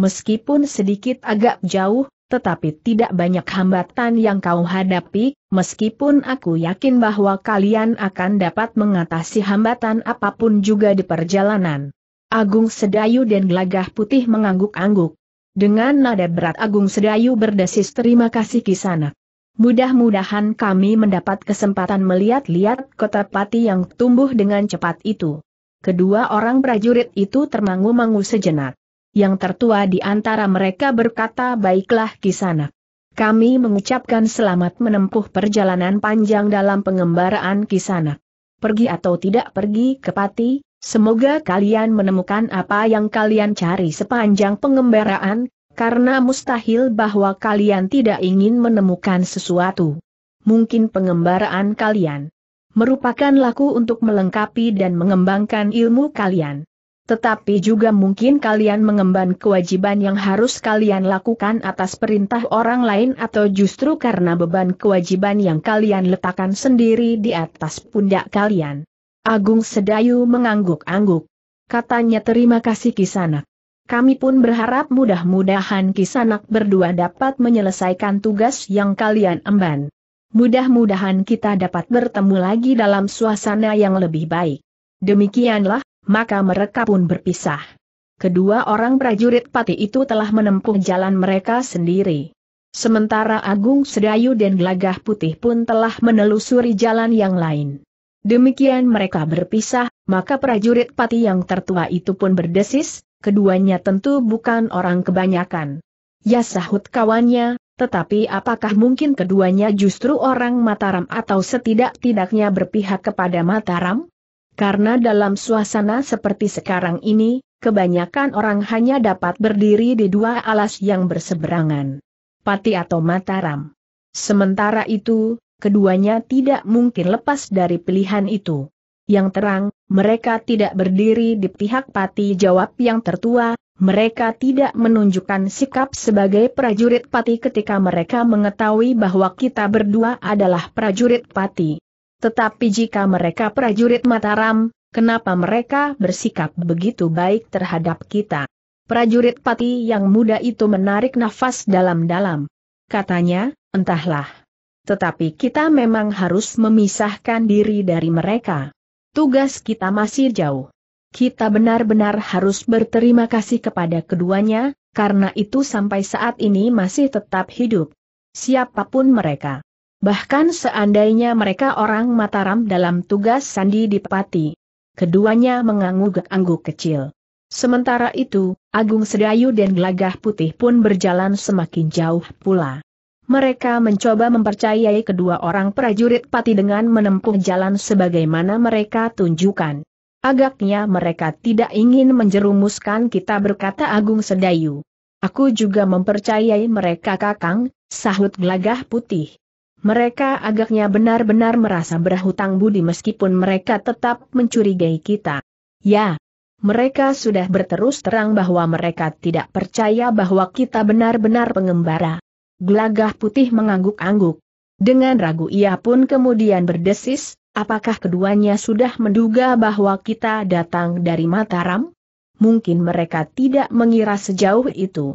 Meskipun sedikit agak jauh, tetapi tidak banyak hambatan yang kau hadapi, meskipun aku yakin bahwa kalian akan dapat mengatasi hambatan apapun juga di perjalanan. Agung Sedayu dan Gelagah Putih mengangguk-angguk. Dengan nada berat Agung Sedayu berdesis terima kasih kisana. Mudah-mudahan kami mendapat kesempatan melihat-lihat kota pati yang tumbuh dengan cepat itu. Kedua orang prajurit itu termangu-mangu sejenak yang tertua di antara mereka berkata baiklah kisanak. Kami mengucapkan selamat menempuh perjalanan panjang dalam pengembaraan kisanak. Pergi atau tidak pergi ke Pati, semoga kalian menemukan apa yang kalian cari sepanjang pengembaraan, karena mustahil bahwa kalian tidak ingin menemukan sesuatu. Mungkin pengembaraan kalian merupakan laku untuk melengkapi dan mengembangkan ilmu kalian. Tetapi juga mungkin kalian mengemban kewajiban yang harus kalian lakukan atas perintah orang lain atau justru karena beban kewajiban yang kalian letakkan sendiri di atas pundak kalian. Agung Sedayu mengangguk-angguk. Katanya terima kasih Kisanak. Kami pun berharap mudah-mudahan Kisanak berdua dapat menyelesaikan tugas yang kalian emban. Mudah-mudahan kita dapat bertemu lagi dalam suasana yang lebih baik. Demikianlah maka mereka pun berpisah. Kedua orang prajurit pati itu telah menempuh jalan mereka sendiri. Sementara Agung Sedayu dan Gelagah Putih pun telah menelusuri jalan yang lain. Demikian mereka berpisah, maka prajurit pati yang tertua itu pun berdesis, keduanya tentu bukan orang kebanyakan. Ya sahut kawannya, tetapi apakah mungkin keduanya justru orang Mataram atau setidak-tidaknya berpihak kepada Mataram? Karena dalam suasana seperti sekarang ini, kebanyakan orang hanya dapat berdiri di dua alas yang berseberangan. Pati atau Mataram. Sementara itu, keduanya tidak mungkin lepas dari pilihan itu. Yang terang, mereka tidak berdiri di pihak Pati jawab yang tertua, mereka tidak menunjukkan sikap sebagai prajurit Pati ketika mereka mengetahui bahwa kita berdua adalah prajurit Pati. Tetapi jika mereka prajurit Mataram, kenapa mereka bersikap begitu baik terhadap kita? Prajurit Pati yang muda itu menarik nafas dalam-dalam. Katanya, entahlah. Tetapi kita memang harus memisahkan diri dari mereka. Tugas kita masih jauh. Kita benar-benar harus berterima kasih kepada keduanya, karena itu sampai saat ini masih tetap hidup. Siapapun mereka. Bahkan seandainya mereka orang Mataram dalam tugas sandi di Pati. Keduanya mengangguk-angguk kecil. Sementara itu, Agung Sedayu dan Gelagah Putih pun berjalan semakin jauh pula. Mereka mencoba mempercayai kedua orang prajurit Pati dengan menempuh jalan sebagaimana mereka tunjukkan. Agaknya mereka tidak ingin menjerumuskan kita berkata Agung Sedayu. Aku juga mempercayai mereka kakang, sahut gelagah putih. Mereka agaknya benar-benar merasa berhutang budi meskipun mereka tetap mencurigai kita. Ya, mereka sudah berterus terang bahwa mereka tidak percaya bahwa kita benar-benar pengembara. Gelagah putih mengangguk-angguk. Dengan ragu ia pun kemudian berdesis, apakah keduanya sudah menduga bahwa kita datang dari Mataram? Mungkin mereka tidak mengira sejauh itu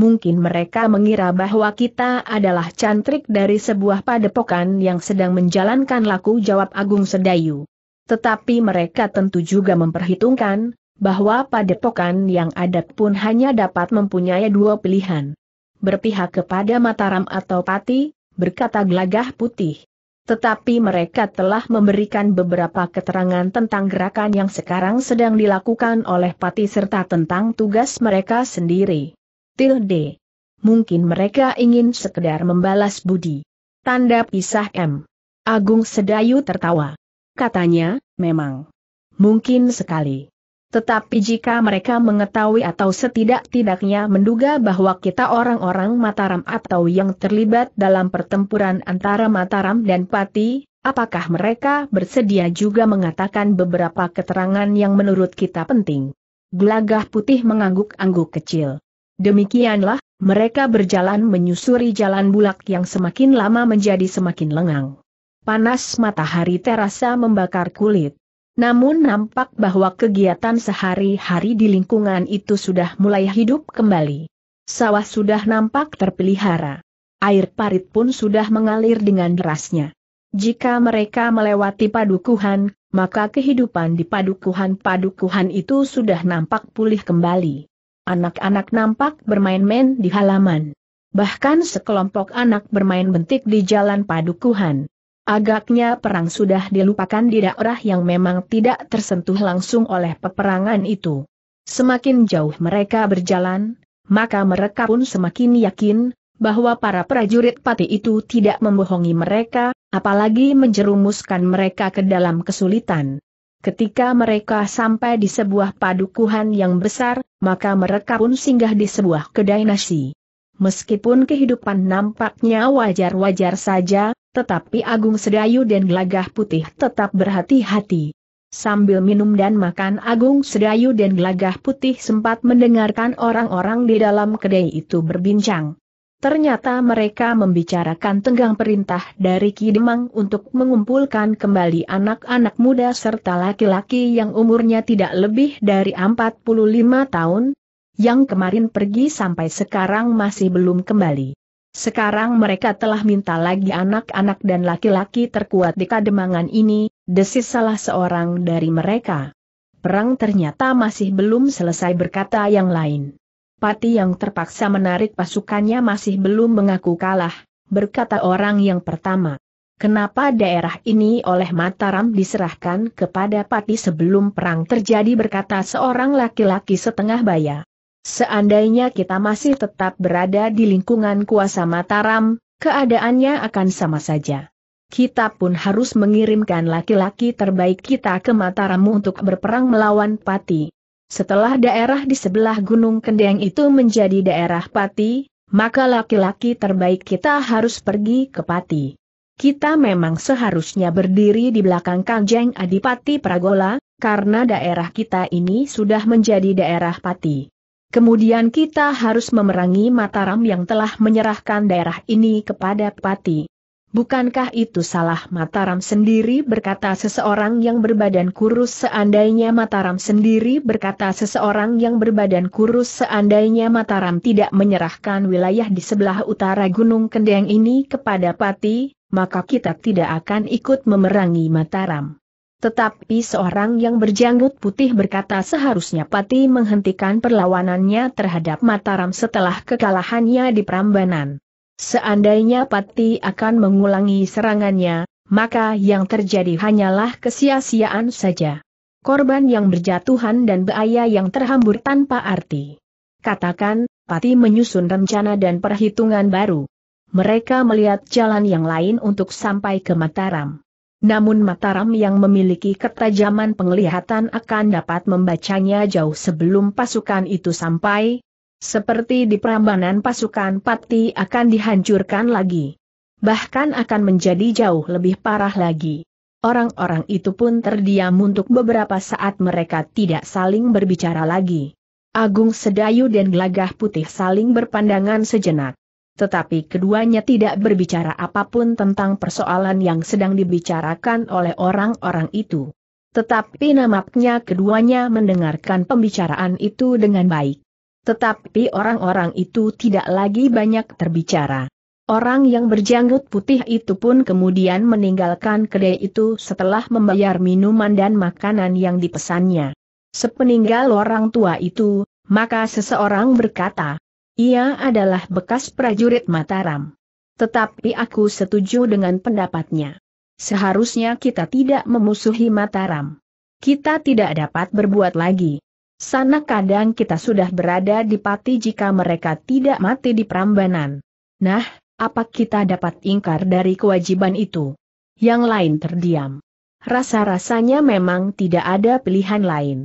mungkin mereka mengira bahwa kita adalah cantrik dari sebuah padepokan yang sedang menjalankan laku jawab Agung Sedayu. Tetapi mereka tentu juga memperhitungkan, bahwa padepokan yang adat pun hanya dapat mempunyai dua pilihan. Berpihak kepada Mataram atau Pati, berkata gelagah putih. Tetapi mereka telah memberikan beberapa keterangan tentang gerakan yang sekarang sedang dilakukan oleh Pati serta tentang tugas mereka sendiri tilde. Mungkin mereka ingin sekedar membalas budi. Tanda pisah M. Agung Sedayu tertawa. Katanya, memang. Mungkin sekali. Tetapi jika mereka mengetahui atau setidak-tidaknya menduga bahwa kita orang-orang Mataram atau yang terlibat dalam pertempuran antara Mataram dan Pati, apakah mereka bersedia juga mengatakan beberapa keterangan yang menurut kita penting? Gelagah putih mengangguk-angguk kecil. Demikianlah, mereka berjalan menyusuri jalan bulak yang semakin lama menjadi semakin lengang. Panas matahari terasa membakar kulit. Namun nampak bahwa kegiatan sehari-hari di lingkungan itu sudah mulai hidup kembali. Sawah sudah nampak terpelihara. Air parit pun sudah mengalir dengan derasnya. Jika mereka melewati padukuhan, maka kehidupan di padukuhan-padukuhan itu sudah nampak pulih kembali anak-anak nampak bermain-main di halaman. Bahkan sekelompok anak bermain bentik di jalan padukuhan. Agaknya perang sudah dilupakan di daerah yang memang tidak tersentuh langsung oleh peperangan itu. Semakin jauh mereka berjalan, maka mereka pun semakin yakin bahwa para prajurit pati itu tidak membohongi mereka, apalagi menjerumuskan mereka ke dalam kesulitan. Ketika mereka sampai di sebuah padukuhan yang besar, maka mereka pun singgah di sebuah kedai nasi. Meskipun kehidupan nampaknya wajar-wajar saja, tetapi Agung Sedayu dan Gelagah Putih tetap berhati-hati. Sambil minum dan makan Agung Sedayu dan Gelagah Putih sempat mendengarkan orang-orang di dalam kedai itu berbincang. Ternyata mereka membicarakan tenggang perintah dari Ki Demang untuk mengumpulkan kembali anak-anak muda serta laki-laki yang umurnya tidak lebih dari 45 tahun, yang kemarin pergi sampai sekarang masih belum kembali. Sekarang mereka telah minta lagi anak-anak dan laki-laki terkuat di kademangan ini, desis salah seorang dari mereka. Perang ternyata masih belum selesai berkata yang lain. Pati yang terpaksa menarik pasukannya masih belum mengaku kalah, berkata orang yang pertama. Kenapa daerah ini oleh Mataram diserahkan kepada Pati sebelum perang terjadi berkata seorang laki-laki setengah baya. Seandainya kita masih tetap berada di lingkungan kuasa Mataram, keadaannya akan sama saja. Kita pun harus mengirimkan laki-laki terbaik kita ke Mataram untuk berperang melawan Pati. Setelah daerah di sebelah Gunung Kendeng itu menjadi daerah Pati, maka laki-laki terbaik kita harus pergi ke Pati. Kita memang seharusnya berdiri di belakang Kanjeng Adipati Pragola, karena daerah kita ini sudah menjadi daerah Pati. Kemudian kita harus memerangi Mataram yang telah menyerahkan daerah ini kepada Pati. Bukankah itu salah Mataram sendiri berkata seseorang yang berbadan kurus seandainya Mataram sendiri berkata seseorang yang berbadan kurus seandainya Mataram tidak menyerahkan wilayah di sebelah utara Gunung Kendeng ini kepada Pati, maka kita tidak akan ikut memerangi Mataram. Tetapi seorang yang berjanggut putih berkata seharusnya Pati menghentikan perlawanannya terhadap Mataram setelah kekalahannya di Prambanan. Seandainya Pati akan mengulangi serangannya, maka yang terjadi hanyalah kesia-siaan saja. Korban yang berjatuhan dan bahaya yang terhambur tanpa arti. Katakan, Pati menyusun rencana dan perhitungan baru. Mereka melihat jalan yang lain untuk sampai ke Mataram. Namun Mataram yang memiliki ketajaman penglihatan akan dapat membacanya jauh sebelum pasukan itu sampai, seperti di Prambanan pasukan Pati akan dihancurkan lagi. Bahkan akan menjadi jauh lebih parah lagi. Orang-orang itu pun terdiam untuk beberapa saat mereka tidak saling berbicara lagi. Agung Sedayu dan Gelagah Putih saling berpandangan sejenak. Tetapi keduanya tidak berbicara apapun tentang persoalan yang sedang dibicarakan oleh orang-orang itu. Tetapi namanya keduanya mendengarkan pembicaraan itu dengan baik. Tetapi orang-orang itu tidak lagi banyak terbicara. Orang yang berjanggut putih itu pun kemudian meninggalkan kedai itu setelah membayar minuman dan makanan yang dipesannya. Sepeninggal orang tua itu, maka seseorang berkata, ia adalah bekas prajurit Mataram. Tetapi aku setuju dengan pendapatnya. Seharusnya kita tidak memusuhi Mataram. Kita tidak dapat berbuat lagi. Sana kadang kita sudah berada di pati jika mereka tidak mati di Prambanan. Nah, apa kita dapat ingkar dari kewajiban itu? Yang lain terdiam. Rasa-rasanya memang tidak ada pilihan lain.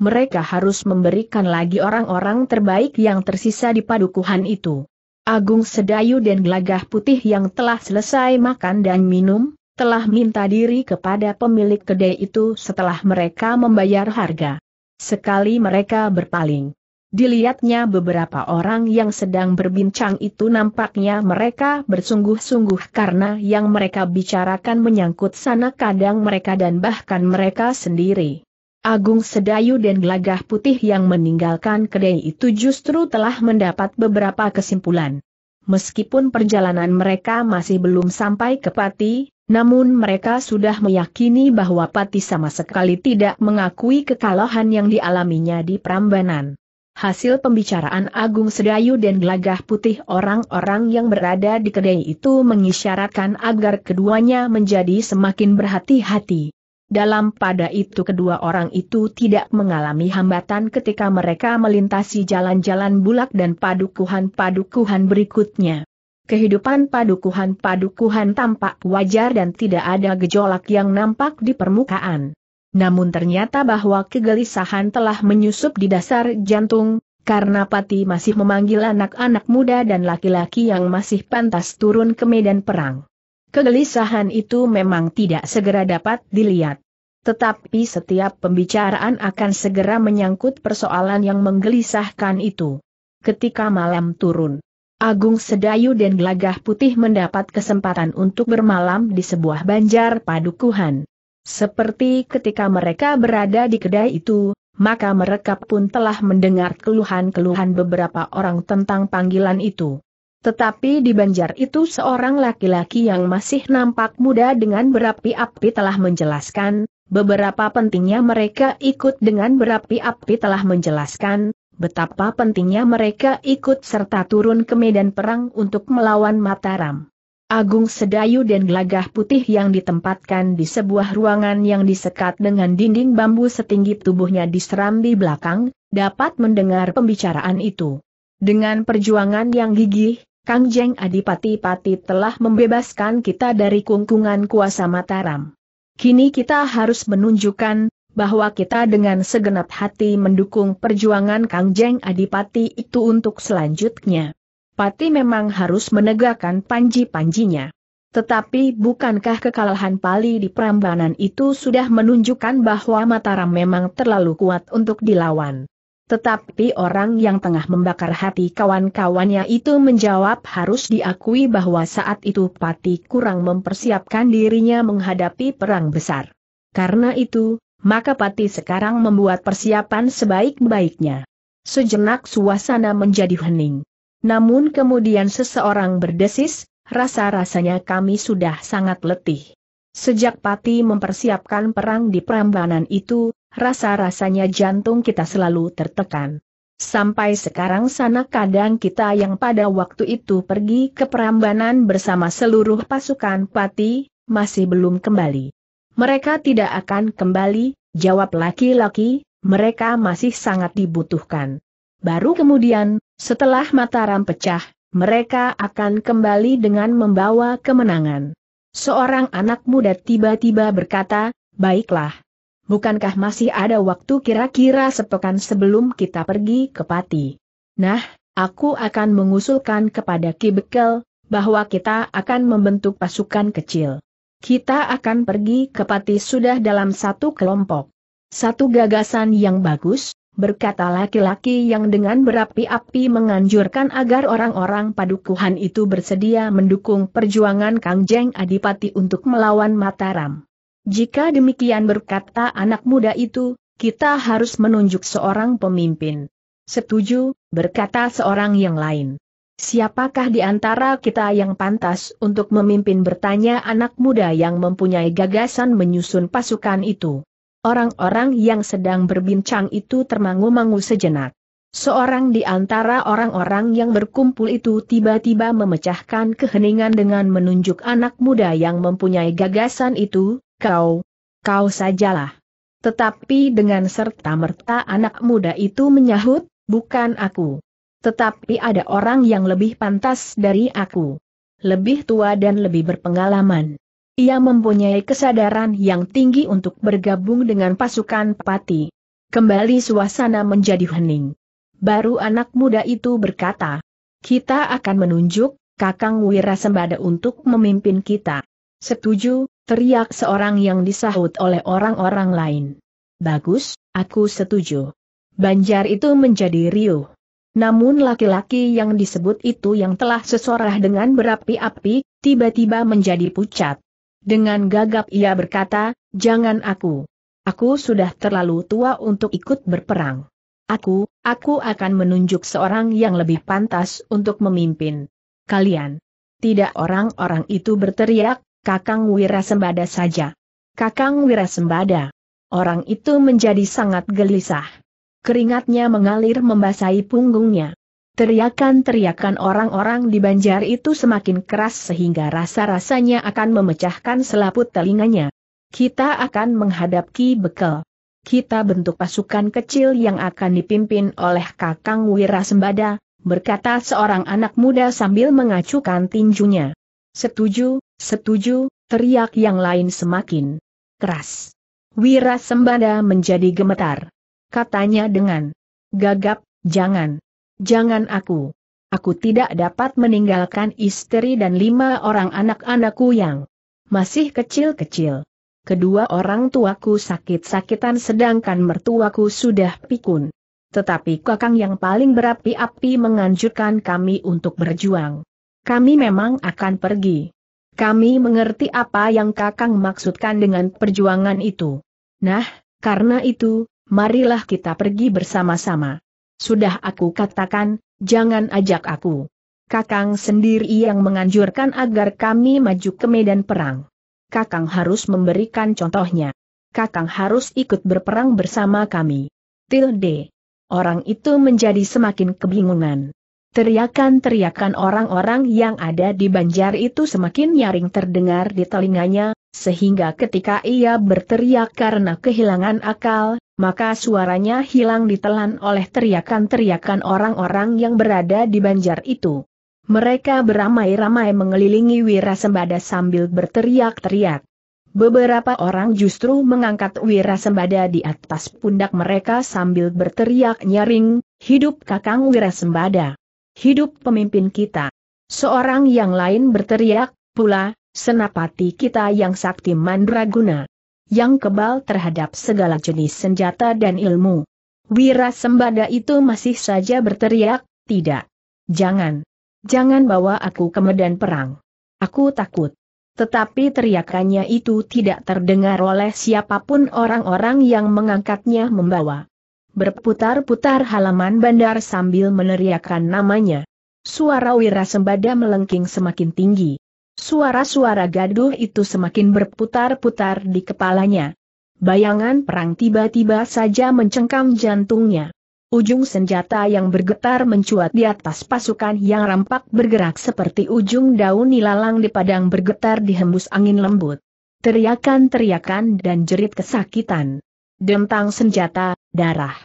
Mereka harus memberikan lagi orang-orang terbaik yang tersisa di padukuhan itu. Agung Sedayu dan Gelagah Putih yang telah selesai makan dan minum, telah minta diri kepada pemilik kedai itu setelah mereka membayar harga. Sekali mereka berpaling. Dilihatnya beberapa orang yang sedang berbincang itu nampaknya mereka bersungguh-sungguh karena yang mereka bicarakan menyangkut sana kadang mereka dan bahkan mereka sendiri. Agung Sedayu dan Gelagah Putih yang meninggalkan kedai itu justru telah mendapat beberapa kesimpulan. Meskipun perjalanan mereka masih belum sampai ke Pati, namun mereka sudah meyakini bahwa Pati sama sekali tidak mengakui kekalahan yang dialaminya di Prambanan. Hasil pembicaraan Agung Sedayu dan Gelagah Putih orang-orang yang berada di kedai itu mengisyaratkan agar keduanya menjadi semakin berhati-hati. Dalam pada itu kedua orang itu tidak mengalami hambatan ketika mereka melintasi jalan-jalan bulak dan padukuhan-padukuhan berikutnya kehidupan padukuhan-padukuhan tampak wajar dan tidak ada gejolak yang nampak di permukaan. Namun ternyata bahwa kegelisahan telah menyusup di dasar jantung, karena Pati masih memanggil anak-anak muda dan laki-laki yang masih pantas turun ke medan perang. Kegelisahan itu memang tidak segera dapat dilihat. Tetapi setiap pembicaraan akan segera menyangkut persoalan yang menggelisahkan itu. Ketika malam turun, Agung Sedayu dan Gelagah Putih mendapat kesempatan untuk bermalam di sebuah banjar padukuhan. Seperti ketika mereka berada di kedai itu, maka mereka pun telah mendengar keluhan-keluhan beberapa orang tentang panggilan itu. Tetapi di banjar itu seorang laki-laki yang masih nampak muda dengan berapi-api telah menjelaskan, beberapa pentingnya mereka ikut dengan berapi-api telah menjelaskan, betapa pentingnya mereka ikut serta turun ke medan perang untuk melawan Mataram. Agung Sedayu dan gelagah putih yang ditempatkan di sebuah ruangan yang disekat dengan dinding bambu setinggi tubuhnya di diserambi belakang, dapat mendengar pembicaraan itu. Dengan perjuangan yang gigih, Kang Jeng Adipati Pati telah membebaskan kita dari kungkungan kuasa Mataram. Kini kita harus menunjukkan bahwa kita dengan segenap hati mendukung perjuangan Kang Jeng Adipati itu untuk selanjutnya. Pati memang harus menegakkan panji-panjinya. Tetapi bukankah kekalahan Pali di Prambanan itu sudah menunjukkan bahwa Mataram memang terlalu kuat untuk dilawan? Tetapi orang yang tengah membakar hati kawan-kawannya itu menjawab harus diakui bahwa saat itu Pati kurang mempersiapkan dirinya menghadapi perang besar. Karena itu, maka Pati sekarang membuat persiapan sebaik-baiknya. Sejenak suasana menjadi hening. Namun kemudian seseorang berdesis, rasa-rasanya kami sudah sangat letih. Sejak Pati mempersiapkan perang di Prambanan itu, rasa-rasanya jantung kita selalu tertekan. Sampai sekarang sana kadang kita yang pada waktu itu pergi ke Prambanan bersama seluruh pasukan Pati, masih belum kembali. Mereka tidak akan kembali, jawab laki-laki, mereka masih sangat dibutuhkan. Baru kemudian, setelah Mataram pecah, mereka akan kembali dengan membawa kemenangan. Seorang anak muda tiba-tiba berkata, baiklah. Bukankah masih ada waktu kira-kira sepekan sebelum kita pergi ke Pati? Nah, aku akan mengusulkan kepada Ki Bekel, bahwa kita akan membentuk pasukan kecil. Kita akan pergi ke Pati sudah dalam satu kelompok. Satu gagasan yang bagus, berkata laki-laki yang dengan berapi-api menganjurkan agar orang-orang padukuhan itu bersedia mendukung perjuangan Kang Jeng Adipati untuk melawan Mataram. Jika demikian berkata anak muda itu, kita harus menunjuk seorang pemimpin. Setuju, berkata seorang yang lain. Siapakah di antara kita yang pantas untuk memimpin bertanya anak muda yang mempunyai gagasan menyusun pasukan itu? Orang-orang yang sedang berbincang itu termangu-mangu sejenak. Seorang di antara orang-orang yang berkumpul itu tiba-tiba memecahkan keheningan dengan menunjuk anak muda yang mempunyai gagasan itu, kau, kau sajalah. Tetapi dengan serta-merta anak muda itu menyahut, bukan aku. Tetapi ada orang yang lebih pantas dari aku. Lebih tua dan lebih berpengalaman. Ia mempunyai kesadaran yang tinggi untuk bergabung dengan pasukan pati. Kembali suasana menjadi hening. Baru anak muda itu berkata, kita akan menunjuk Kakang Wirasembada untuk memimpin kita. Setuju, teriak seorang yang disahut oleh orang-orang lain. Bagus, aku setuju. Banjar itu menjadi riuh. Namun laki-laki yang disebut itu yang telah sesorah dengan berapi-api, tiba-tiba menjadi pucat. Dengan gagap ia berkata, jangan aku. Aku sudah terlalu tua untuk ikut berperang. Aku, aku akan menunjuk seorang yang lebih pantas untuk memimpin. Kalian. Tidak orang-orang itu berteriak, Kakang Wirasembada saja. Kakang Wirasembada. Orang itu menjadi sangat gelisah. Keringatnya mengalir membasahi punggungnya. Teriakan-teriakan orang-orang di banjar itu semakin keras sehingga rasa-rasanya akan memecahkan selaput telinganya. Kita akan menghadapi bekel. Kita bentuk pasukan kecil yang akan dipimpin oleh Kakang Wirasembada, berkata seorang anak muda sambil mengacukan tinjunya. Setuju, setuju, teriak yang lain semakin keras. Wirasembada menjadi gemetar katanya dengan gagap, jangan, jangan aku. Aku tidak dapat meninggalkan istri dan lima orang anak-anakku yang masih kecil-kecil. Kedua orang tuaku sakit-sakitan sedangkan mertuaku sudah pikun. Tetapi kakang yang paling berapi-api menganjurkan kami untuk berjuang. Kami memang akan pergi. Kami mengerti apa yang kakang maksudkan dengan perjuangan itu. Nah, karena itu, marilah kita pergi bersama-sama. Sudah aku katakan, jangan ajak aku. Kakang sendiri yang menganjurkan agar kami maju ke medan perang. Kakang harus memberikan contohnya. Kakang harus ikut berperang bersama kami. Tilde. Orang itu menjadi semakin kebingungan. Teriakan-teriakan orang-orang yang ada di banjar itu semakin nyaring terdengar di telinganya, sehingga ketika ia berteriak karena kehilangan akal, maka suaranya hilang ditelan oleh teriakan-teriakan orang-orang yang berada di banjar itu. Mereka beramai-ramai mengelilingi Wirasembada sambil berteriak-teriak. Beberapa orang justru mengangkat Wirasembada di atas pundak mereka sambil berteriak nyaring, hidup kakang Wirasembada. Hidup pemimpin kita. Seorang yang lain berteriak, pula, senapati kita yang sakti mandraguna, yang kebal terhadap segala jenis senjata dan ilmu. Wira sembada itu masih saja berteriak, tidak. Jangan. Jangan bawa aku ke medan perang. Aku takut. Tetapi teriakannya itu tidak terdengar oleh siapapun orang-orang yang mengangkatnya membawa. Berputar-putar halaman bandar sambil meneriakkan namanya. Suara wira sembada melengking semakin tinggi. Suara-suara gaduh itu semakin berputar-putar di kepalanya. Bayangan perang tiba-tiba saja mencengkam jantungnya. Ujung senjata yang bergetar mencuat di atas pasukan yang rampak bergerak seperti ujung daun nilalang di padang bergetar dihembus angin lembut. Teriakan-teriakan dan jerit kesakitan. Dentang senjata, darah.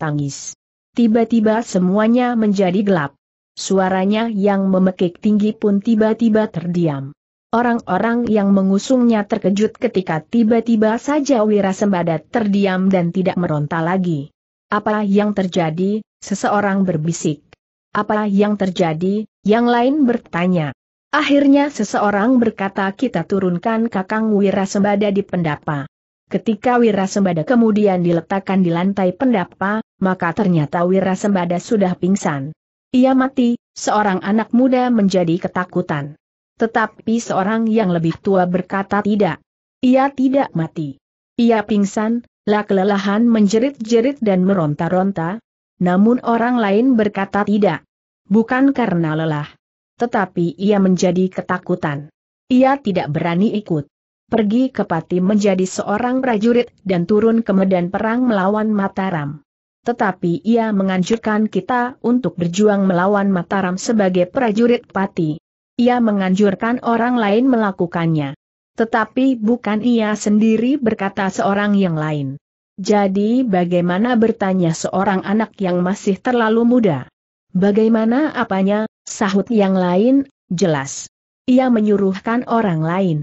Tangis. Tiba-tiba semuanya menjadi gelap. Suaranya yang memekik tinggi pun tiba-tiba terdiam. Orang-orang yang mengusungnya terkejut ketika tiba-tiba saja Wirasembada terdiam dan tidak meronta lagi. Apa yang terjadi? Seseorang berbisik. Apa yang terjadi? Yang lain bertanya. Akhirnya seseorang berkata kita turunkan Kakang Wirasembada di pendapa. Ketika Wirasembada kemudian diletakkan di lantai pendapa, maka ternyata Wirasembada sudah pingsan. Ia mati, seorang anak muda menjadi ketakutan. Tetapi seorang yang lebih tua berkata tidak. Ia tidak mati. Ia pingsan, lah kelelahan menjerit-jerit dan meronta-ronta. Namun orang lain berkata tidak. Bukan karena lelah. Tetapi ia menjadi ketakutan. Ia tidak berani ikut pergi ke Pati menjadi seorang prajurit dan turun ke medan perang melawan Mataram tetapi ia menganjurkan kita untuk berjuang melawan Mataram sebagai prajurit pati. Ia menganjurkan orang lain melakukannya. Tetapi bukan ia sendiri berkata seorang yang lain. Jadi bagaimana bertanya seorang anak yang masih terlalu muda? Bagaimana apanya, sahut yang lain, jelas. Ia menyuruhkan orang lain.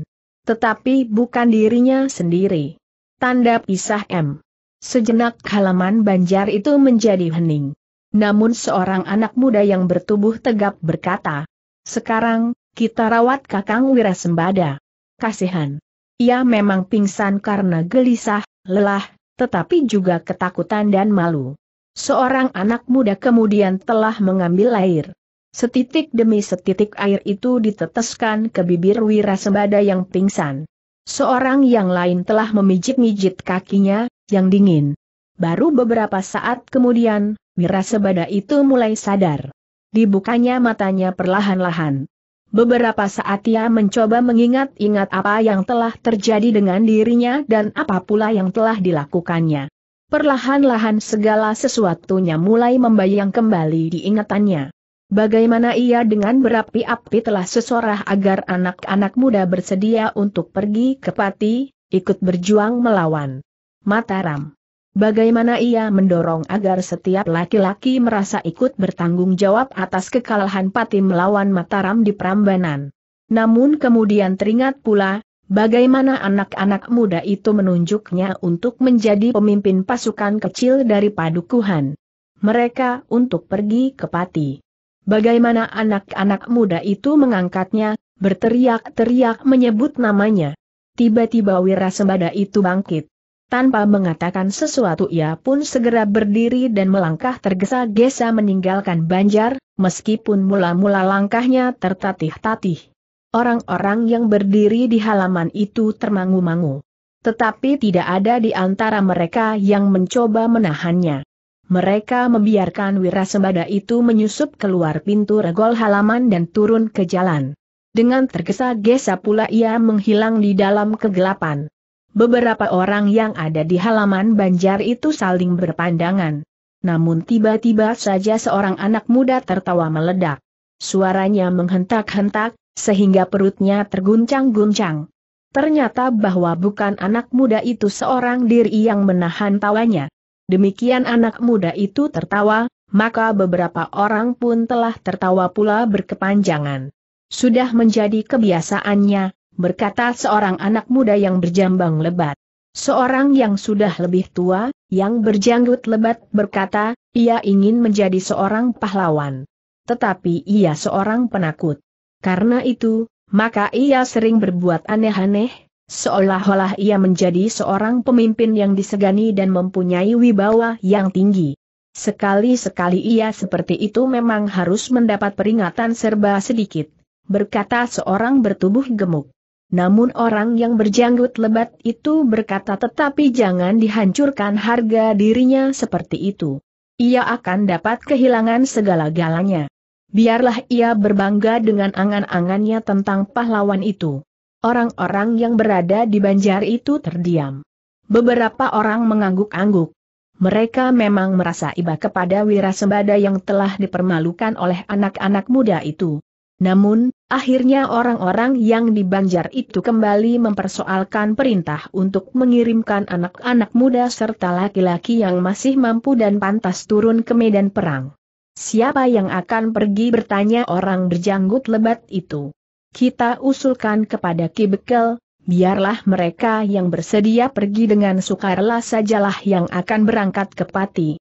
Tetapi bukan dirinya sendiri. Tanda pisah M. Sejenak halaman banjar itu menjadi hening. Namun seorang anak muda yang bertubuh tegap berkata, Sekarang, kita rawat kakang Wirasembada. Kasihan. Ia memang pingsan karena gelisah, lelah, tetapi juga ketakutan dan malu. Seorang anak muda kemudian telah mengambil air. Setitik demi setitik air itu diteteskan ke bibir Wirasembada yang pingsan. Seorang yang lain telah memijit-mijit kakinya, yang dingin. Baru beberapa saat kemudian, Wirasebada itu mulai sadar. Dibukanya matanya perlahan-lahan. Beberapa saat ia mencoba mengingat-ingat apa yang telah terjadi dengan dirinya dan apa pula yang telah dilakukannya. Perlahan-lahan segala sesuatunya mulai membayang kembali di ingatannya. Bagaimana ia dengan berapi-api telah sesorah agar anak-anak muda bersedia untuk pergi ke Pati, ikut berjuang melawan. Mataram. Bagaimana ia mendorong agar setiap laki-laki merasa ikut bertanggung jawab atas kekalahan Pati melawan Mataram di Prambanan. Namun kemudian teringat pula, bagaimana anak-anak muda itu menunjuknya untuk menjadi pemimpin pasukan kecil dari padukuhan. Mereka untuk pergi ke Pati. Bagaimana anak-anak muda itu mengangkatnya, berteriak-teriak menyebut namanya. Tiba-tiba Wirasembada itu bangkit. Tanpa mengatakan sesuatu ia pun segera berdiri dan melangkah tergesa-gesa meninggalkan banjar, meskipun mula-mula langkahnya tertatih-tatih. Orang-orang yang berdiri di halaman itu termangu-mangu. Tetapi tidak ada di antara mereka yang mencoba menahannya. Mereka membiarkan wirasembada itu menyusup keluar pintu regol halaman dan turun ke jalan. Dengan tergesa-gesa pula ia menghilang di dalam kegelapan. Beberapa orang yang ada di halaman banjar itu saling berpandangan. Namun tiba-tiba saja seorang anak muda tertawa meledak. Suaranya menghentak-hentak, sehingga perutnya terguncang-guncang. Ternyata bahwa bukan anak muda itu seorang diri yang menahan tawanya. Demikian anak muda itu tertawa, maka beberapa orang pun telah tertawa pula berkepanjangan. Sudah menjadi kebiasaannya, berkata seorang anak muda yang berjambang lebat. Seorang yang sudah lebih tua, yang berjanggut lebat berkata, ia ingin menjadi seorang pahlawan. Tetapi ia seorang penakut. Karena itu, maka ia sering berbuat aneh-aneh, seolah-olah ia menjadi seorang pemimpin yang disegani dan mempunyai wibawa yang tinggi. Sekali-sekali ia seperti itu memang harus mendapat peringatan serba sedikit, berkata seorang bertubuh gemuk. Namun orang yang berjanggut lebat itu berkata tetapi jangan dihancurkan harga dirinya seperti itu. Ia akan dapat kehilangan segala-galanya. Biarlah ia berbangga dengan angan-angannya tentang pahlawan itu. Orang-orang yang berada di banjar itu terdiam. Beberapa orang mengangguk-angguk. Mereka memang merasa iba kepada wira wirasembada yang telah dipermalukan oleh anak-anak muda itu. Namun, Akhirnya orang-orang yang di Banjar itu kembali mempersoalkan perintah untuk mengirimkan anak-anak muda serta laki-laki yang masih mampu dan pantas turun ke medan perang. Siapa yang akan pergi bertanya orang berjanggut lebat itu? Kita usulkan kepada Ki Bekel, biarlah mereka yang bersedia pergi dengan sukarela sajalah yang akan berangkat ke Pati.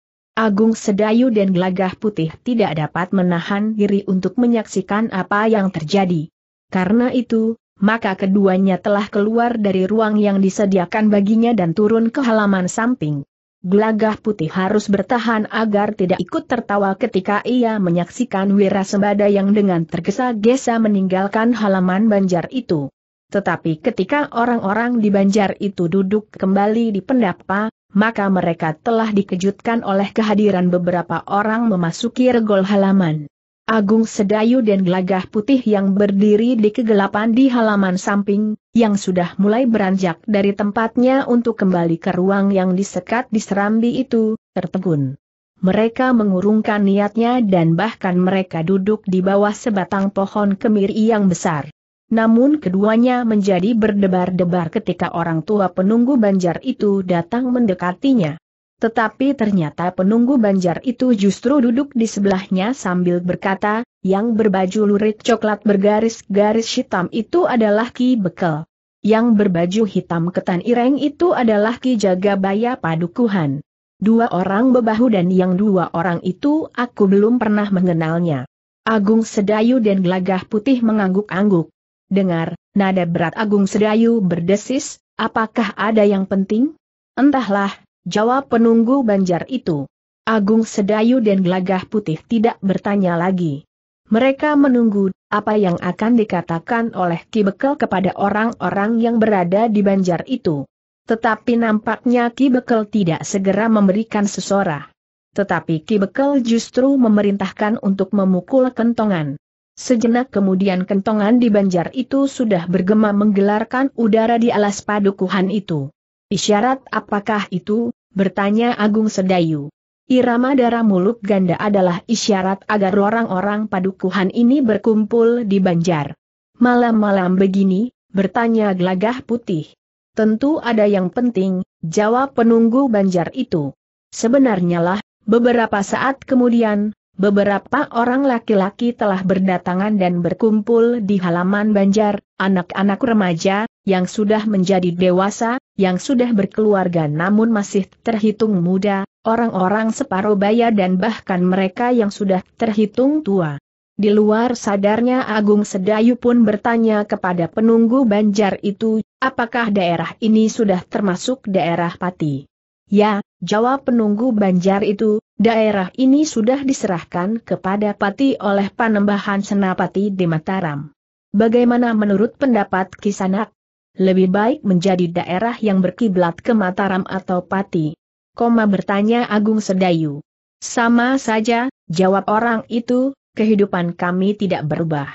Agung Sedayu dan Gelagah Putih tidak dapat menahan diri untuk menyaksikan apa yang terjadi. Karena itu, maka keduanya telah keluar dari ruang yang disediakan baginya dan turun ke halaman samping. Gelagah Putih harus bertahan agar tidak ikut tertawa ketika ia menyaksikan Wira Sembada yang dengan tergesa-gesa meninggalkan halaman banjar itu. Tetapi ketika orang-orang di banjar itu duduk kembali di pendapa, maka mereka telah dikejutkan oleh kehadiran beberapa orang memasuki regol halaman. Agung Sedayu dan Gelagah Putih yang berdiri di kegelapan di halaman samping, yang sudah mulai beranjak dari tempatnya untuk kembali ke ruang yang disekat di serambi itu, tertegun. Mereka mengurungkan niatnya dan bahkan mereka duduk di bawah sebatang pohon kemiri yang besar. Namun keduanya menjadi berdebar-debar ketika orang tua penunggu banjar itu datang mendekatinya. Tetapi ternyata penunggu banjar itu justru duduk di sebelahnya sambil berkata, yang berbaju lurit coklat bergaris-garis hitam itu adalah Ki Bekel. Yang berbaju hitam ketan ireng itu adalah Ki Jagabaya Padukuhan. Dua orang bebahu dan yang dua orang itu aku belum pernah mengenalnya. Agung Sedayu dan Gelagah Putih mengangguk-angguk. Dengar, nada berat Agung Sedayu berdesis, apakah ada yang penting? Entahlah, jawab penunggu banjar itu. Agung Sedayu dan Gelagah Putih tidak bertanya lagi. Mereka menunggu apa yang akan dikatakan oleh Ki Bekel kepada orang-orang yang berada di banjar itu. Tetapi nampaknya Ki Bekel tidak segera memberikan sesorah. Tetapi Ki Bekel justru memerintahkan untuk memukul kentongan. Sejenak kemudian kentongan di banjar itu sudah bergema menggelarkan udara di alas padukuhan itu. Isyarat apakah itu? bertanya Agung Sedayu. Irama darah mulut ganda adalah isyarat agar orang-orang padukuhan ini berkumpul di banjar. Malam-malam begini, bertanya gelagah putih. Tentu ada yang penting, jawab penunggu banjar itu. Sebenarnya lah, beberapa saat kemudian, Beberapa orang laki-laki telah berdatangan dan berkumpul di halaman Banjar, anak-anak remaja, yang sudah menjadi dewasa, yang sudah berkeluarga namun masih terhitung muda, orang-orang separuh baya dan bahkan mereka yang sudah terhitung tua. Di luar sadarnya Agung Sedayu pun bertanya kepada penunggu banjar itu, apakah daerah ini sudah termasuk daerah pati? Ya, jawab penunggu banjar itu, daerah ini sudah diserahkan kepada Pati oleh panembahan Senapati di Mataram. Bagaimana menurut pendapat Kisanak? Lebih baik menjadi daerah yang berkiblat ke Mataram atau Pati? Koma bertanya Agung Sedayu. Sama saja, jawab orang itu, kehidupan kami tidak berubah.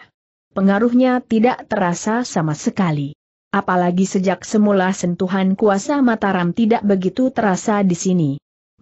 Pengaruhnya tidak terasa sama sekali apalagi sejak semula sentuhan kuasa Mataram tidak begitu terasa di sini.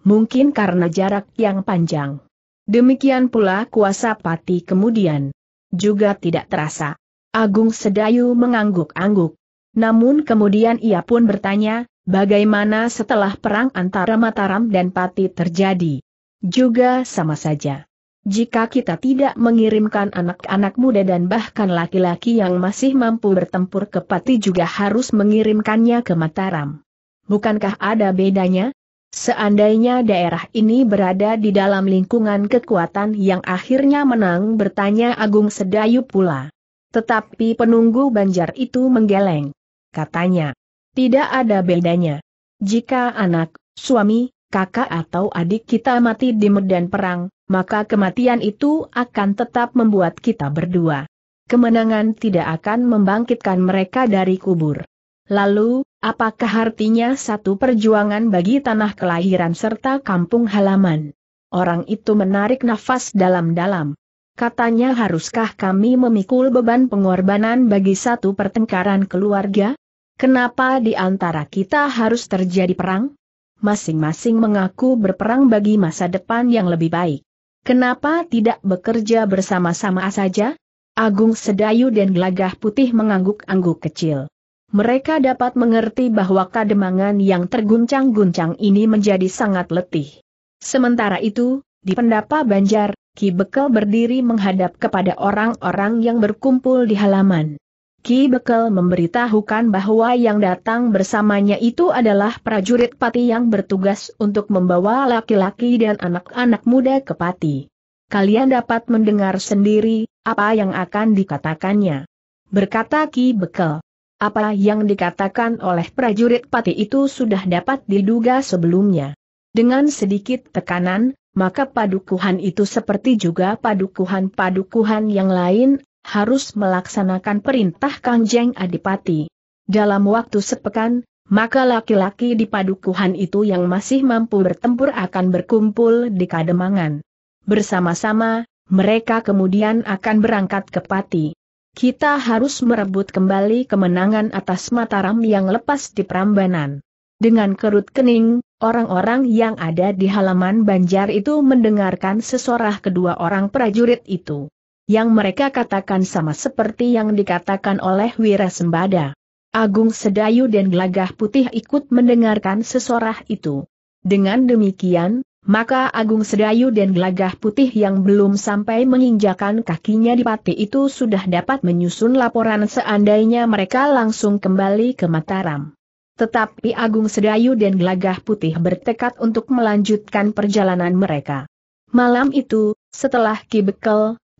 Mungkin karena jarak yang panjang. Demikian pula kuasa Pati kemudian. Juga tidak terasa. Agung Sedayu mengangguk-angguk. Namun kemudian ia pun bertanya, bagaimana setelah perang antara Mataram dan Pati terjadi? Juga sama saja. Jika kita tidak mengirimkan anak-anak muda dan bahkan laki-laki yang masih mampu bertempur ke Pati juga harus mengirimkannya ke Mataram. Bukankah ada bedanya? Seandainya daerah ini berada di dalam lingkungan kekuatan yang akhirnya menang bertanya Agung Sedayu pula. Tetapi penunggu banjar itu menggeleng. Katanya, tidak ada bedanya. Jika anak, suami, kakak atau adik kita mati di medan perang, maka kematian itu akan tetap membuat kita berdua. Kemenangan tidak akan membangkitkan mereka dari kubur. Lalu, apakah artinya satu perjuangan bagi tanah kelahiran serta kampung halaman? Orang itu menarik nafas dalam-dalam. Katanya haruskah kami memikul beban pengorbanan bagi satu pertengkaran keluarga? Kenapa di antara kita harus terjadi perang? masing-masing mengaku berperang bagi masa depan yang lebih baik. Kenapa tidak bekerja bersama-sama saja? Agung Sedayu dan Gelagah Putih mengangguk-angguk kecil. Mereka dapat mengerti bahwa kademangan yang terguncang-guncang ini menjadi sangat letih. Sementara itu, di pendapa Banjar, Ki Bekel berdiri menghadap kepada orang-orang yang berkumpul di halaman. Ki Bekel memberitahukan bahwa yang datang bersamanya itu adalah prajurit Pati yang bertugas untuk membawa laki-laki dan anak-anak muda ke Pati. Kalian dapat mendengar sendiri apa yang akan dikatakannya. Berkata Ki Bekel. Apa yang dikatakan oleh prajurit Pati itu sudah dapat diduga sebelumnya. Dengan sedikit tekanan, maka padukuhan itu seperti juga padukuhan-padukuhan yang lain harus melaksanakan perintah Kangjeng Adipati. Dalam waktu sepekan, maka laki-laki di padukuhan itu yang masih mampu bertempur akan berkumpul di Kademangan. Bersama-sama, mereka kemudian akan berangkat ke Pati. Kita harus merebut kembali kemenangan atas Mataram yang lepas di Prambanan. Dengan kerut kening, orang-orang yang ada di halaman Banjar itu mendengarkan sesorah kedua orang prajurit itu yang mereka katakan sama seperti yang dikatakan oleh Wira Sembada. Agung Sedayu dan Gelagah Putih ikut mendengarkan sesorah itu. Dengan demikian, maka Agung Sedayu dan Gelagah Putih yang belum sampai menginjakan kakinya di pati itu sudah dapat menyusun laporan seandainya mereka langsung kembali ke Mataram. Tetapi Agung Sedayu dan Gelagah Putih bertekad untuk melanjutkan perjalanan mereka. Malam itu, setelah Ki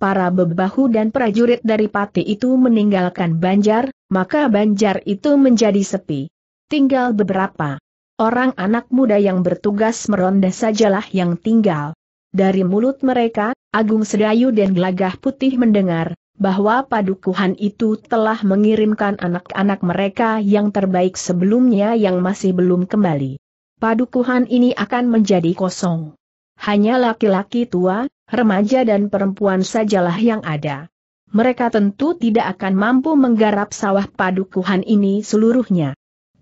para bebahu dan prajurit dari Pati itu meninggalkan Banjar, maka Banjar itu menjadi sepi. Tinggal beberapa orang anak muda yang bertugas meronda sajalah yang tinggal. Dari mulut mereka, Agung Sedayu dan Gelagah Putih mendengar, bahwa padukuhan itu telah mengirimkan anak-anak mereka yang terbaik sebelumnya yang masih belum kembali. Padukuhan ini akan menjadi kosong. Hanya laki-laki tua, remaja dan perempuan sajalah yang ada. Mereka tentu tidak akan mampu menggarap sawah padukuhan ini seluruhnya.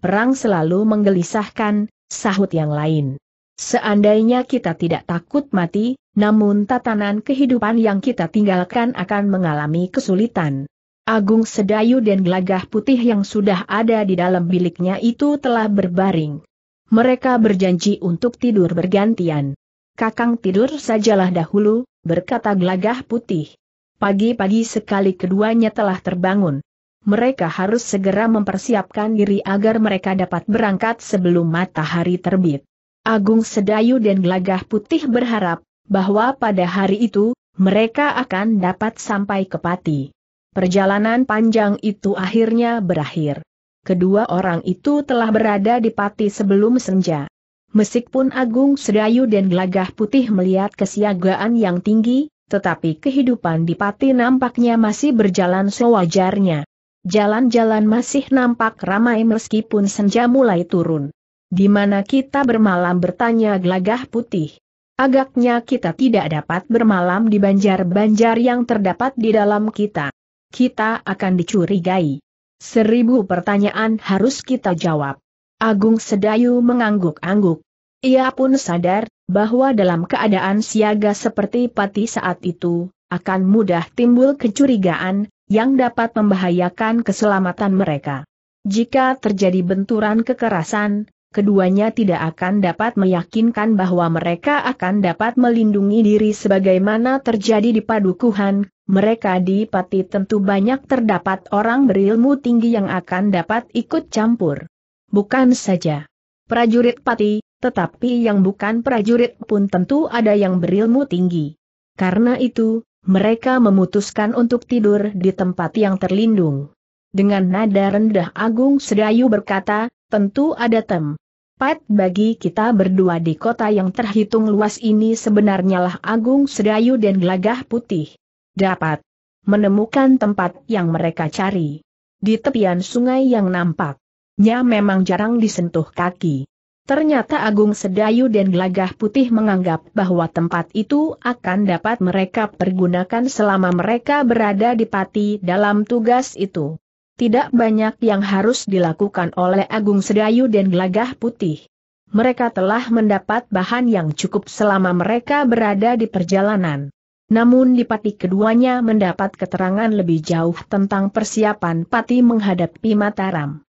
Perang selalu menggelisahkan, sahut yang lain. Seandainya kita tidak takut mati, namun tatanan kehidupan yang kita tinggalkan akan mengalami kesulitan. Agung Sedayu dan gelagah putih yang sudah ada di dalam biliknya itu telah berbaring. Mereka berjanji untuk tidur bergantian. Kakang tidur sajalah dahulu, berkata Glagah putih. Pagi-pagi sekali keduanya telah terbangun. Mereka harus segera mempersiapkan diri agar mereka dapat berangkat sebelum matahari terbit. Agung Sedayu dan Glagah Putih berharap, bahwa pada hari itu, mereka akan dapat sampai ke Pati. Perjalanan panjang itu akhirnya berakhir. Kedua orang itu telah berada di Pati sebelum senja. Mesik pun Agung Sedayu dan Gelagah Putih melihat kesiagaan yang tinggi, tetapi kehidupan di Pati nampaknya masih berjalan sewajarnya. Jalan-jalan masih nampak ramai meskipun senja mulai turun. Di mana kita bermalam bertanya Gelagah Putih. Agaknya kita tidak dapat bermalam di banjar-banjar yang terdapat di dalam kita. Kita akan dicurigai. Seribu pertanyaan harus kita jawab. Agung Sedayu mengangguk-angguk. Ia pun sadar, bahwa dalam keadaan siaga seperti pati saat itu, akan mudah timbul kecurigaan, yang dapat membahayakan keselamatan mereka. Jika terjadi benturan kekerasan, keduanya tidak akan dapat meyakinkan bahwa mereka akan dapat melindungi diri sebagaimana terjadi di padukuhan, mereka di Pati tentu banyak terdapat orang berilmu tinggi yang akan dapat ikut campur. Bukan saja prajurit pati, tetapi yang bukan prajurit pun tentu ada yang berilmu tinggi. Karena itu, mereka memutuskan untuk tidur di tempat yang terlindung. Dengan nada rendah Agung Sedayu berkata, tentu ada tem. Pat bagi kita berdua di kota yang terhitung luas ini sebenarnya lah Agung Sedayu dan Gelagah Putih. Dapat menemukan tempat yang mereka cari. Di tepian sungai yang nampak Nya memang jarang disentuh kaki. Ternyata Agung Sedayu dan Gelagah Putih menganggap bahwa tempat itu akan dapat mereka pergunakan selama mereka berada di pati dalam tugas itu. Tidak banyak yang harus dilakukan oleh Agung Sedayu dan Gelagah Putih. Mereka telah mendapat bahan yang cukup selama mereka berada di perjalanan. Namun di pati keduanya mendapat keterangan lebih jauh tentang persiapan pati menghadapi Mataram.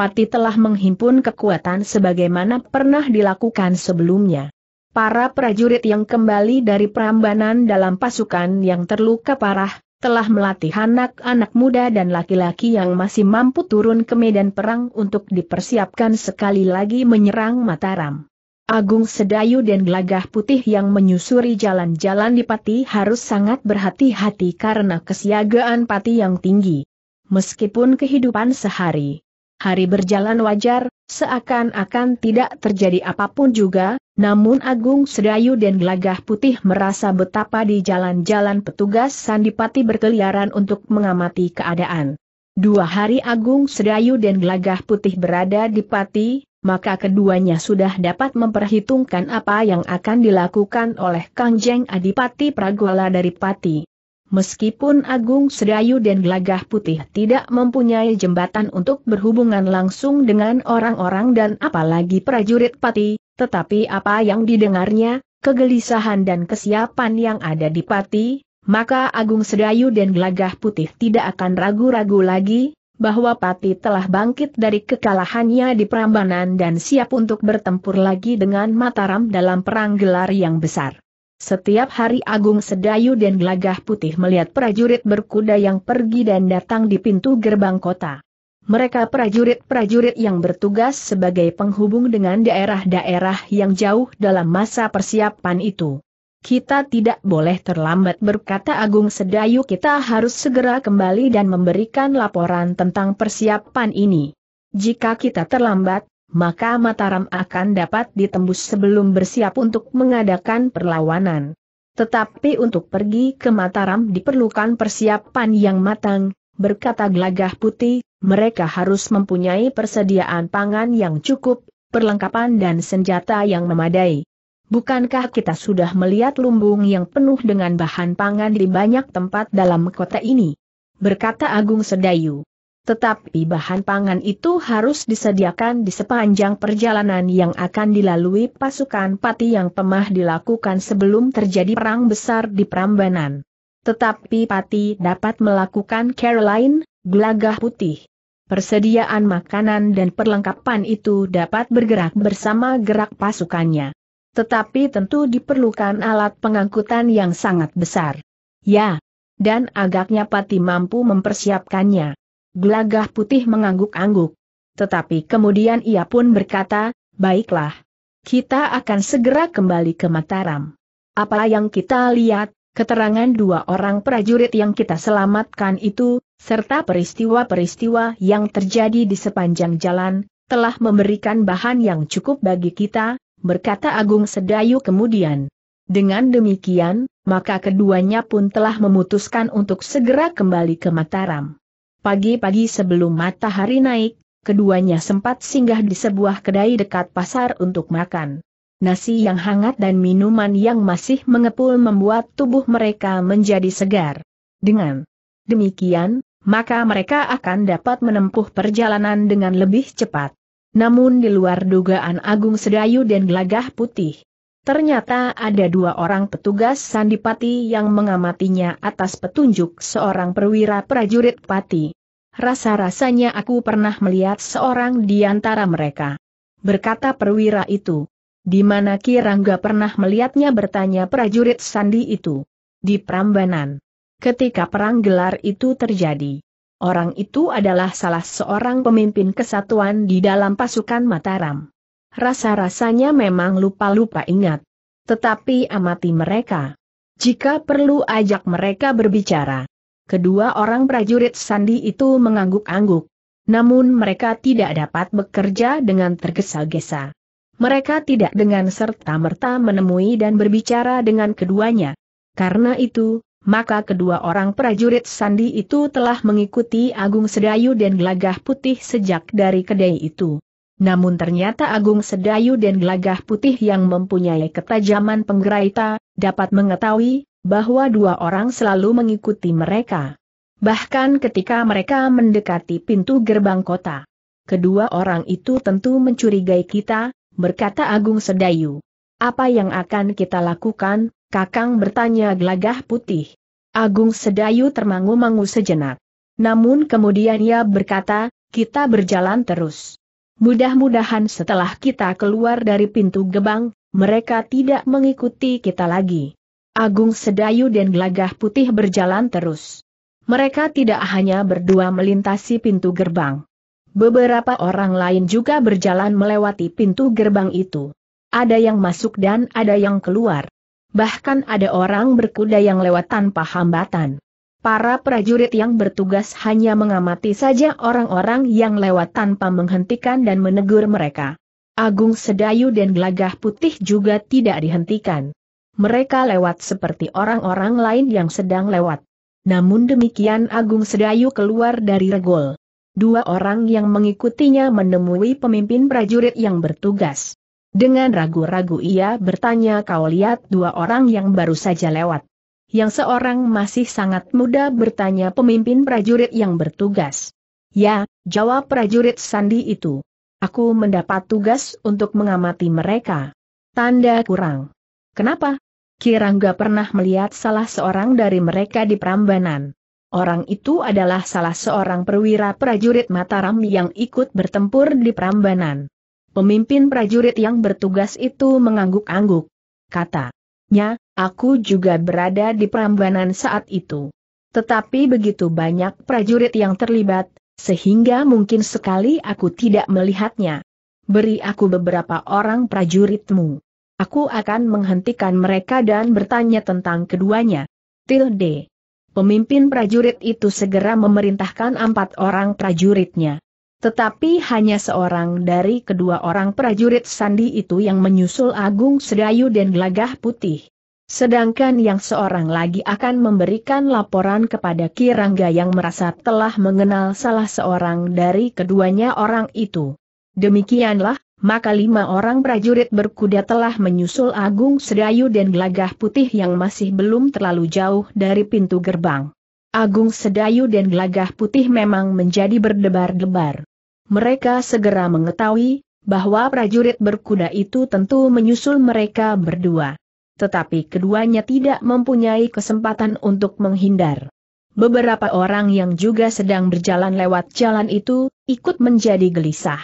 Pati telah menghimpun kekuatan sebagaimana pernah dilakukan sebelumnya. Para prajurit yang kembali dari perambanan dalam pasukan yang terluka parah, telah melatih anak-anak muda dan laki-laki yang masih mampu turun ke medan perang untuk dipersiapkan sekali lagi menyerang Mataram. Agung Sedayu dan Gelagah Putih yang menyusuri jalan-jalan di Pati harus sangat berhati-hati karena kesiagaan Pati yang tinggi. Meskipun kehidupan sehari Hari berjalan wajar, seakan-akan tidak terjadi apapun juga, namun Agung Sedayu dan Gelagah Putih merasa betapa di jalan-jalan petugas Sandipati berkeliaran untuk mengamati keadaan. Dua hari Agung Sedayu dan Gelagah Putih berada di Pati, maka keduanya sudah dapat memperhitungkan apa yang akan dilakukan oleh Kangjeng Adipati Pragola dari Pati. Meskipun Agung Sedayu dan Gelagah Putih tidak mempunyai jembatan untuk berhubungan langsung dengan orang-orang dan apalagi prajurit pati, tetapi apa yang didengarnya, kegelisahan dan kesiapan yang ada di pati, maka Agung Sedayu dan Gelagah Putih tidak akan ragu-ragu lagi, bahwa pati telah bangkit dari kekalahannya di Prambanan dan siap untuk bertempur lagi dengan Mataram dalam perang gelar yang besar. Setiap hari Agung Sedayu dan Gelagah Putih melihat prajurit berkuda yang pergi dan datang di pintu gerbang kota. Mereka prajurit-prajurit yang bertugas sebagai penghubung dengan daerah-daerah yang jauh dalam masa persiapan itu. Kita tidak boleh terlambat berkata Agung Sedayu kita harus segera kembali dan memberikan laporan tentang persiapan ini. Jika kita terlambat, maka Mataram akan dapat ditembus sebelum bersiap untuk mengadakan perlawanan. Tetapi untuk pergi ke Mataram diperlukan persiapan yang matang, berkata Gelagah Putih, mereka harus mempunyai persediaan pangan yang cukup, perlengkapan dan senjata yang memadai. Bukankah kita sudah melihat lumbung yang penuh dengan bahan pangan di banyak tempat dalam kota ini? Berkata Agung Sedayu. Tetapi bahan pangan itu harus disediakan di sepanjang perjalanan yang akan dilalui pasukan pati yang pemah dilakukan sebelum terjadi perang besar di Prambanan. Tetapi pati dapat melakukan Caroline, gelagah putih. Persediaan makanan dan perlengkapan itu dapat bergerak bersama gerak pasukannya tetapi tentu diperlukan alat pengangkutan yang sangat besar. Ya, dan agaknya Pati mampu mempersiapkannya. Gelagah putih mengangguk-angguk. Tetapi kemudian ia pun berkata, baiklah. Kita akan segera kembali ke Mataram. Apa yang kita lihat, keterangan dua orang prajurit yang kita selamatkan itu, serta peristiwa-peristiwa yang terjadi di sepanjang jalan, telah memberikan bahan yang cukup bagi kita, berkata Agung Sedayu kemudian. Dengan demikian, maka keduanya pun telah memutuskan untuk segera kembali ke Mataram. Pagi-pagi sebelum matahari naik, keduanya sempat singgah di sebuah kedai dekat pasar untuk makan. Nasi yang hangat dan minuman yang masih mengepul membuat tubuh mereka menjadi segar. Dengan demikian, maka mereka akan dapat menempuh perjalanan dengan lebih cepat. Namun di luar dugaan Agung Sedayu dan Gelagah Putih, Ternyata ada dua orang petugas sandipati yang mengamatinya atas petunjuk seorang perwira prajurit pati. Rasa-rasanya aku pernah melihat seorang di antara mereka. Berkata perwira itu. Di mana Kirangga pernah melihatnya bertanya prajurit sandi itu. Di Prambanan. Ketika perang gelar itu terjadi. Orang itu adalah salah seorang pemimpin kesatuan di dalam pasukan Mataram. Rasa-rasanya memang lupa-lupa ingat. Tetapi amati mereka. Jika perlu ajak mereka berbicara. Kedua orang prajurit Sandi itu mengangguk-angguk. Namun mereka tidak dapat bekerja dengan tergesa-gesa. Mereka tidak dengan serta-merta menemui dan berbicara dengan keduanya. Karena itu, maka kedua orang prajurit Sandi itu telah mengikuti Agung Sedayu dan Gelagah Putih sejak dari kedai itu namun ternyata Agung Sedayu dan Gelagah Putih yang mempunyai ketajaman penggeraita, dapat mengetahui, bahwa dua orang selalu mengikuti mereka. Bahkan ketika mereka mendekati pintu gerbang kota. Kedua orang itu tentu mencurigai kita, berkata Agung Sedayu. Apa yang akan kita lakukan, Kakang bertanya Gelagah Putih. Agung Sedayu termangu-mangu sejenak. Namun kemudian ia berkata, kita berjalan terus. Mudah-mudahan setelah kita keluar dari pintu gebang, mereka tidak mengikuti kita lagi. Agung Sedayu dan Gelagah Putih berjalan terus. Mereka tidak hanya berdua melintasi pintu gerbang. Beberapa orang lain juga berjalan melewati pintu gerbang itu. Ada yang masuk dan ada yang keluar. Bahkan ada orang berkuda yang lewat tanpa hambatan para prajurit yang bertugas hanya mengamati saja orang-orang yang lewat tanpa menghentikan dan menegur mereka. Agung Sedayu dan Gelagah Putih juga tidak dihentikan. Mereka lewat seperti orang-orang lain yang sedang lewat. Namun demikian Agung Sedayu keluar dari regol. Dua orang yang mengikutinya menemui pemimpin prajurit yang bertugas. Dengan ragu-ragu ia bertanya kau lihat dua orang yang baru saja lewat yang seorang masih sangat muda bertanya pemimpin prajurit yang bertugas. Ya, jawab prajurit Sandi itu. Aku mendapat tugas untuk mengamati mereka. Tanda kurang. Kenapa? Kirangga pernah melihat salah seorang dari mereka di Prambanan. Orang itu adalah salah seorang perwira prajurit Mataram yang ikut bertempur di Prambanan. Pemimpin prajurit yang bertugas itu mengangguk-angguk. Kata, Nya, aku juga berada di perambanan saat itu. Tetapi begitu banyak prajurit yang terlibat, sehingga mungkin sekali aku tidak melihatnya. Beri aku beberapa orang prajuritmu. Aku akan menghentikan mereka dan bertanya tentang keduanya. Tilde. Pemimpin prajurit itu segera memerintahkan empat orang prajuritnya. Tetapi hanya seorang dari kedua orang prajurit Sandi itu yang menyusul Agung Sedayu dan Gelagah Putih. Sedangkan yang seorang lagi akan memberikan laporan kepada Kirangga yang merasa telah mengenal salah seorang dari keduanya orang itu. Demikianlah, maka lima orang prajurit berkuda telah menyusul Agung Sedayu dan Gelagah Putih yang masih belum terlalu jauh dari pintu gerbang. Agung Sedayu dan Gelagah Putih memang menjadi berdebar-debar. Mereka segera mengetahui bahwa prajurit berkuda itu tentu menyusul mereka berdua. Tetapi keduanya tidak mempunyai kesempatan untuk menghindar. Beberapa orang yang juga sedang berjalan lewat jalan itu, ikut menjadi gelisah.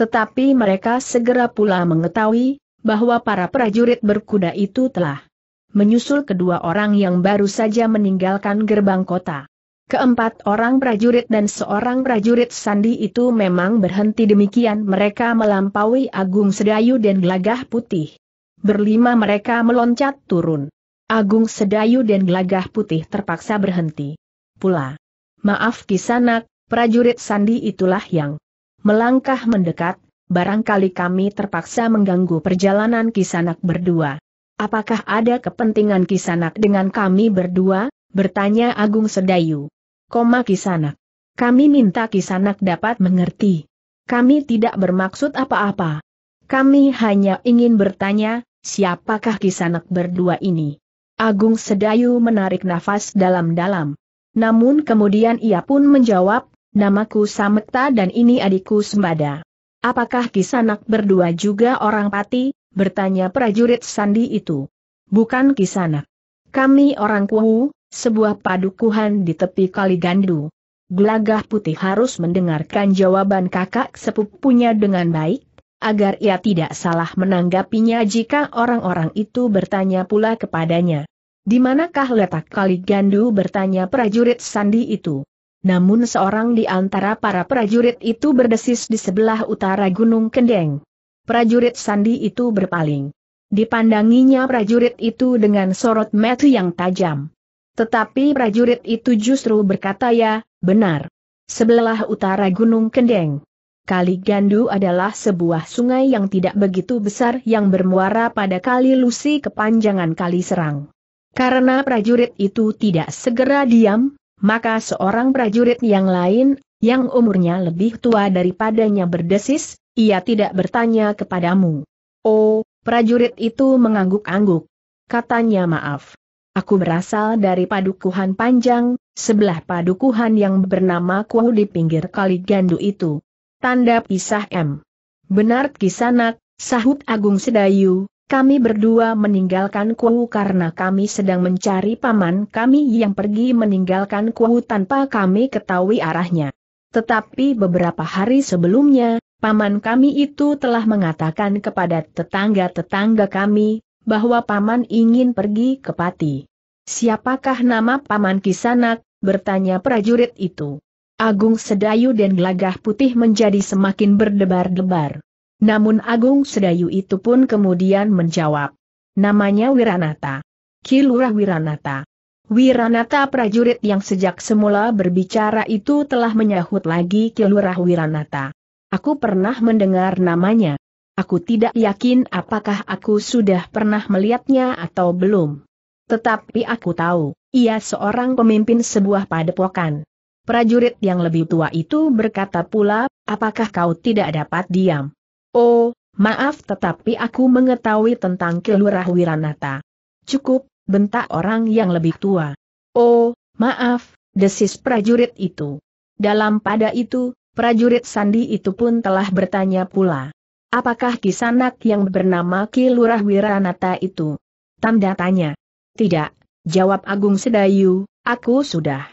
Tetapi mereka segera pula mengetahui, bahwa para prajurit berkuda itu telah menyusul kedua orang yang baru saja meninggalkan gerbang kota. Keempat orang prajurit dan seorang prajurit sandi itu memang berhenti demikian mereka melampaui Agung Sedayu dan Gelagah Putih. Berlima mereka meloncat turun. Agung Sedayu dan Gelagah Putih terpaksa berhenti. Pula. Maaf kisanak, prajurit sandi itulah yang melangkah mendekat, barangkali kami terpaksa mengganggu perjalanan kisanak berdua. Apakah ada kepentingan kisanak dengan kami berdua? bertanya Agung Sedayu koma Kisanak. Kami minta Kisanak dapat mengerti. Kami tidak bermaksud apa-apa. Kami hanya ingin bertanya, siapakah Kisanak berdua ini? Agung Sedayu menarik nafas dalam-dalam. Namun kemudian ia pun menjawab, namaku Samekta dan ini adikku Sembada. Apakah Kisanak berdua juga orang pati? bertanya prajurit Sandi itu. Bukan Kisanak. Kami orang Kuhu sebuah padukuhan di tepi kali gandu. Gelagah putih harus mendengarkan jawaban kakak sepupunya dengan baik, agar ia tidak salah menanggapinya jika orang-orang itu bertanya pula kepadanya. Di manakah letak kali gandu bertanya prajurit sandi itu? Namun seorang di antara para prajurit itu berdesis di sebelah utara Gunung Kendeng. Prajurit sandi itu berpaling. Dipandanginya prajurit itu dengan sorot mata yang tajam. Tetapi prajurit itu justru berkata ya, benar. Sebelah utara Gunung Kendeng. Kali Gandu adalah sebuah sungai yang tidak begitu besar yang bermuara pada Kali Lusi kepanjangan Kali Serang. Karena prajurit itu tidak segera diam, maka seorang prajurit yang lain, yang umurnya lebih tua daripadanya berdesis, ia tidak bertanya kepadamu. Oh, prajurit itu mengangguk-angguk. Katanya maaf. Aku berasal dari padukuhan panjang, sebelah padukuhan yang bernama Kuahu di pinggir kali Gandu itu. Tanda pisah M. Benar kisanak, sahut Agung Sedayu, kami berdua meninggalkan Kuahu karena kami sedang mencari paman kami yang pergi meninggalkan Kuahu tanpa kami ketahui arahnya. Tetapi beberapa hari sebelumnya, paman kami itu telah mengatakan kepada tetangga-tetangga kami, bahwa Paman ingin pergi ke Pati. Siapakah nama Paman Kisanak? bertanya prajurit itu. Agung Sedayu dan Gelagah Putih menjadi semakin berdebar-debar. Namun Agung Sedayu itu pun kemudian menjawab. Namanya Wiranata. Kilurah Wiranata. Wiranata prajurit yang sejak semula berbicara itu telah menyahut lagi Kilurah Wiranata. Aku pernah mendengar namanya. Aku tidak yakin apakah aku sudah pernah melihatnya atau belum. Tetapi aku tahu, ia seorang pemimpin sebuah padepokan. Prajurit yang lebih tua itu berkata pula, apakah kau tidak dapat diam? Oh, maaf tetapi aku mengetahui tentang Kelurah Wiranata. Cukup, bentak orang yang lebih tua. Oh, maaf, desis prajurit itu. Dalam pada itu, prajurit Sandi itu pun telah bertanya pula. Apakah kisanak yang bernama Ki Wiranata itu? Tanda tanya. Tidak, jawab Agung Sedayu, aku sudah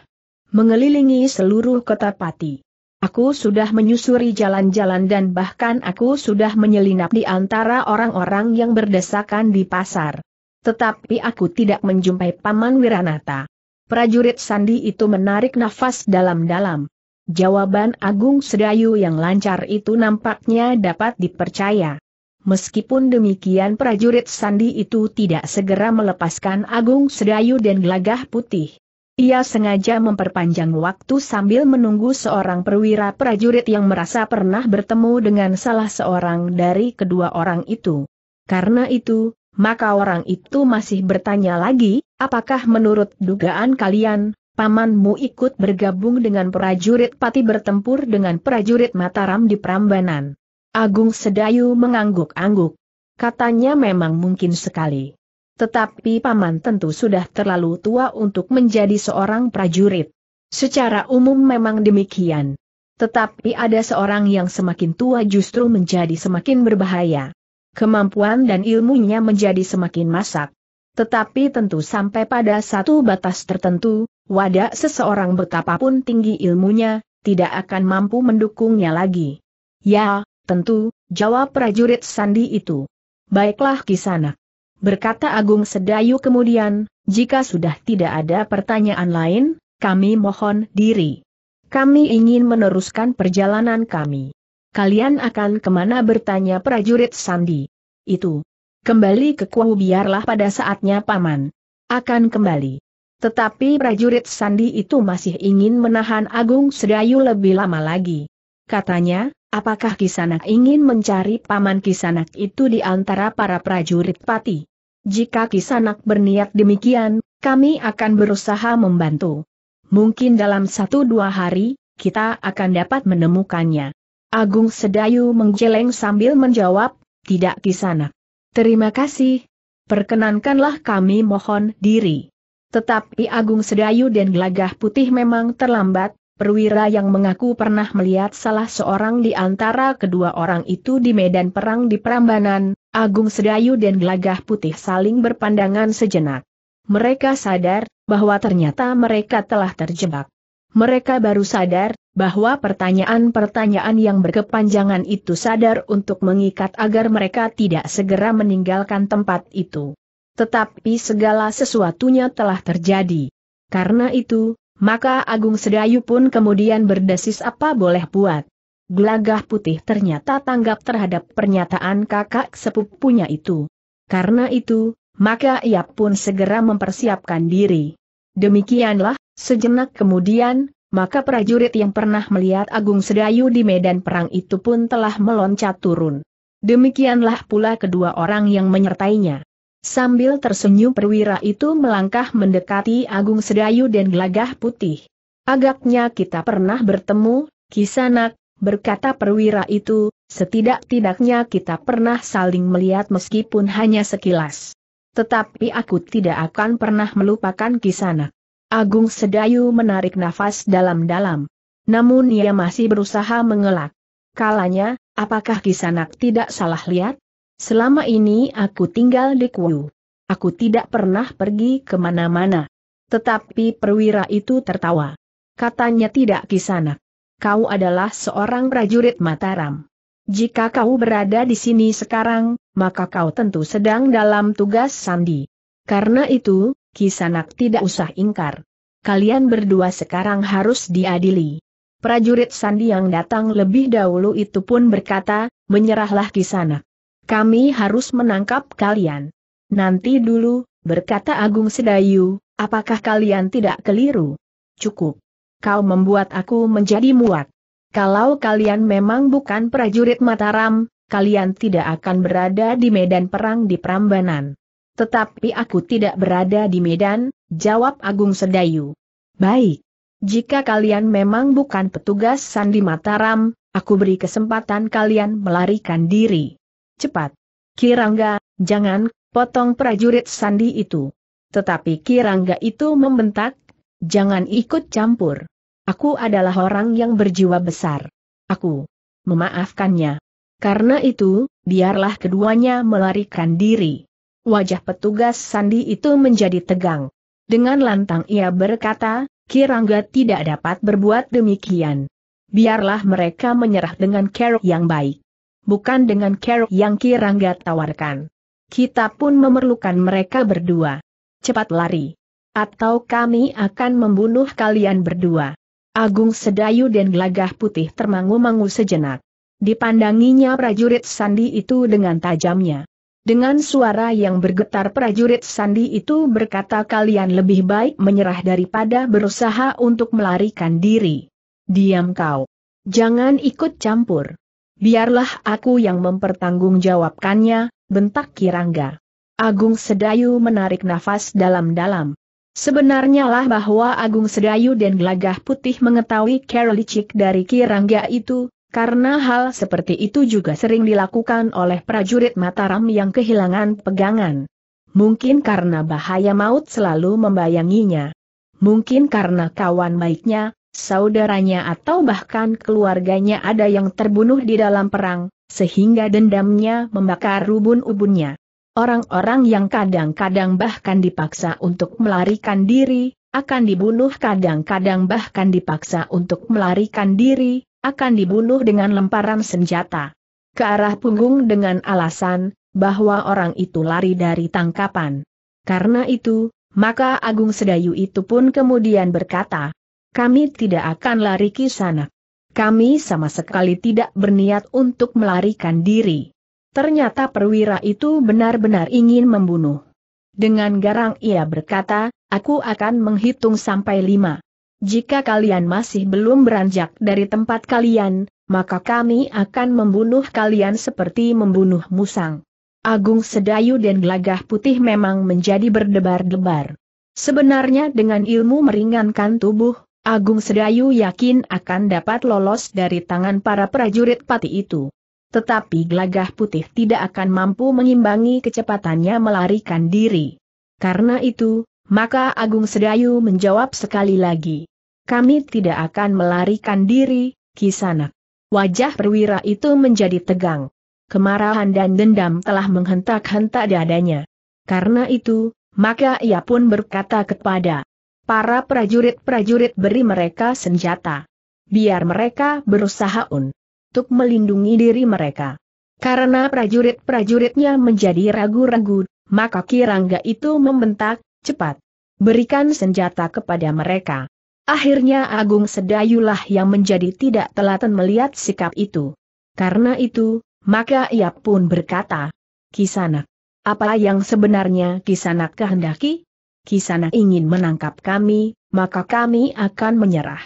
mengelilingi seluruh kota Pati. Aku sudah menyusuri jalan-jalan dan bahkan aku sudah menyelinap di antara orang-orang yang berdesakan di pasar. Tetapi aku tidak menjumpai Paman Wiranata. Prajurit Sandi itu menarik nafas dalam-dalam. Jawaban Agung Sedayu yang lancar itu nampaknya dapat dipercaya. Meskipun demikian prajurit Sandi itu tidak segera melepaskan Agung Sedayu dan Gelagah Putih. Ia sengaja memperpanjang waktu sambil menunggu seorang perwira prajurit yang merasa pernah bertemu dengan salah seorang dari kedua orang itu. Karena itu, maka orang itu masih bertanya lagi, apakah menurut dugaan kalian, pamanmu ikut bergabung dengan prajurit pati bertempur dengan prajurit Mataram di Prambanan. Agung Sedayu mengangguk-angguk. Katanya memang mungkin sekali. Tetapi paman tentu sudah terlalu tua untuk menjadi seorang prajurit. Secara umum memang demikian. Tetapi ada seorang yang semakin tua justru menjadi semakin berbahaya. Kemampuan dan ilmunya menjadi semakin masak. Tetapi tentu sampai pada satu batas tertentu, wadah seseorang betapapun tinggi ilmunya, tidak akan mampu mendukungnya lagi. Ya, tentu, jawab prajurit Sandi itu. Baiklah kisanak. Berkata Agung Sedayu kemudian, jika sudah tidak ada pertanyaan lain, kami mohon diri. Kami ingin meneruskan perjalanan kami. Kalian akan kemana bertanya prajurit Sandi. Itu, Kembali ke kuah biarlah pada saatnya paman. Akan kembali. Tetapi prajurit Sandi itu masih ingin menahan Agung Sedayu lebih lama lagi. Katanya, apakah Kisanak ingin mencari paman Kisanak itu di antara para prajurit pati? Jika Kisanak berniat demikian, kami akan berusaha membantu. Mungkin dalam satu dua hari, kita akan dapat menemukannya. Agung Sedayu menggeleng sambil menjawab, tidak Kisanak. Terima kasih. Perkenankanlah kami mohon diri. Tetapi Agung Sedayu dan Gelagah Putih memang terlambat, perwira yang mengaku pernah melihat salah seorang di antara kedua orang itu di medan perang di Prambanan, Agung Sedayu dan Gelagah Putih saling berpandangan sejenak. Mereka sadar, bahwa ternyata mereka telah terjebak. Mereka baru sadar, bahwa pertanyaan-pertanyaan yang berkepanjangan itu sadar untuk mengikat agar mereka tidak segera meninggalkan tempat itu. Tetapi segala sesuatunya telah terjadi. Karena itu, maka Agung Sedayu pun kemudian berdesis apa boleh buat. Gelagah putih ternyata tanggap terhadap pernyataan kakak sepupunya itu. Karena itu, maka ia pun segera mempersiapkan diri. Demikianlah, sejenak kemudian, maka prajurit yang pernah melihat Agung Sedayu di medan perang itu pun telah meloncat turun. Demikianlah pula kedua orang yang menyertainya. Sambil tersenyum perwira itu melangkah mendekati Agung Sedayu dan gelagah putih. Agaknya kita pernah bertemu, Kisanak, berkata perwira itu, setidak-tidaknya kita pernah saling melihat meskipun hanya sekilas. Tetapi aku tidak akan pernah melupakan Kisanak. Agung Sedayu menarik nafas dalam-dalam. Namun ia masih berusaha mengelak. Kalanya, apakah Kisanak tidak salah lihat? Selama ini aku tinggal di Kuyu. Aku tidak pernah pergi kemana-mana. Tetapi perwira itu tertawa. Katanya tidak Kisanak. Kau adalah seorang prajurit Mataram. Jika kau berada di sini sekarang, maka kau tentu sedang dalam tugas sandi. Karena itu, Kisanak tidak usah ingkar. Kalian berdua sekarang harus diadili. Prajurit Sandi yang datang lebih dahulu itu pun berkata, menyerahlah Kisanak. Kami harus menangkap kalian. Nanti dulu, berkata Agung Sedayu, apakah kalian tidak keliru? Cukup. Kau membuat aku menjadi muak. Kalau kalian memang bukan prajurit Mataram, kalian tidak akan berada di medan perang di Prambanan. Tetapi aku tidak berada di Medan, jawab Agung Sedayu. Baik. Jika kalian memang bukan petugas Sandi Mataram, aku beri kesempatan kalian melarikan diri. Cepat. Kirangga, jangan, potong prajurit Sandi itu. Tetapi Kirangga itu membentak, jangan ikut campur. Aku adalah orang yang berjiwa besar. Aku memaafkannya. Karena itu, biarlah keduanya melarikan diri. Wajah petugas sandi itu menjadi tegang. Dengan lantang ia berkata, Kirangga tidak dapat berbuat demikian. Biarlah mereka menyerah dengan kerok yang baik. Bukan dengan kerok yang Kirangga tawarkan. Kita pun memerlukan mereka berdua. Cepat lari. Atau kami akan membunuh kalian berdua. Agung Sedayu dan Gelagah Putih termangu-mangu sejenak. Dipandanginya prajurit Sandi itu dengan tajamnya. Dengan suara yang bergetar prajurit Sandi itu berkata kalian lebih baik menyerah daripada berusaha untuk melarikan diri. Diam kau. Jangan ikut campur. Biarlah aku yang mempertanggungjawabkannya, bentak Kirangga. Agung Sedayu menarik nafas dalam-dalam. Sebenarnya lah bahwa Agung Sedayu dan Gelagah Putih mengetahui Keralicik dari Kirangga itu, karena hal seperti itu juga sering dilakukan oleh prajurit Mataram yang kehilangan pegangan. Mungkin karena bahaya maut selalu membayanginya. Mungkin karena kawan baiknya, saudaranya atau bahkan keluarganya ada yang terbunuh di dalam perang, sehingga dendamnya membakar rubun ubunnya. Orang-orang yang kadang-kadang bahkan dipaksa untuk melarikan diri, akan dibunuh kadang-kadang bahkan dipaksa untuk melarikan diri, akan dibunuh dengan lemparan senjata ke arah punggung dengan alasan bahwa orang itu lari dari tangkapan. Karena itu, maka Agung Sedayu itu pun kemudian berkata, kami tidak akan lari ke sana. Kami sama sekali tidak berniat untuk melarikan diri. Ternyata perwira itu benar-benar ingin membunuh. Dengan garang ia berkata, aku akan menghitung sampai lima. Jika kalian masih belum beranjak dari tempat kalian, maka kami akan membunuh kalian seperti membunuh musang. Agung Sedayu dan Gelagah Putih memang menjadi berdebar-debar. Sebenarnya dengan ilmu meringankan tubuh, Agung Sedayu yakin akan dapat lolos dari tangan para prajurit pati itu. Tetapi gelagah putih tidak akan mampu mengimbangi kecepatannya melarikan diri. Karena itu, maka Agung Sedayu menjawab sekali lagi kami tidak akan melarikan diri, kisanak. Wajah perwira itu menjadi tegang. Kemarahan dan dendam telah menghentak-hentak dadanya. Karena itu, maka ia pun berkata kepada para prajurit-prajurit beri mereka senjata. Biar mereka berusaha untuk melindungi diri mereka. Karena prajurit-prajuritnya menjadi ragu-ragu, maka Kirangga itu membentak, cepat. Berikan senjata kepada mereka. Akhirnya Agung Sedayulah yang menjadi tidak telaten melihat sikap itu. Karena itu, maka ia pun berkata, Kisanak, apa yang sebenarnya Kisanak kehendaki? Kisanak ingin menangkap kami, maka kami akan menyerah.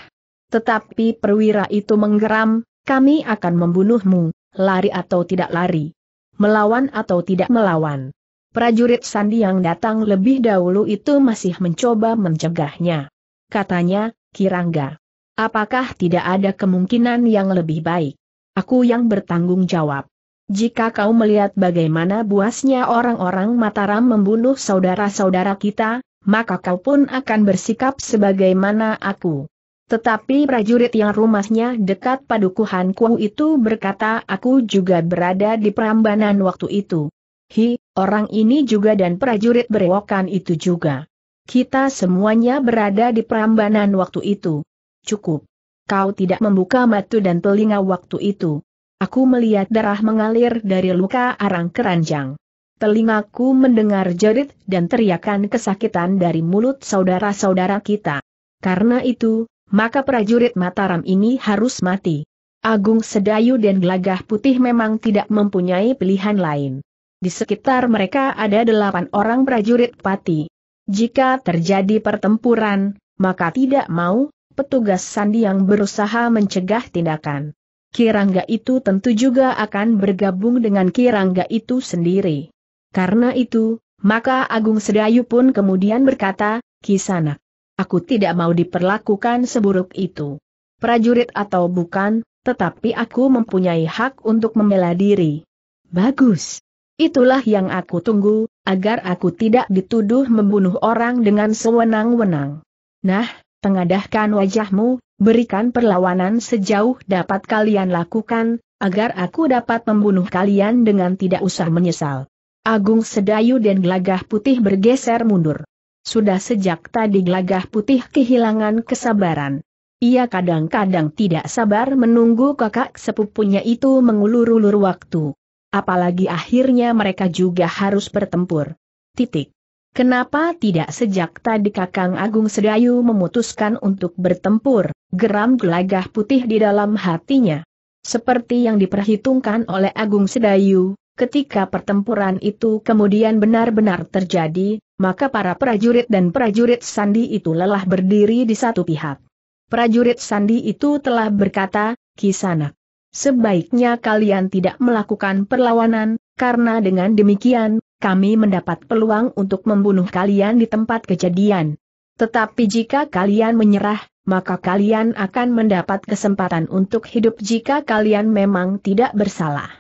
Tetapi perwira itu menggeram, kami akan membunuhmu, lari atau tidak lari. Melawan atau tidak melawan. Prajurit Sandi yang datang lebih dahulu itu masih mencoba mencegahnya katanya, Kirangga. Apakah tidak ada kemungkinan yang lebih baik? Aku yang bertanggung jawab. Jika kau melihat bagaimana buasnya orang-orang Mataram membunuh saudara-saudara kita, maka kau pun akan bersikap sebagaimana aku. Tetapi prajurit yang rumahnya dekat padukuhan Kuau itu berkata aku juga berada di perambanan waktu itu. Hi, orang ini juga dan prajurit berewokan itu juga. Kita semuanya berada di perambanan waktu itu. Cukup. Kau tidak membuka mata dan telinga waktu itu. Aku melihat darah mengalir dari luka arang keranjang. Telingaku mendengar jerit dan teriakan kesakitan dari mulut saudara-saudara kita. Karena itu, maka prajurit Mataram ini harus mati. Agung Sedayu dan Gelagah Putih memang tidak mempunyai pilihan lain. Di sekitar mereka ada delapan orang prajurit pati. Jika terjadi pertempuran, maka tidak mau, petugas sandi yang berusaha mencegah tindakan. Kirangga itu tentu juga akan bergabung dengan Kirangga itu sendiri. Karena itu, maka Agung Sedayu pun kemudian berkata, Kisanak, aku tidak mau diperlakukan seburuk itu. Prajurit atau bukan, tetapi aku mempunyai hak untuk membela diri. Bagus. Itulah yang aku tunggu, agar aku tidak dituduh membunuh orang dengan sewenang-wenang. Nah, tengadahkan wajahmu, berikan perlawanan sejauh dapat kalian lakukan, agar aku dapat membunuh kalian dengan tidak usah menyesal. Agung Sedayu dan Gelagah Putih bergeser mundur. Sudah sejak tadi Gelagah Putih kehilangan kesabaran. Ia kadang-kadang tidak sabar menunggu kakak sepupunya itu mengulur-ulur waktu. Apalagi akhirnya mereka juga harus bertempur. Titik. Kenapa tidak sejak tadi Kakang Agung Sedayu memutuskan untuk bertempur, geram gelagah putih di dalam hatinya. Seperti yang diperhitungkan oleh Agung Sedayu, ketika pertempuran itu kemudian benar-benar terjadi, maka para prajurit dan prajurit Sandi itu lelah berdiri di satu pihak. Prajurit Sandi itu telah berkata, Kisanak, Sebaiknya kalian tidak melakukan perlawanan, karena dengan demikian, kami mendapat peluang untuk membunuh kalian di tempat kejadian. Tetapi jika kalian menyerah, maka kalian akan mendapat kesempatan untuk hidup jika kalian memang tidak bersalah.